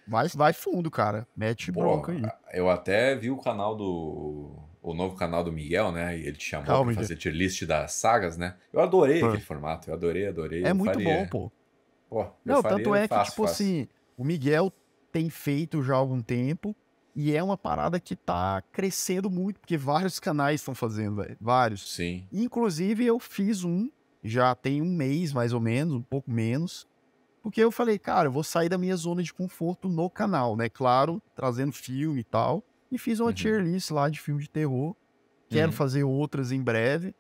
Vai, vai fundo, cara. Mete Pô, bronca aí. Eu até vi o canal do. O novo canal do Miguel, né? ele te chamou Calma, pra fazer tier list das sagas, né? Eu adorei pô. aquele formato. Eu adorei, adorei. É muito faria. bom, pô. Pô, Não, faria, tanto é que, tipo assim, o Miguel tem feito já há algum tempo. E é uma parada que tá crescendo muito, porque vários canais estão fazendo, Vários. Sim. Inclusive, eu fiz um, já tem um mês mais ou menos, um pouco menos. Porque eu falei, cara, eu vou sair da minha zona de conforto no canal, né? Claro, trazendo filme e tal. E fiz uma uhum. tier list lá de filme de terror. Quero uhum. fazer outras em breve.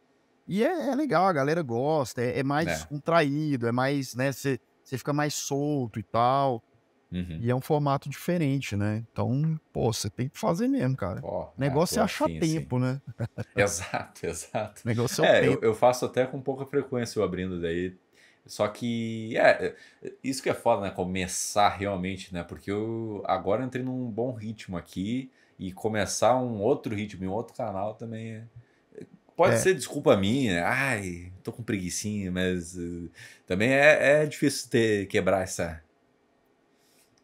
E é, é legal, a galera gosta. É, é mais é. contraído, é mais, né? Você fica mais solto e tal. Uhum. E é um formato diferente, né? Então, pô, você tem que fazer mesmo, cara. Oh, negócio é achar assim. tempo, sim. né? [laughs] exato, exato. negócio é, é eu, eu, faço até com pouca frequência eu abrindo daí. Só que é, é isso que é foda, né? Começar realmente, né? Porque eu agora entrei num bom ritmo aqui e começar um outro ritmo em um outro canal também é. Pode é. ser desculpa minha, ai, tô com preguiçinha, mas uh, também é, é difícil ter quebrar essa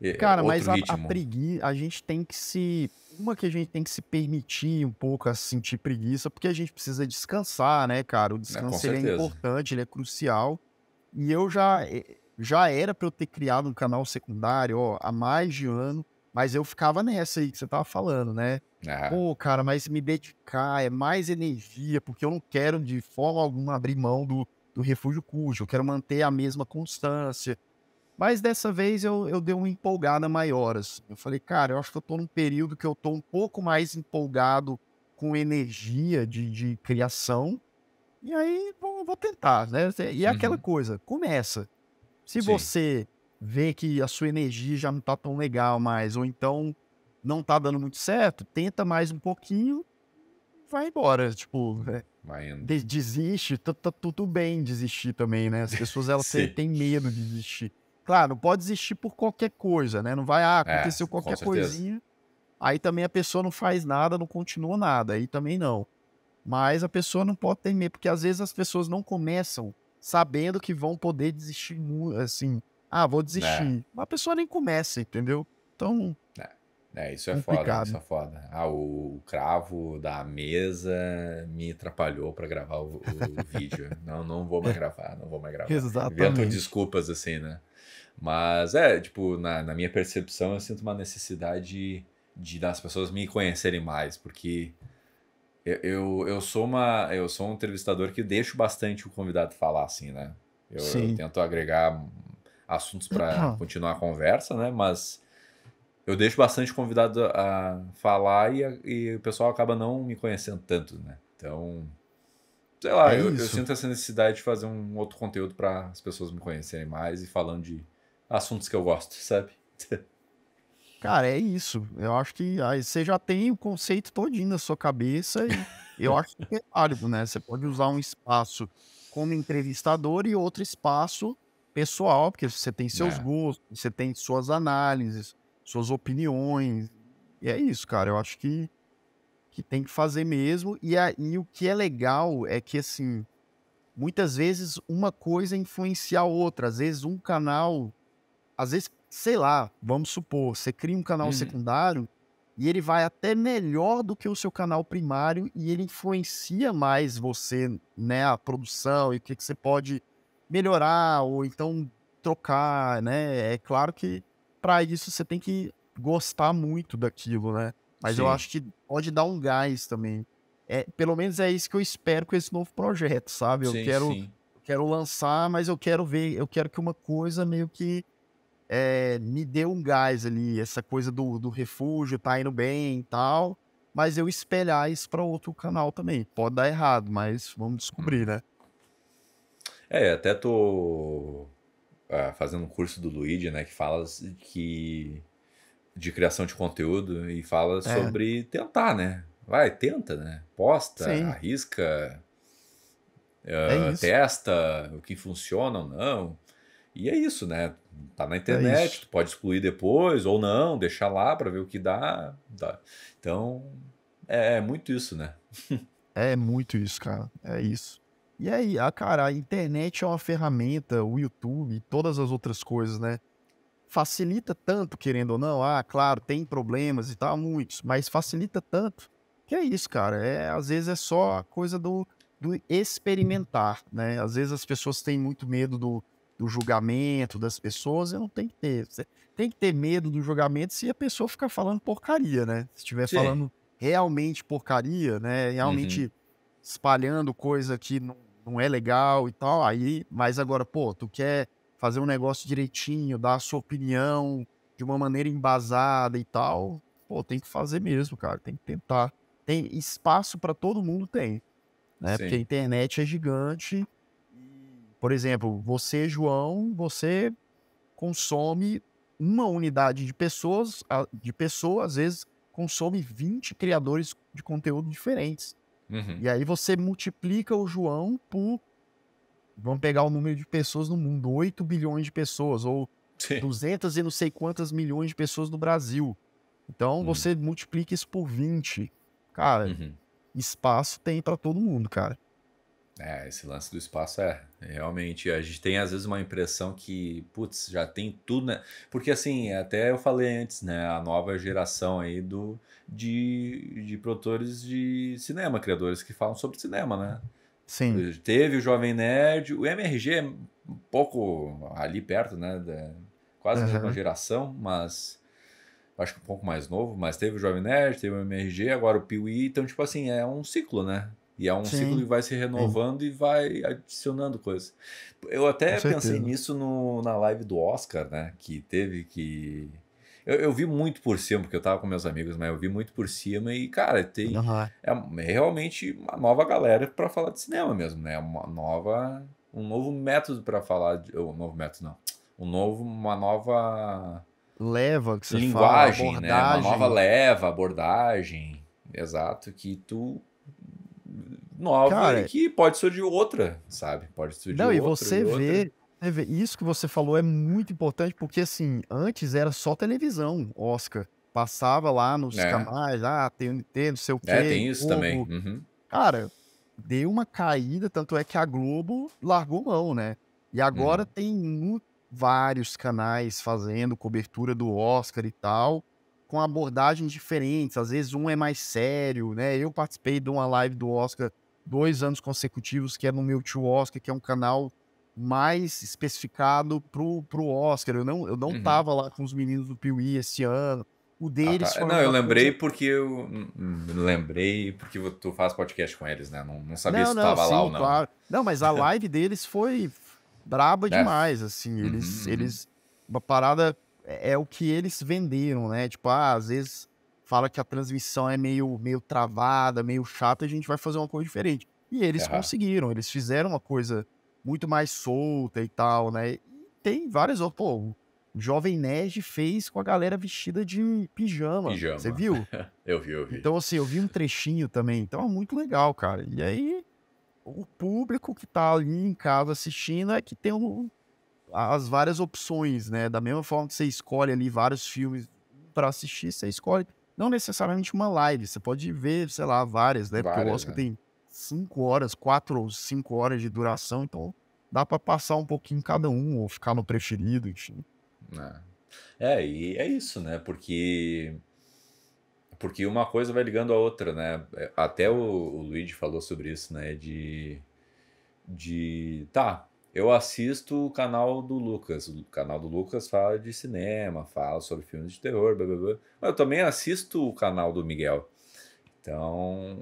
é, é cara, mas a, a preguiça, a gente tem que se. Uma que a gente tem que se permitir um pouco a sentir preguiça, porque a gente precisa descansar, né, cara? O descanso é, ele é importante, ele é crucial. E eu já, eh, já era para eu ter criado um canal secundário ó, há mais de um ano, mas eu ficava nessa aí que você tava falando, né? Ah. Pô, cara, mas me dedicar é mais energia, porque eu não quero de forma alguma abrir mão do, do refúgio cujo, eu quero manter a mesma constância, mas dessa vez eu, eu dei uma empolgada maior. Assim. Eu falei, cara, eu acho que eu tô num período que eu tô um pouco mais empolgado com energia de, de criação. E aí vou, vou tentar, né? E é uhum. aquela coisa, começa. Se Sim. você vê que a sua energia já não tá tão legal mais, ou então não tá dando muito certo, tenta mais um pouquinho, vai embora. Tipo, é, vai desiste, tá, tá, tudo bem desistir também, né? As pessoas elas [laughs] têm medo de desistir. Claro, não pode desistir por qualquer coisa, né? Não vai, ah, é, aconteceu é, qualquer coisinha. Aí também a pessoa não faz nada, não continua nada. Aí também não. Mas a pessoa não pode temer, porque às vezes as pessoas não começam sabendo que vão poder desistir, assim. Ah, vou desistir. É. Mas a pessoa nem começa, entendeu? Então. É, é isso é complicado. foda, isso é foda. Ah, o cravo da mesa me atrapalhou para gravar o, o vídeo. não, não vou mais gravar, não vou mais gravar. Exatamente. Inventam desculpas assim, né? Mas é, tipo, na, na minha percepção, eu sinto uma necessidade de, de as pessoas me conhecerem mais, porque eu, eu, eu, sou uma eu sou um entrevistador que deixo bastante o convidado falar, assim, né? Eu, eu tento agregar assuntos para [clears throat] continuar a conversa, né? Mas eu deixo bastante o convidado a falar e, e o pessoal acaba não me conhecendo tanto, né? Então, sei lá, é eu, eu, sinto essa necessidade de fazer um outro conteúdo para as pessoas me conhecerem mais e falando de assuntos que eu gosto, sabe? Cara, é isso. Eu acho que aí ah, você já tem o conceito todinho na sua cabeça e [laughs] eu acho que é válido, né? Você pode usar um espaço como entrevistador e outro espaço pessoal, porque você tem seus é. gostos, você tem suas análises, suas opiniões. E é isso, cara. Eu acho que, que tem que fazer mesmo. E, a, e o que é legal é que, assim, muitas vezes uma coisa influencia a outra. Às vezes um canal às vezes, sei lá, vamos supor, você cria um canal uhum. secundário e ele vai até melhor do que o seu canal primário e ele influencia mais você, né, a produção e o que, que você pode melhorar ou então trocar, né? É claro que para isso você tem que gostar muito daquilo, né? Mas Sim. eu acho que pode dar um gás também. É, pelo menos é isso que eu espero com esse novo projeto, sabe? Eu sim, quero sim. quero lançar, mas eu quero ver, eu quero que uma coisa meio que é, me deu um gás ali, essa coisa do, do refúgio, tá indo bem e tal. Mas eu espelhar isso para outro canal também. Pode dar errado, mas vamos descobrir, uhum. né? É, até tô ah, fazendo um curso do Luigi, né? Que fala que. de criação de conteúdo e fala é. sobre tentar, né? Vai, tenta, né? Posta, Sim. arrisca, é ah, testa o que funciona ou não. E é isso, né? Tá na é internet, é tu pode excluir depois ou não, deixar lá para ver o que dá. Então, é, é, muito isso, né? [laughs] é muito isso, cara. É isso. E aí, a ah, cara, a internet é uma ferramenta, o YouTube e todas as outras coisas, né? Facilita tanto, querendo ou não. Ah, claro, tem problemas e tal, muitos, mas facilita tanto. Que é isso, cara. É, às vezes é só a coisa do, do experimentar, né? Às vezes as pessoas têm muito medo do do julgamento das pessoas, eu não tenho que ter. Você tem que ter medo do julgamento se a pessoa ficar falando porcaria, né? Se estiver Sim. falando realmente porcaria, né? Realmente uhum. espalhando coisa que não, não é legal e tal, aí, mas agora, pô, tu quer fazer um negócio direitinho, dar a sua opinião de uma maneira embasada e tal, pô, tem que fazer mesmo, cara, tem que tentar. Tem espaço para todo mundo, tem, né? Porque a internet é gigante por exemplo, você, João, você consome uma unidade de pessoas, de pessoa, às vezes consome 20 criadores de conteúdo diferentes. Uhum. E aí você multiplica o João por. Vamos pegar o número de pessoas no mundo, 8 bilhões de pessoas, ou Sim. 200 e não sei quantas milhões de pessoas no Brasil. Então uhum. você multiplica isso por 20. Cara, uhum. espaço tem para todo mundo, cara. É, esse lance do espaço é realmente. A gente tem às vezes uma impressão que, putz, já tem tudo, né? Porque assim, até eu falei antes, né? A nova geração aí do, de, de produtores de cinema, criadores que falam sobre cinema, né? Sim. Teve o Jovem Nerd, o MRG é um pouco ali perto, né? Da, quase uhum. a mesma geração, mas acho que um pouco mais novo, mas teve o Jovem Nerd, teve o MRG, agora o Piuí, então, tipo assim, é um ciclo, né? E é um Sim. ciclo que vai se renovando Sim. e vai adicionando coisas. Eu até Com pensei certeza. nisso no, na live do Oscar, né? Que teve que. Eu, eu, vi muito por cima, porque eu tava com meus amigos, mas eu vi muito por cima e, cara, tem. Uhum. É, é, realmente uma nova galera para falar de cinema mesmo, né? É uma nova. Um novo método para falar. De, um novo método, não. Um novo, uma nova. Leva que você linguagem, fala, abordagem. né? Uma nova leva, abordagem. Exato, que tu nova Cara, que pode surgir outra, sabe? Pode surgir não, outra. Não, e você vê, isso que você falou é muito importante, porque assim, antes era só televisão, Oscar. Passava lá nos é. canais, ah, TNT, não sei o é, quê. É, tem isso Globo. também. Uhum. Cara, deu uma caída, tanto é que a Globo largou mão, né? E agora uhum. tem vários canais fazendo cobertura do Oscar e tal, com abordagens diferentes. Às vezes um é mais sério, né? Eu participei de uma live do Oscar dois anos consecutivos, que é no meu tio Oscar, que é um canal mais especificado pro, pro Oscar. Eu não, eu não uhum. tava lá com os meninos do Piuí esse ano. O deles ah, tá. Não, eu lembrei coisa... porque eu. Hum, hum, lembrei porque tu faz podcast com eles, né? Não, não sabia não, se não, tava sim, lá ou não. Claro. Não, mas a [laughs] live deles foi braba é. demais, assim. Eles. Uhum, uhum. eles. Uma parada. É, é o que eles venderam, né? Tipo, ah, às vezes fala que a transmissão é meio, meio travada, meio chata, a gente vai fazer uma coisa diferente. E eles uhum. conseguiram, eles fizeram uma coisa muito mais solta e tal, né? E tem várias outras. Pô, o Jovem Nerd fez com a galera vestida de pijama. Pijama. Você viu? [laughs] eu vi, eu vi. Então, assim, eu vi um trechinho também. Então é muito legal, cara. E aí, o público que tá ali em casa assistindo é que tem um, as várias opções, né? Da mesma forma que você escolhe ali vários filmes para assistir, você escolhe não necessariamente uma live, você pode ver, sei lá, várias, né? Várias, Porque o Oscar né? tem cinco horas, quatro ou cinco horas de duração, então dá para passar um pouquinho cada um, ou ficar no preferido, enfim. É, é e é isso, né? Porque porque uma coisa vai ligando à outra, né? É, até o, o Luigi falou sobre isso, né? De, de tá, eu assisto o canal do Lucas. O canal do Lucas fala de cinema, fala sobre filmes de terror, blá blá blá. Mas eu também assisto o canal do Miguel. Então,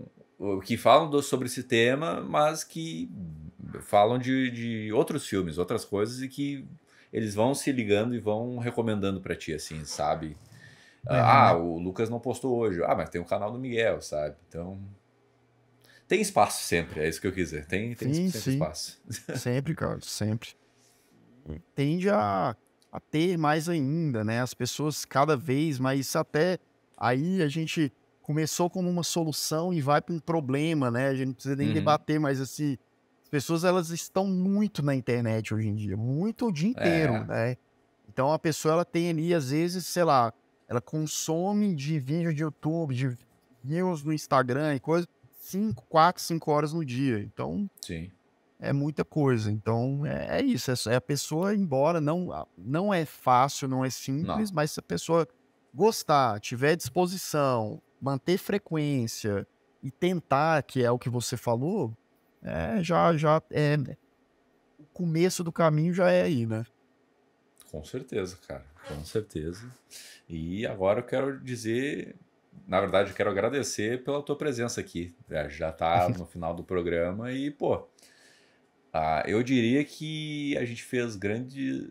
que falam do, sobre esse tema, mas que falam de, de outros filmes, outras coisas e que eles vão se ligando e vão recomendando para ti, assim, sabe? Ah, é, ah, né? o Lucas não postou hoje. Ah, mas tem o canal do Miguel, sabe? Então. Tem espaço sempre, é isso que eu quiser Tem, tem sim, sempre sim. espaço. [laughs] Sempre, Carlos, sempre. Hum. Tende a, a ter mais ainda, né? As pessoas cada vez mais. Até aí a gente começou como uma solução e vai para um problema, né? A gente não precisa nem uhum. debater mais assim. As pessoas elas estão muito na internet hoje em dia, muito o dia inteiro, é. né? Então a pessoa ela tem ali, às vezes, sei lá, ela consome de vídeo de YouTube, de news no Instagram e coisa, 5, 4, 5 horas no dia. Então, Sim. é muita coisa. Então, é, é isso. É, é, a pessoa ir embora. Não, não é fácil, não é simples, não. mas se a pessoa gostar, tiver disposição, manter frequência e tentar, que é o que você falou, é, já, já é. O começo do caminho já é aí, né? Com certeza, cara. Com certeza. E agora eu quero dizer na verdade, eu quero agradecer pela tua presença aqui. É, já está [laughs] no final do programa e, pô, ah, eu diria que a gente fez grande.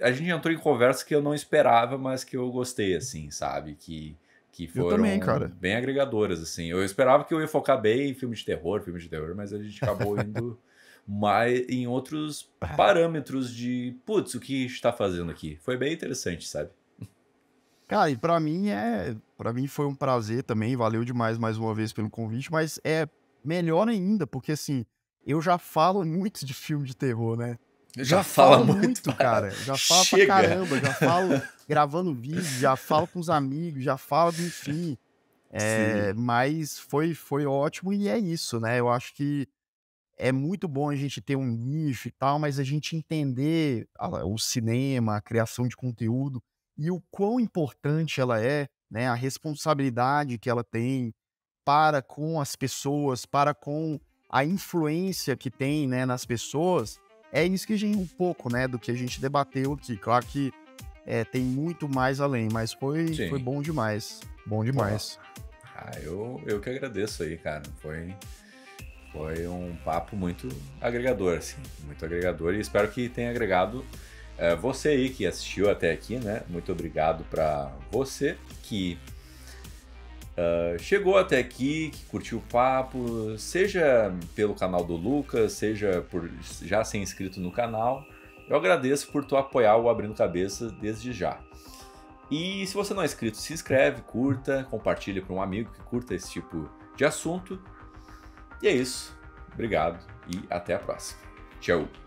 Eh, a gente entrou em conversas que eu não esperava, mas que eu gostei, assim, sabe? Que, que foram também, bem agregadoras, assim. Eu esperava que eu ia focar bem em filme de terror, filme de terror, mas a gente acabou [laughs] indo mais em outros ah. parâmetros de, putz, o que a gente está fazendo aqui. Foi bem interessante, sabe? Cara, e pra mim é. para mim foi um prazer também. Valeu demais mais uma vez pelo convite, mas é melhor ainda, porque assim, eu já falo muito de filme de terror, né? já, fala falo muito, muito cara. Já falo Chega. pra caramba, já falo gravando vídeo, já falo com os amigos, já falo, enfim. É, mas foi, foi ótimo e é isso, né? Eu acho que é muito bom a gente ter um nicho e tal, mas a gente entender o cinema, a criação de conteúdo e o quão importante ela é, né, a responsabilidade que ela tem para com as pessoas, para com a influência que tem né, nas pessoas, é isso que a gente, um pouco né, do que a gente debateu aqui. Claro que é, tem muito mais além, mas foi, foi bom demais. Bom demais. Ah, eu, eu que agradeço aí, cara. Foi, foi um papo muito agregador, assim. Muito agregador e espero que tenha agregado é, você aí que assistiu até aqui, né? Muito obrigado para você que uh, chegou até aqui, que curtiu o papo, seja pelo canal do Lucas, seja por já ser inscrito no canal. Eu agradeço por tu apoiar o Abrindo Cabeça desde já. E se você não é inscrito, se inscreve, curta, compartilha para um amigo que curta esse tipo de assunto. E é isso. Obrigado e até a próxima. Tchau.